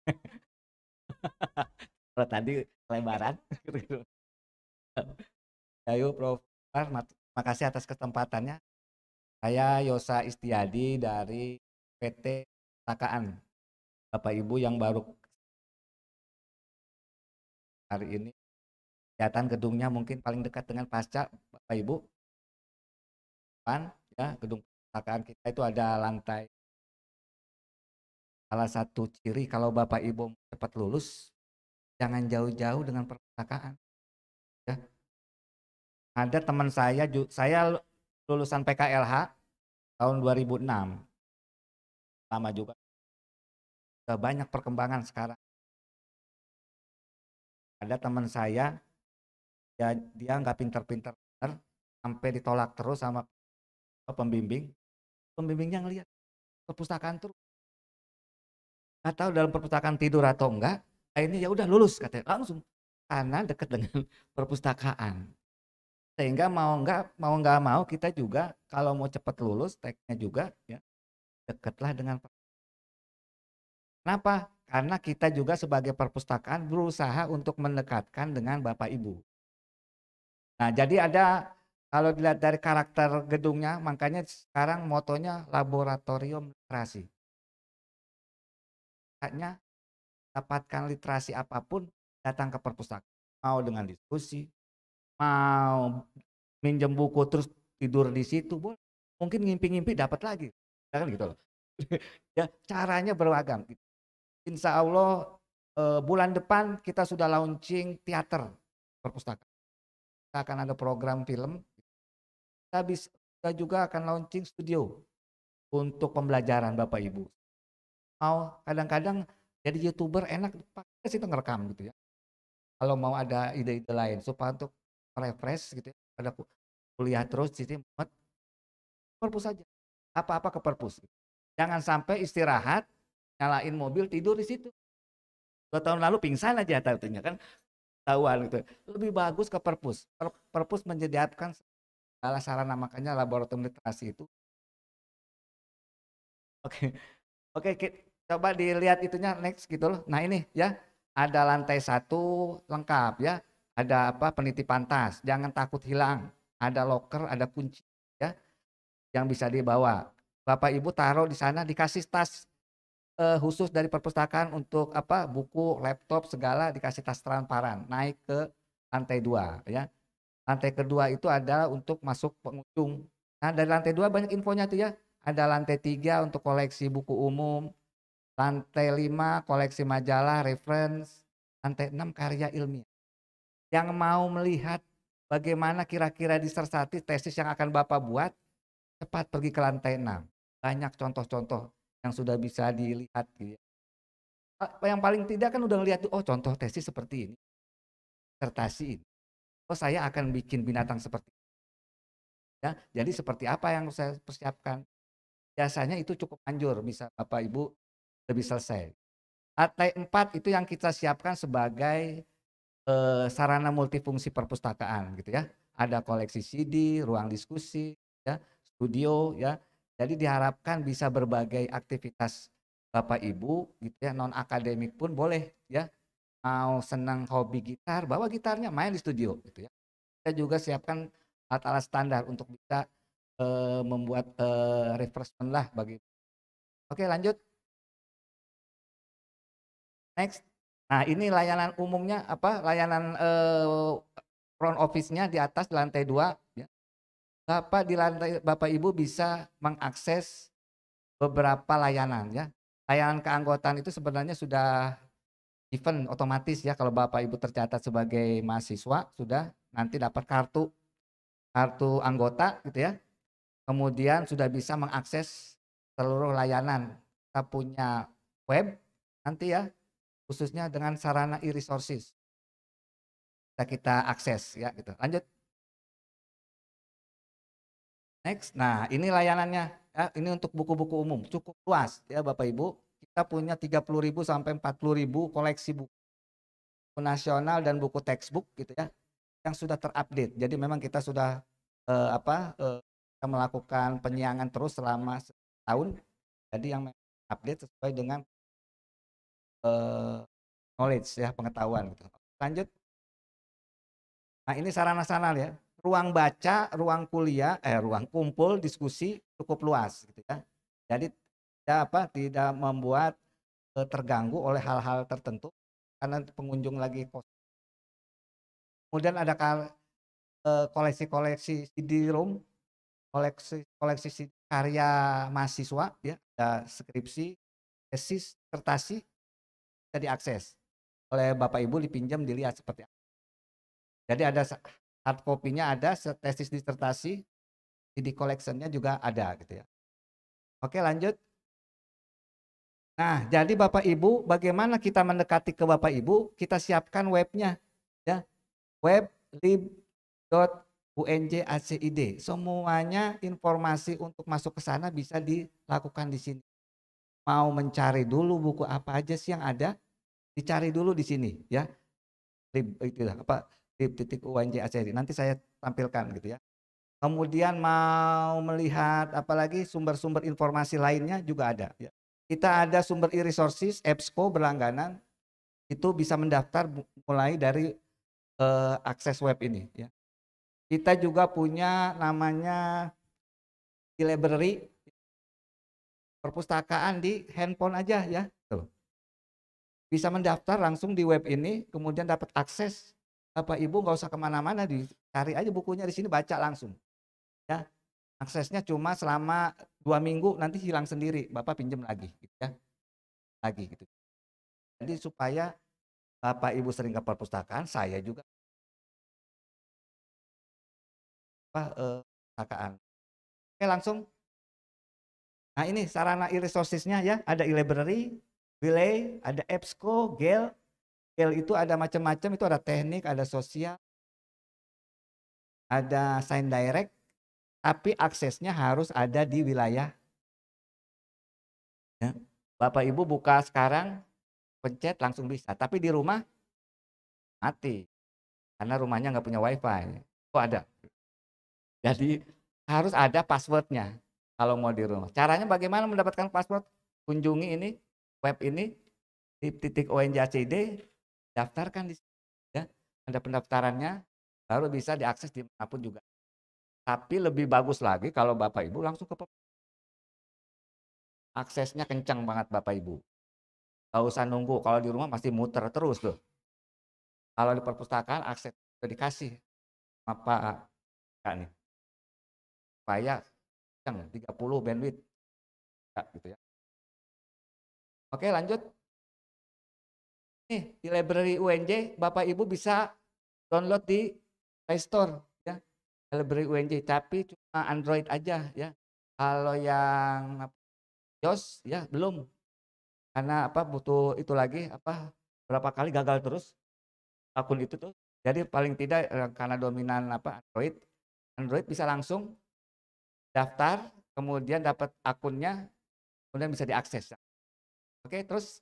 *laughs* kalau tadi lebaran *laughs* gitu, gitu. Ayo Prof. makasih atas kesempatannya. Saya Yosa Istiadi dari PT Takaan. Bapak Ibu yang baru hari ini kelihatan gedungnya mungkin paling dekat dengan pasca Bapak Ibu. Pan, ya, gedung Takaan kita itu ada lantai salah satu ciri kalau Bapak Ibu cepat lulus jangan jauh-jauh dengan perpustakaan ya ada teman saya saya lulusan PKLH tahun 2006 lama juga Sudah banyak perkembangan sekarang ada teman saya ya dia nggak pinter-pinter sampai ditolak terus sama pembimbing pembimbingnya ngelihat perpustakaan terus Atau dalam perpustakaan tidur atau enggak akhirnya ya udah lulus katanya langsung karena dekat dengan *laughs* perpustakaan sehingga mau nggak mau nggak mau kita juga kalau mau cepat lulus teknya juga ya dekatlah dengan kenapa karena kita juga sebagai perpustakaan berusaha untuk mendekatkan dengan bapak ibu nah jadi ada kalau dilihat dari karakter gedungnya, makanya sekarang motonya laboratorium literasi. Kayaknya dapatkan literasi apapun datang ke perpustakaan mau dengan diskusi mau minjem buku terus tidur di situ boleh mungkin ngimpi-ngimpi dapat lagi ya kan gitu loh *laughs* ya caranya beragam insya Allah eh, bulan depan kita sudah launching teater perpustakaan kita akan ada program film kita bisa kita juga akan launching studio untuk pembelajaran Bapak Ibu mau kadang-kadang jadi youtuber enak pakai sih ngerekam gitu ya kalau mau ada ide-ide lain supaya untuk refresh gitu ya pada kuliah terus jadi mumet perpus aja apa-apa ke perpus jangan sampai istirahat nyalain mobil tidur di situ dua tahun lalu pingsan aja tentunya kan tahuan gitu lebih bagus ke perpus perpus menyediakan segala sarana makanya laboratorium literasi itu oke oke Coba dilihat itunya next gitu loh. Nah ini ya ada lantai satu lengkap ya. Ada apa peniti pantas Jangan takut hilang. Ada locker, ada kunci ya yang bisa dibawa. Bapak Ibu taruh di sana dikasih tas eh, khusus dari perpustakaan untuk apa buku, laptop segala dikasih tas transparan naik ke lantai dua ya. Lantai kedua itu adalah untuk masuk pengunjung. Nah dari lantai dua banyak infonya tuh ya. Ada lantai tiga untuk koleksi buku umum, lantai 5 koleksi majalah, reference, lantai 6 karya ilmiah. Yang mau melihat bagaimana kira-kira disersati tesis yang akan Bapak buat, cepat pergi ke lantai 6. Banyak contoh-contoh yang sudah bisa dilihat. Gitu. Ya. Eh, yang paling tidak kan udah ngeliat oh contoh tesis seperti ini, disertasi ini. Oh saya akan bikin binatang seperti ini. Ya, jadi seperti apa yang saya persiapkan? Biasanya itu cukup anjur, bisa Bapak Ibu lebih selesai. Atai empat itu yang kita siapkan sebagai eh, sarana multifungsi perpustakaan gitu ya. Ada koleksi CD, ruang diskusi, ya, studio ya. Jadi diharapkan bisa berbagai aktivitas Bapak Ibu gitu ya non akademik pun boleh ya. Mau senang hobi gitar, bawa gitarnya main di studio gitu ya. Kita juga siapkan alat-alat standar untuk bisa eh, membuat eh, refreshment lah bagi. Oke, lanjut. Next. Nah, ini layanan umumnya apa? Layanan eh, front office-nya di atas di lantai dua. Ya. Bapak di lantai Bapak Ibu bisa mengakses beberapa layanan ya. Layanan keanggotaan itu sebenarnya sudah event otomatis ya kalau Bapak Ibu tercatat sebagai mahasiswa sudah nanti dapat kartu kartu anggota gitu ya. Kemudian sudah bisa mengakses seluruh layanan. Kita punya web nanti ya khususnya dengan sarana e-resources kita kita akses ya gitu lanjut next nah ini layanannya ya, ini untuk buku-buku umum cukup luas ya bapak ibu kita punya 30.000 sampai 40.000 koleksi buku nasional dan buku textbook gitu ya yang sudah terupdate jadi memang kita sudah eh, apa eh, kita melakukan penyiangan terus selama setahun. jadi yang update sesuai dengan uh, knowledge ya pengetahuan gitu. Lanjut. Nah ini sarana-sarana ya. Ruang baca, ruang kuliah, eh ruang kumpul, diskusi cukup luas gitu ya. Jadi tidak apa tidak membuat uh, terganggu oleh hal-hal tertentu karena pengunjung lagi kos. Kemudian ada eh, koleksi-koleksi uh, CD room, koleksi koleksi karya mahasiswa ya, ada skripsi, tesis, kertasi, bisa diakses oleh Bapak Ibu dipinjam dilihat seperti apa. Jadi ada hard copy-nya ada, tesis disertasi, CD collection-nya juga ada gitu ya. Oke, lanjut. Nah, jadi Bapak Ibu, bagaimana kita mendekati ke Bapak Ibu? Kita siapkan webnya ya. Web unj.ac.id Semuanya informasi untuk masuk ke sana bisa dilakukan di sini mau mencari dulu buku apa aja sih yang ada, dicari dulu di sini ya. itu itulah, apa lib titik UNJ aceri Nanti saya tampilkan gitu ya. Kemudian mau melihat apalagi sumber-sumber informasi lainnya juga ada. Ya. Kita ada sumber e-resources, EBSCO berlangganan, itu bisa mendaftar mulai dari uh, akses web ini. Ya. Kita juga punya namanya e-library, perpustakaan di handphone aja ya. Tuh. Gitu Bisa mendaftar langsung di web ini, kemudian dapat akses Bapak Ibu nggak usah kemana-mana, dicari aja bukunya di sini baca langsung. Ya, aksesnya cuma selama dua minggu nanti hilang sendiri, Bapak pinjam lagi, gitu ya, lagi gitu. Jadi supaya Bapak Ibu sering ke perpustakaan, saya juga eh, perpustakaan. Oke langsung Nah ini sarana e-resourcesnya ya, ada e-library, Relay, ada EBSCO, GEL. GEL itu ada macam-macam, itu ada teknik, ada sosial, ada sign direct, tapi aksesnya harus ada di wilayah. Ya. Bapak Ibu buka sekarang, pencet langsung bisa. Tapi di rumah mati, karena rumahnya nggak punya wifi. Kok oh, ada? Jadi harus ada passwordnya kalau mau di rumah. Caranya bagaimana mendapatkan password? Kunjungi ini web ini di titik ONJCD, daftarkan di sini. Ya, ada pendaftarannya, baru bisa diakses di pun juga. Tapi lebih bagus lagi kalau Bapak Ibu langsung ke aksesnya kencang banget Bapak Ibu. Gak usah nunggu, kalau di rumah masih muter terus tuh. Kalau di perpustakaan akses sudah dikasih apa Kak nih. Supaya yang 30 bandwidth. Ya, gitu ya. Oke, lanjut. Nih, di library UNJ Bapak Ibu bisa download di Play Store ya. Library UNJ tapi cuma Android aja ya. Kalau yang iOS ya belum. Karena apa butuh itu lagi apa berapa kali gagal terus akun itu tuh. Jadi paling tidak eh, karena dominan apa Android, Android bisa langsung daftar, kemudian dapat akunnya, kemudian bisa diakses. Oke, terus.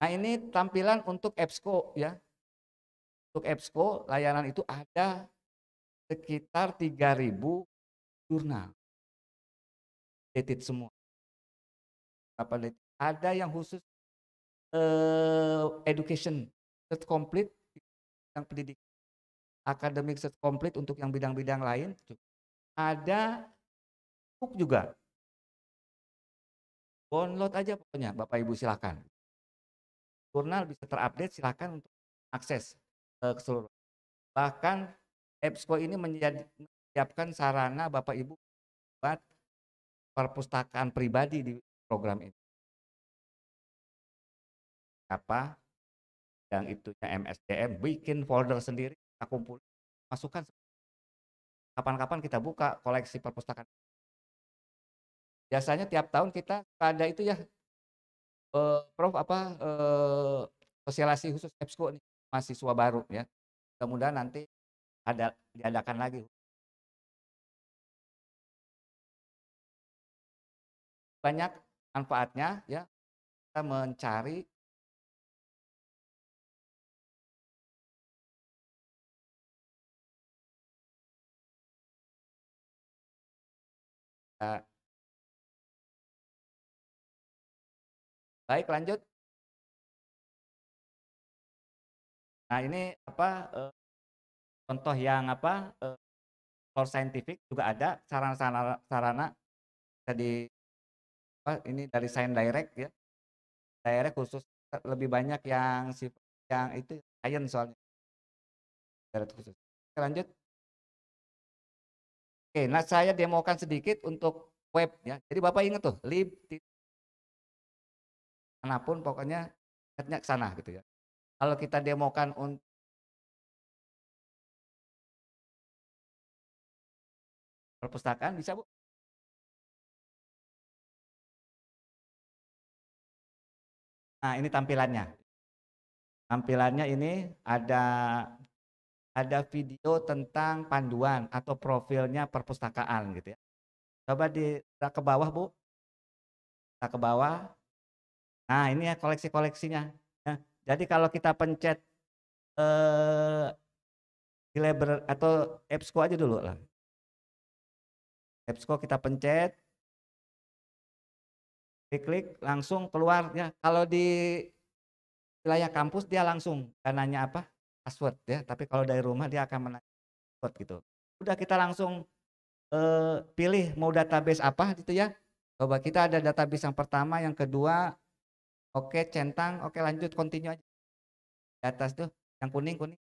Nah ini tampilan untuk EBSCO ya. Untuk EBSCO layanan itu ada sekitar 3.000 jurnal. Dated semua. Apa Ada yang khusus uh, education, set complete yang pendidikan. akademik set complete untuk yang bidang-bidang lain ada hook juga. Download aja pokoknya, Bapak Ibu silakan. Jurnal bisa terupdate silakan untuk akses e, ke keseluruhan. Bahkan EBSCO ini menyiapkan sarana Bapak Ibu buat perpustakaan pribadi di program ini. Apa yang itunya MSDM bikin folder sendiri, kita kumpul, masukkan kapan-kapan kita buka koleksi perpustakaan. Biasanya tiap tahun kita ada itu ya eh, Prof apa eh, sosialisasi khusus EBSCO nih mahasiswa baru ya. Kemudian nanti ada diadakan lagi. Banyak manfaatnya ya kita mencari Baik, lanjut. Nah, ini apa eh, contoh yang apa eh, for scientific juga ada sarana-sarana jadi tadi apa ini dari Science Direct ya. Direct khusus e, lebih banyak yang yang itu science soalnya. Direct khusus. Lanjut. Oke, nah saya demokan sedikit untuk web ya. Jadi Bapak ingat tuh, lib manapun pokoknya ingatnya ke sana gitu ya. Kalau kita demokan untuk perpustakaan bisa Bu? Nah, ini tampilannya. Tampilannya ini ada ada video tentang panduan atau profilnya perpustakaan gitu ya. Coba di ke bawah, Bu. Kita ke bawah. Nah, ini ya koleksi-koleksinya. Ya, jadi kalau kita pencet eh di label atau EBSCO aja dulu lah. EBSCO kita pencet. Klik-klik langsung keluar ya. Kalau di wilayah kampus dia langsung nanya apa? password ya tapi kalau dari rumah dia akan menanya password gitu udah kita langsung uh, pilih mau database apa gitu ya coba kita ada database yang pertama yang kedua oke okay, centang oke okay, lanjut continue aja di atas tuh yang kuning kuning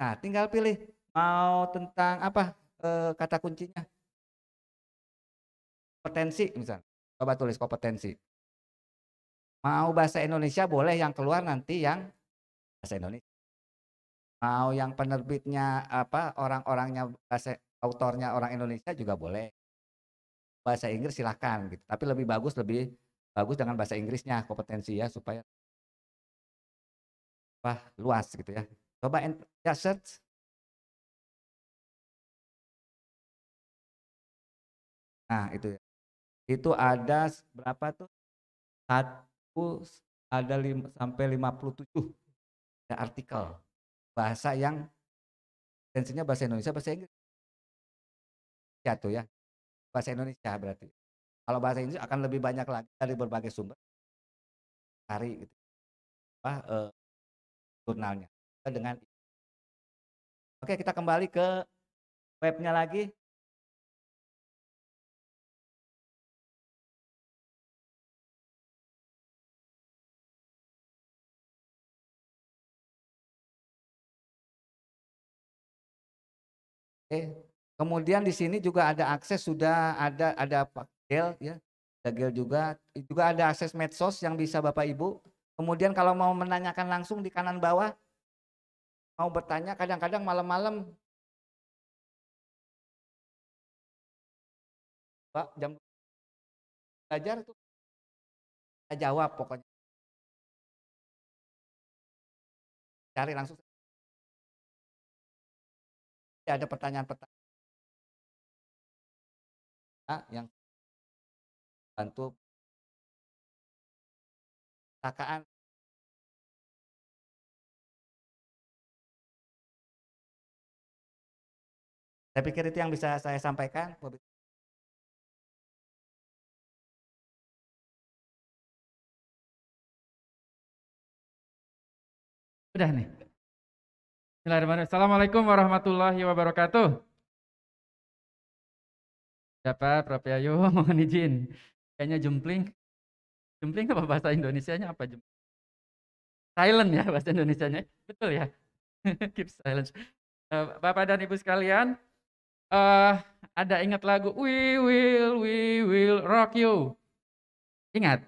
nah tinggal pilih mau tentang apa uh, kata kuncinya kompetensi misalnya coba tulis kompetensi mau bahasa Indonesia boleh yang keluar nanti yang bahasa Indonesia. Mau yang penerbitnya apa orang-orangnya bahasa autornya orang Indonesia juga boleh. Bahasa Inggris silahkan gitu. Tapi lebih bagus lebih bagus dengan bahasa Inggrisnya kompetensi ya supaya wah luas gitu ya. Coba ya search Nah, itu ya. Itu ada berapa tuh? Satu ada lima, sampai 57 ada artikel bahasa yang tensinya bahasa Indonesia bahasa Inggris jatuh ya, ya bahasa Indonesia berarti kalau bahasa Inggris akan lebih banyak lagi dari berbagai sumber cari gitu apa eh, jurnalnya dengan oke kita kembali ke webnya lagi Oke, eh, Kemudian di sini juga ada akses sudah ada ada gel ya, ada gel juga, juga ada akses medsos yang bisa Bapak Ibu. Kemudian kalau mau menanyakan langsung di kanan bawah, mau bertanya kadang-kadang malam-malam, Pak jam belajar tuh kita jawab pokoknya. Cari langsung ada pertanyaan-pertanyaan yang bantu kakaan Saya pikir itu yang bisa saya sampaikan. sudah nih. Bismillahirrahmanirrahim. Assalamualaikum warahmatullahi wabarakatuh. Dapat Prof. Ayu, *laughs* mohon izin. Kayaknya jumpling. Jumpling apa bahasa Indonesianya apa jumpling? Silent ya bahasa Indonesianya. Betul ya. *laughs* Keep silence. Eh, Bapak dan Ibu sekalian, uh, ada ingat lagu We Will We Will Rock You. Ingat.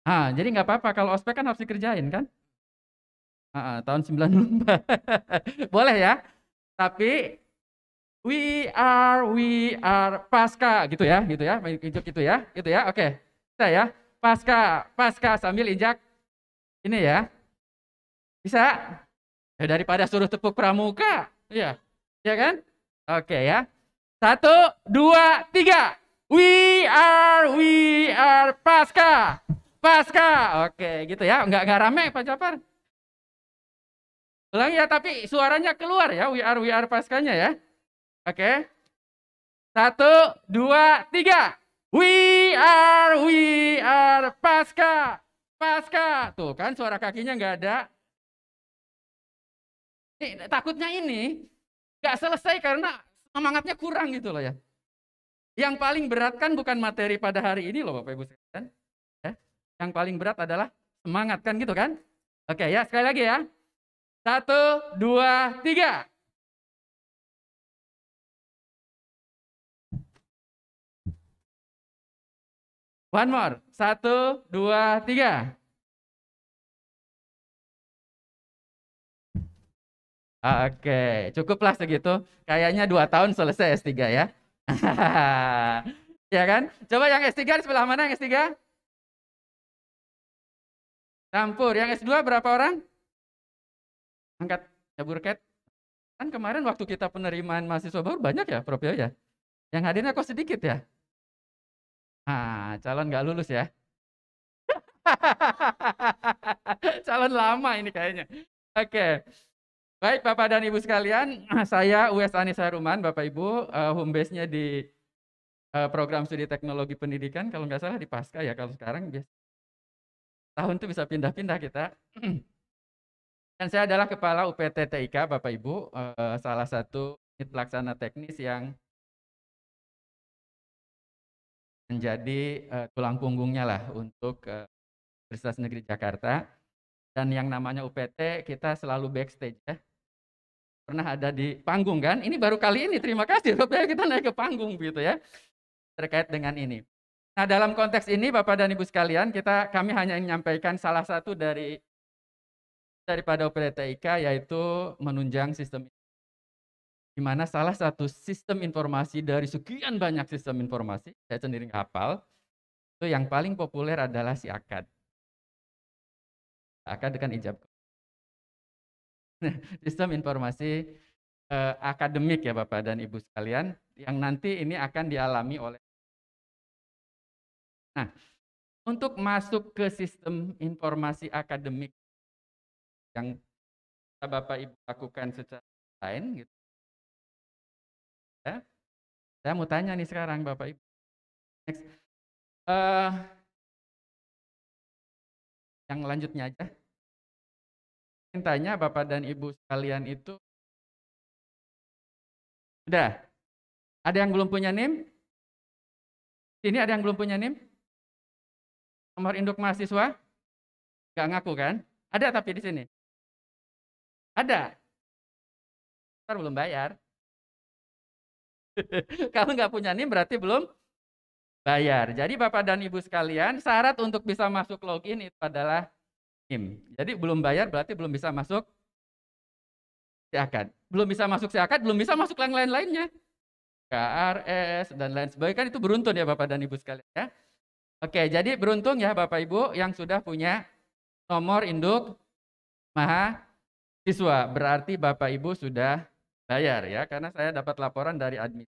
Ah, jadi nggak apa-apa kalau ospek kan harus dikerjain kan? uh, tahun 94. *laughs* Boleh ya? Tapi we are we are pasca gitu ya, gitu ya. Injak gitu ya, gitu ya. Oke. Bisa ya. Pasca, pasca sambil injak ini ya. Bisa? Ya, daripada suruh tepuk pramuka. ya ya kan? Oke ya. Satu, dua, tiga. We are, we are pasca. Pasca. Oke, gitu ya. Enggak enggak rame Pak Jafar. Ulangi ya, tapi suaranya keluar ya. We are, we are paskanya ya. Oke. Okay. Satu, dua, tiga. We are, we are pasca. Pasca. Tuh kan suara kakinya nggak ada. Nih, takutnya ini nggak selesai karena semangatnya kurang gitu loh ya. Yang paling berat kan bukan materi pada hari ini loh Bapak Ibu sekalian. Ya. Yang paling berat adalah semangat kan gitu kan. Oke ya sekali lagi ya. Satu, dua, tiga. One more. Satu, dua, tiga. Oke, cukuplah segitu. Kayaknya dua tahun selesai S3 ya. *laughs* ya kan? Coba yang S3 di sebelah mana yang S3? Campur. Yang S2 berapa orang? angkat cabur kan kemarin waktu kita penerimaan mahasiswa baru banyak ya Prof ya, ya? yang hadirnya kok sedikit ya ah calon nggak lulus ya *laughs* calon lama ini kayaknya oke okay. baik Bapak dan Ibu sekalian *clears throat* saya US Anis Haruman Bapak Ibu uh, home base-nya di uh, program studi teknologi pendidikan kalau nggak salah di pasca ya kalau sekarang biasa tahun tuh bisa pindah-pindah kita *clears throat* Dan saya adalah kepala UPT TIK, Bapak Ibu, eh, salah satu unit pelaksana teknis yang menjadi eh, tulang punggungnya lah untuk eh, Universitas Negeri Jakarta. Dan yang namanya UPT kita selalu backstage ya. Pernah ada di panggung kan? Ini baru kali ini. Terima kasih Bapak ya, kita naik ke panggung gitu ya. Terkait dengan ini. Nah, dalam konteks ini Bapak dan Ibu sekalian, kita kami hanya ingin menyampaikan salah satu dari daripada UPDTIK yaitu menunjang sistem di mana salah satu sistem informasi dari sekian banyak sistem informasi, saya sendiri hafal, itu yang paling populer adalah si akad. Akad dengan ijab. *laughs* Nah, sistem informasi eh, akademik ya Bapak dan Ibu sekalian, yang nanti ini akan dialami oleh Nah, untuk masuk ke sistem informasi akademik yang Bapak Ibu lakukan secara lain gitu. Ya. Saya mau tanya nih sekarang Bapak Ibu. Next. Uh, yang lanjutnya aja. Yang tanya Bapak dan Ibu sekalian itu udah ada yang belum punya NIM? Ini ada yang belum punya NIM? Nomor induk mahasiswa? Gak ngaku kan? Ada tapi di sini. Ada. Ntar belum bayar. Kalau *laughs* nggak punya NIM berarti belum bayar. Jadi Bapak dan Ibu sekalian, syarat untuk bisa masuk login itu adalah NIM. Jadi belum bayar berarti belum bisa masuk siakat. Belum bisa masuk siakat, belum bisa masuk yang lain-lainnya. KRS e dan lain sebagainya kan itu beruntun ya Bapak dan Ibu sekalian ya. Oke, jadi beruntung ya Bapak Ibu yang sudah punya nomor induk maha siswa. Berarti Bapak Ibu sudah bayar ya, karena saya dapat laporan dari admin.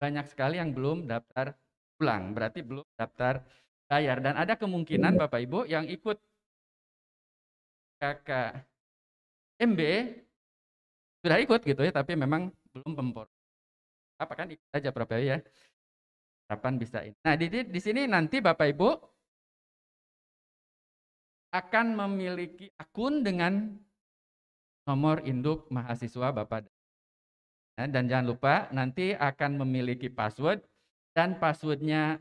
Banyak sekali yang belum daftar ulang, berarti belum daftar bayar. Dan ada kemungkinan hmm. Bapak Ibu yang ikut kakak MB sudah ikut gitu ya, tapi memang belum pempor. Apa kan ikut aja Bapak Ibu ya. Kapan bisa ini. Nah, di, di sini nanti Bapak Ibu akan memiliki akun dengan nomor induk mahasiswa Bapak. Dan jangan lupa nanti akan memiliki password dan passwordnya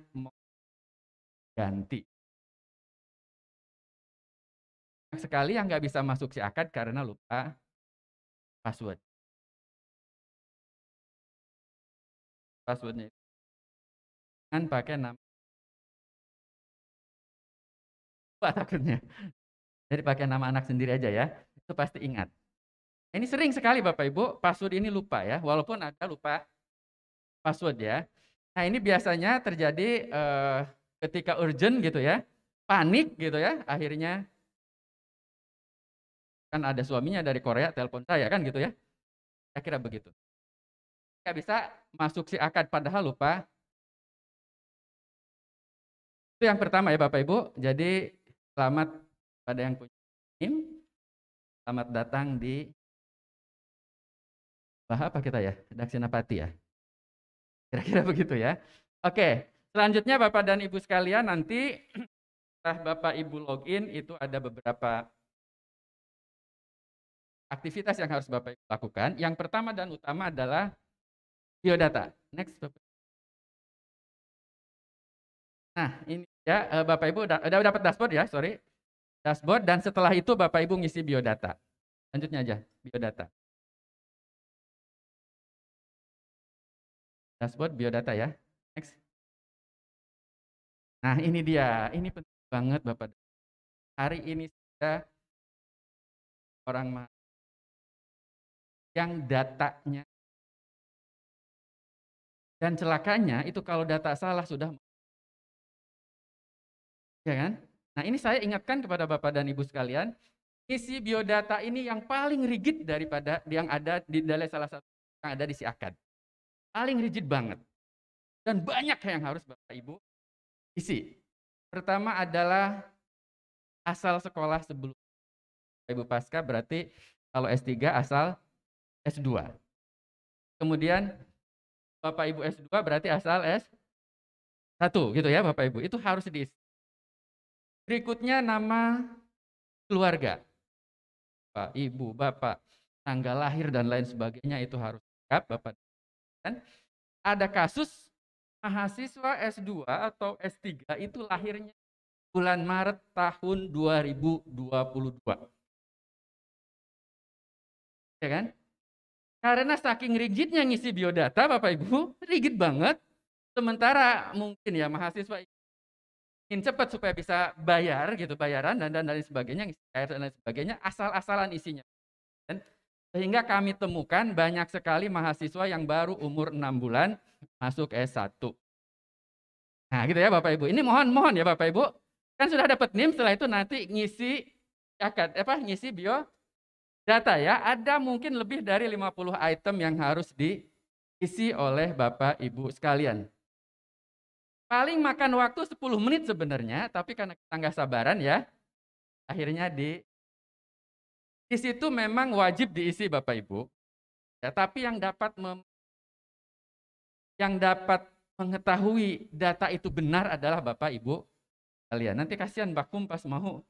ganti. Sekali yang nggak bisa masuk si akad karena lupa password. Passwordnya kan pakai nama pak takutnya. Jadi pakai nama anak sendiri aja ya. Itu pasti ingat ini sering sekali Bapak Ibu, password ini lupa ya, walaupun ada lupa password ya. Nah, ini biasanya terjadi eh, ketika urgent gitu ya, panik gitu ya, akhirnya kan ada suaminya dari Korea telepon saya kan gitu ya. Saya kira begitu. Nggak bisa masuk si akad padahal lupa. Itu yang pertama ya Bapak Ibu. Jadi selamat pada yang punya tim. Selamat datang di Bah apa kita ya? Daksinapati ya? Kira-kira *laughs* begitu ya. Oke, selanjutnya Bapak dan Ibu sekalian nanti setelah Bapak Ibu login itu ada beberapa aktivitas yang harus Bapak Ibu lakukan. Yang pertama dan utama adalah biodata. Next Bapak. Nah, ini ya Bapak Ibu udah dapat dashboard ya, sorry. Dashboard dan setelah itu Bapak Ibu ngisi biodata. Lanjutnya aja, biodata. dashboard biodata ya. Next. Nah, ini dia. Ini penting banget Bapak. Hari ini kita orang yang datanya dan celakanya itu kalau data salah sudah ya kan? Nah, ini saya ingatkan kepada Bapak dan Ibu sekalian, isi biodata ini yang paling rigid daripada yang ada di dalam salah satu yang ada di si akad. Paling rigid banget. Dan banyak yang harus Bapak Ibu isi. Pertama adalah asal sekolah sebelum Ibu Pasca berarti kalau S3 asal S2. Kemudian Bapak Ibu S2 berarti asal S1 gitu ya Bapak Ibu. Itu harus diisi. Berikutnya nama keluarga. Bapak, Ibu, Bapak, tanggal lahir dan lain sebagainya itu harus lengkap Bapak Kan? Ada kasus mahasiswa S2 atau S3 itu lahirnya bulan Maret tahun 2022. Ya kan? Karena saking rigidnya ngisi biodata, Bapak Ibu, rigid banget. Sementara mungkin ya mahasiswa ingin cepat supaya bisa bayar gitu bayaran dan dan lain sebagainya dan lain sebagainya asal-asalan isinya dan sehingga kami temukan banyak sekali mahasiswa yang baru umur 6 bulan masuk S1. Nah gitu ya Bapak Ibu. Ini mohon-mohon ya Bapak Ibu. Kan sudah dapat NIM setelah itu nanti ngisi akad apa ngisi bio data ya. Ada mungkin lebih dari 50 item yang harus diisi oleh Bapak Ibu sekalian. Paling makan waktu 10 menit sebenarnya, tapi karena kita sabaran ya, akhirnya di di situ memang wajib diisi Bapak Ibu. Ya, tapi yang dapat mem, yang dapat mengetahui data itu benar adalah Bapak Ibu kalian. Nanti kasihan bakum pas mau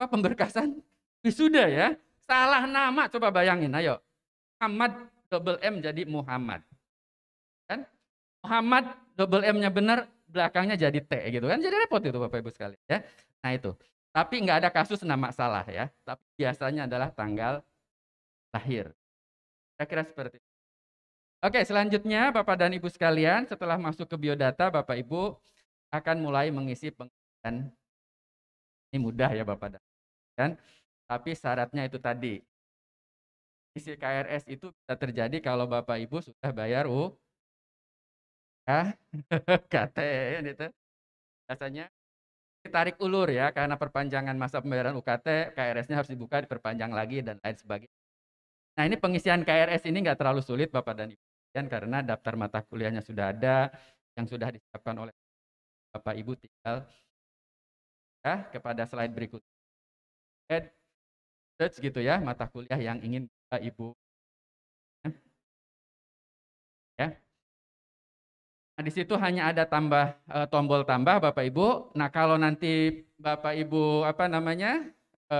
apa pemberkasan *laughs* wisuda ya. Salah nama coba bayangin ayo. Muhammad double M jadi Muhammad. Kan? Muhammad double M-nya benar, belakangnya jadi T gitu kan. Jadi repot itu Bapak Ibu sekali ya. Nah itu. Tapi nggak ada kasus nama salah ya. Tapi biasanya adalah tanggal lahir. Kira-kira seperti itu. Oke, selanjutnya Bapak dan Ibu sekalian, setelah masuk ke biodata, Bapak Ibu akan mulai mengisi pengisian. Ini mudah ya Bapak dan Ibu. Tapi syaratnya itu tadi. Isi KRS itu bisa terjadi kalau Bapak Ibu sudah bayar U, ya, *laughs* KT, gitu ditarik ulur ya karena perpanjangan masa pembayaran UKT KRS-nya harus dibuka diperpanjang lagi dan lain sebagainya. Nah ini pengisian KRS ini nggak terlalu sulit Bapak dan Ibu dan karena daftar mata kuliahnya sudah ada yang sudah disiapkan oleh Bapak Ibu tinggal ya kepada slide berikut. search gitu ya mata kuliah yang ingin Bapak Ibu ya. ya. Nah, di situ hanya ada tambah e, tombol tambah Bapak Ibu. Nah, kalau nanti Bapak Ibu apa namanya? E,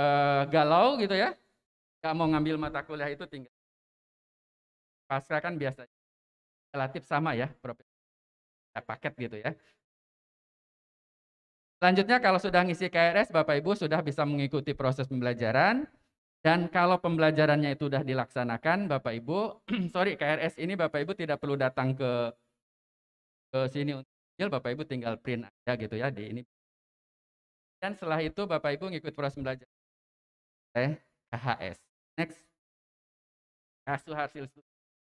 galau gitu ya. Enggak mau ngambil mata kuliah itu tinggal. Pasca kan biasa relatif sama ya, ya paket gitu ya. Selanjutnya kalau sudah ngisi KRS Bapak Ibu sudah bisa mengikuti proses pembelajaran. Dan kalau pembelajarannya itu sudah dilaksanakan, Bapak Ibu, *clears throat* sorry, KRS ini Bapak Ibu tidak perlu datang ke ke sini untuk ya Bapak Ibu tinggal print aja gitu ya di ini. Dan setelah itu Bapak Ibu ngikut proses belajar eh KHS. Next. Hasil hasil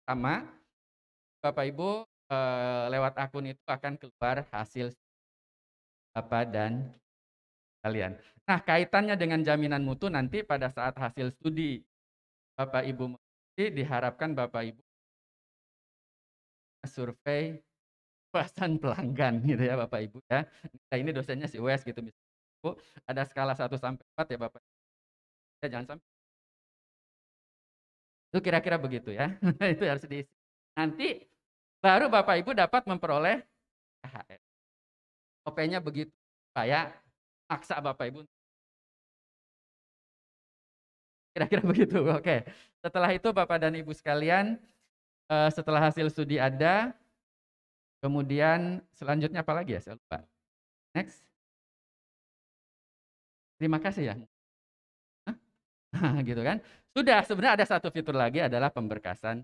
sama Bapak Ibu eh, lewat akun itu akan keluar hasil Bapak dan kalian. Nah, kaitannya dengan jaminan mutu nanti pada saat hasil studi Bapak Ibu diharapkan Bapak Ibu survei kepuasan *laughs* pelanggan gitu ya Bapak Ibu ya. Nah, ini dosennya si US gitu Bu, Ada skala 1 sampai 4 ya Bapak. Ya jangan sampai itu kira-kira begitu ya. *laughs* itu harus diisi. Nanti baru Bapak Ibu dapat memperoleh KHR. OP-nya begitu supaya paksa Bapak Ibu kira-kira *laughs* begitu. Oke. Setelah itu Bapak dan Ibu sekalian eh, setelah hasil studi ada, Kemudian selanjutnya apa lagi ya? Saya lupa. Next. Terima kasih ya. Hah? *laughs* gitu kan. Sudah sebenarnya ada satu fitur lagi adalah pemberkasan.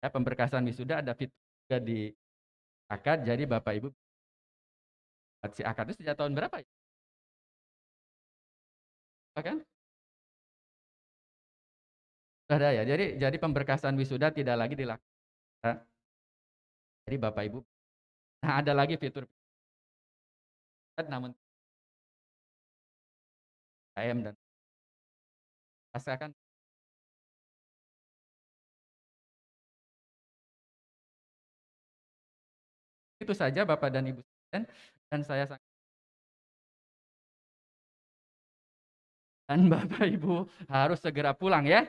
Ya, pemberkasan wisuda ada fitur juga di akad. Jadi Bapak Ibu si akad itu sejak tahun berapa ya? Kan? Sudah ada ya. Jadi jadi pemberkasan wisuda tidak lagi dilakukan jadi Bapak Ibu. Nah, ada lagi fitur namun ayam dan rasakan itu saja Bapak dan Ibu sekalian dan saya sangat dan Bapak Ibu harus segera pulang ya.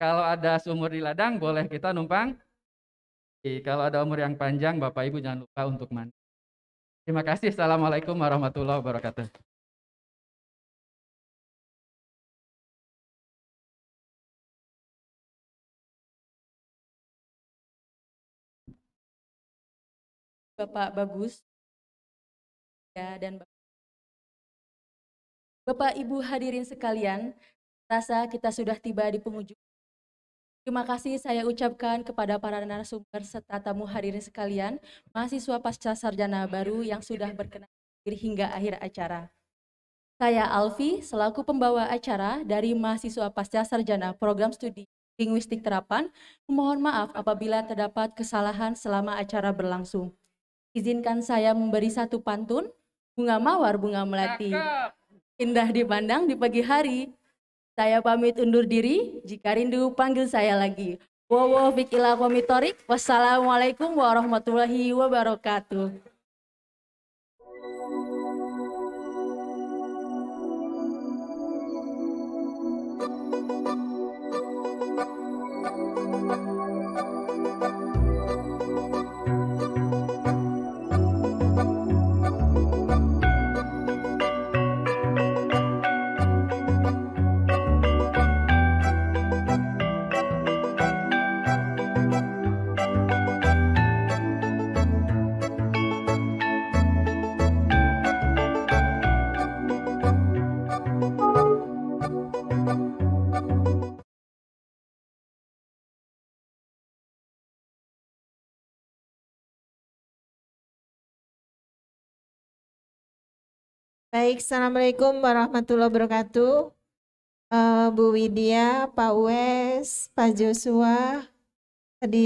Kalau ada sumur di ladang boleh kita numpang kalau ada umur yang panjang, Bapak Ibu jangan lupa untuk mandi. Terima kasih. Assalamualaikum warahmatullahi wabarakatuh. Bapak Bagus ya dan Bapak. Bapak Ibu hadirin sekalian, rasa kita sudah tiba di penghujung Terima kasih saya ucapkan kepada para narasumber serta tamu hadirin sekalian, mahasiswa pasca sarjana baru yang sudah berkenan hadir hingga akhir acara. Saya Alfi, selaku pembawa acara dari mahasiswa pasca sarjana program studi linguistik terapan, Mohon maaf apabila terdapat kesalahan selama acara berlangsung. Izinkan saya memberi satu pantun, bunga mawar bunga melati. Indah dipandang di pagi hari, saya pamit undur diri, jika rindu panggil saya lagi. Wawo fikila komitorik, wassalamualaikum warahmatullahi wabarakatuh. Baik, Assalamualaikum warahmatullahi wabarakatuh. Uh, Bu Widya, Pak Wes, Pak Joshua, tadi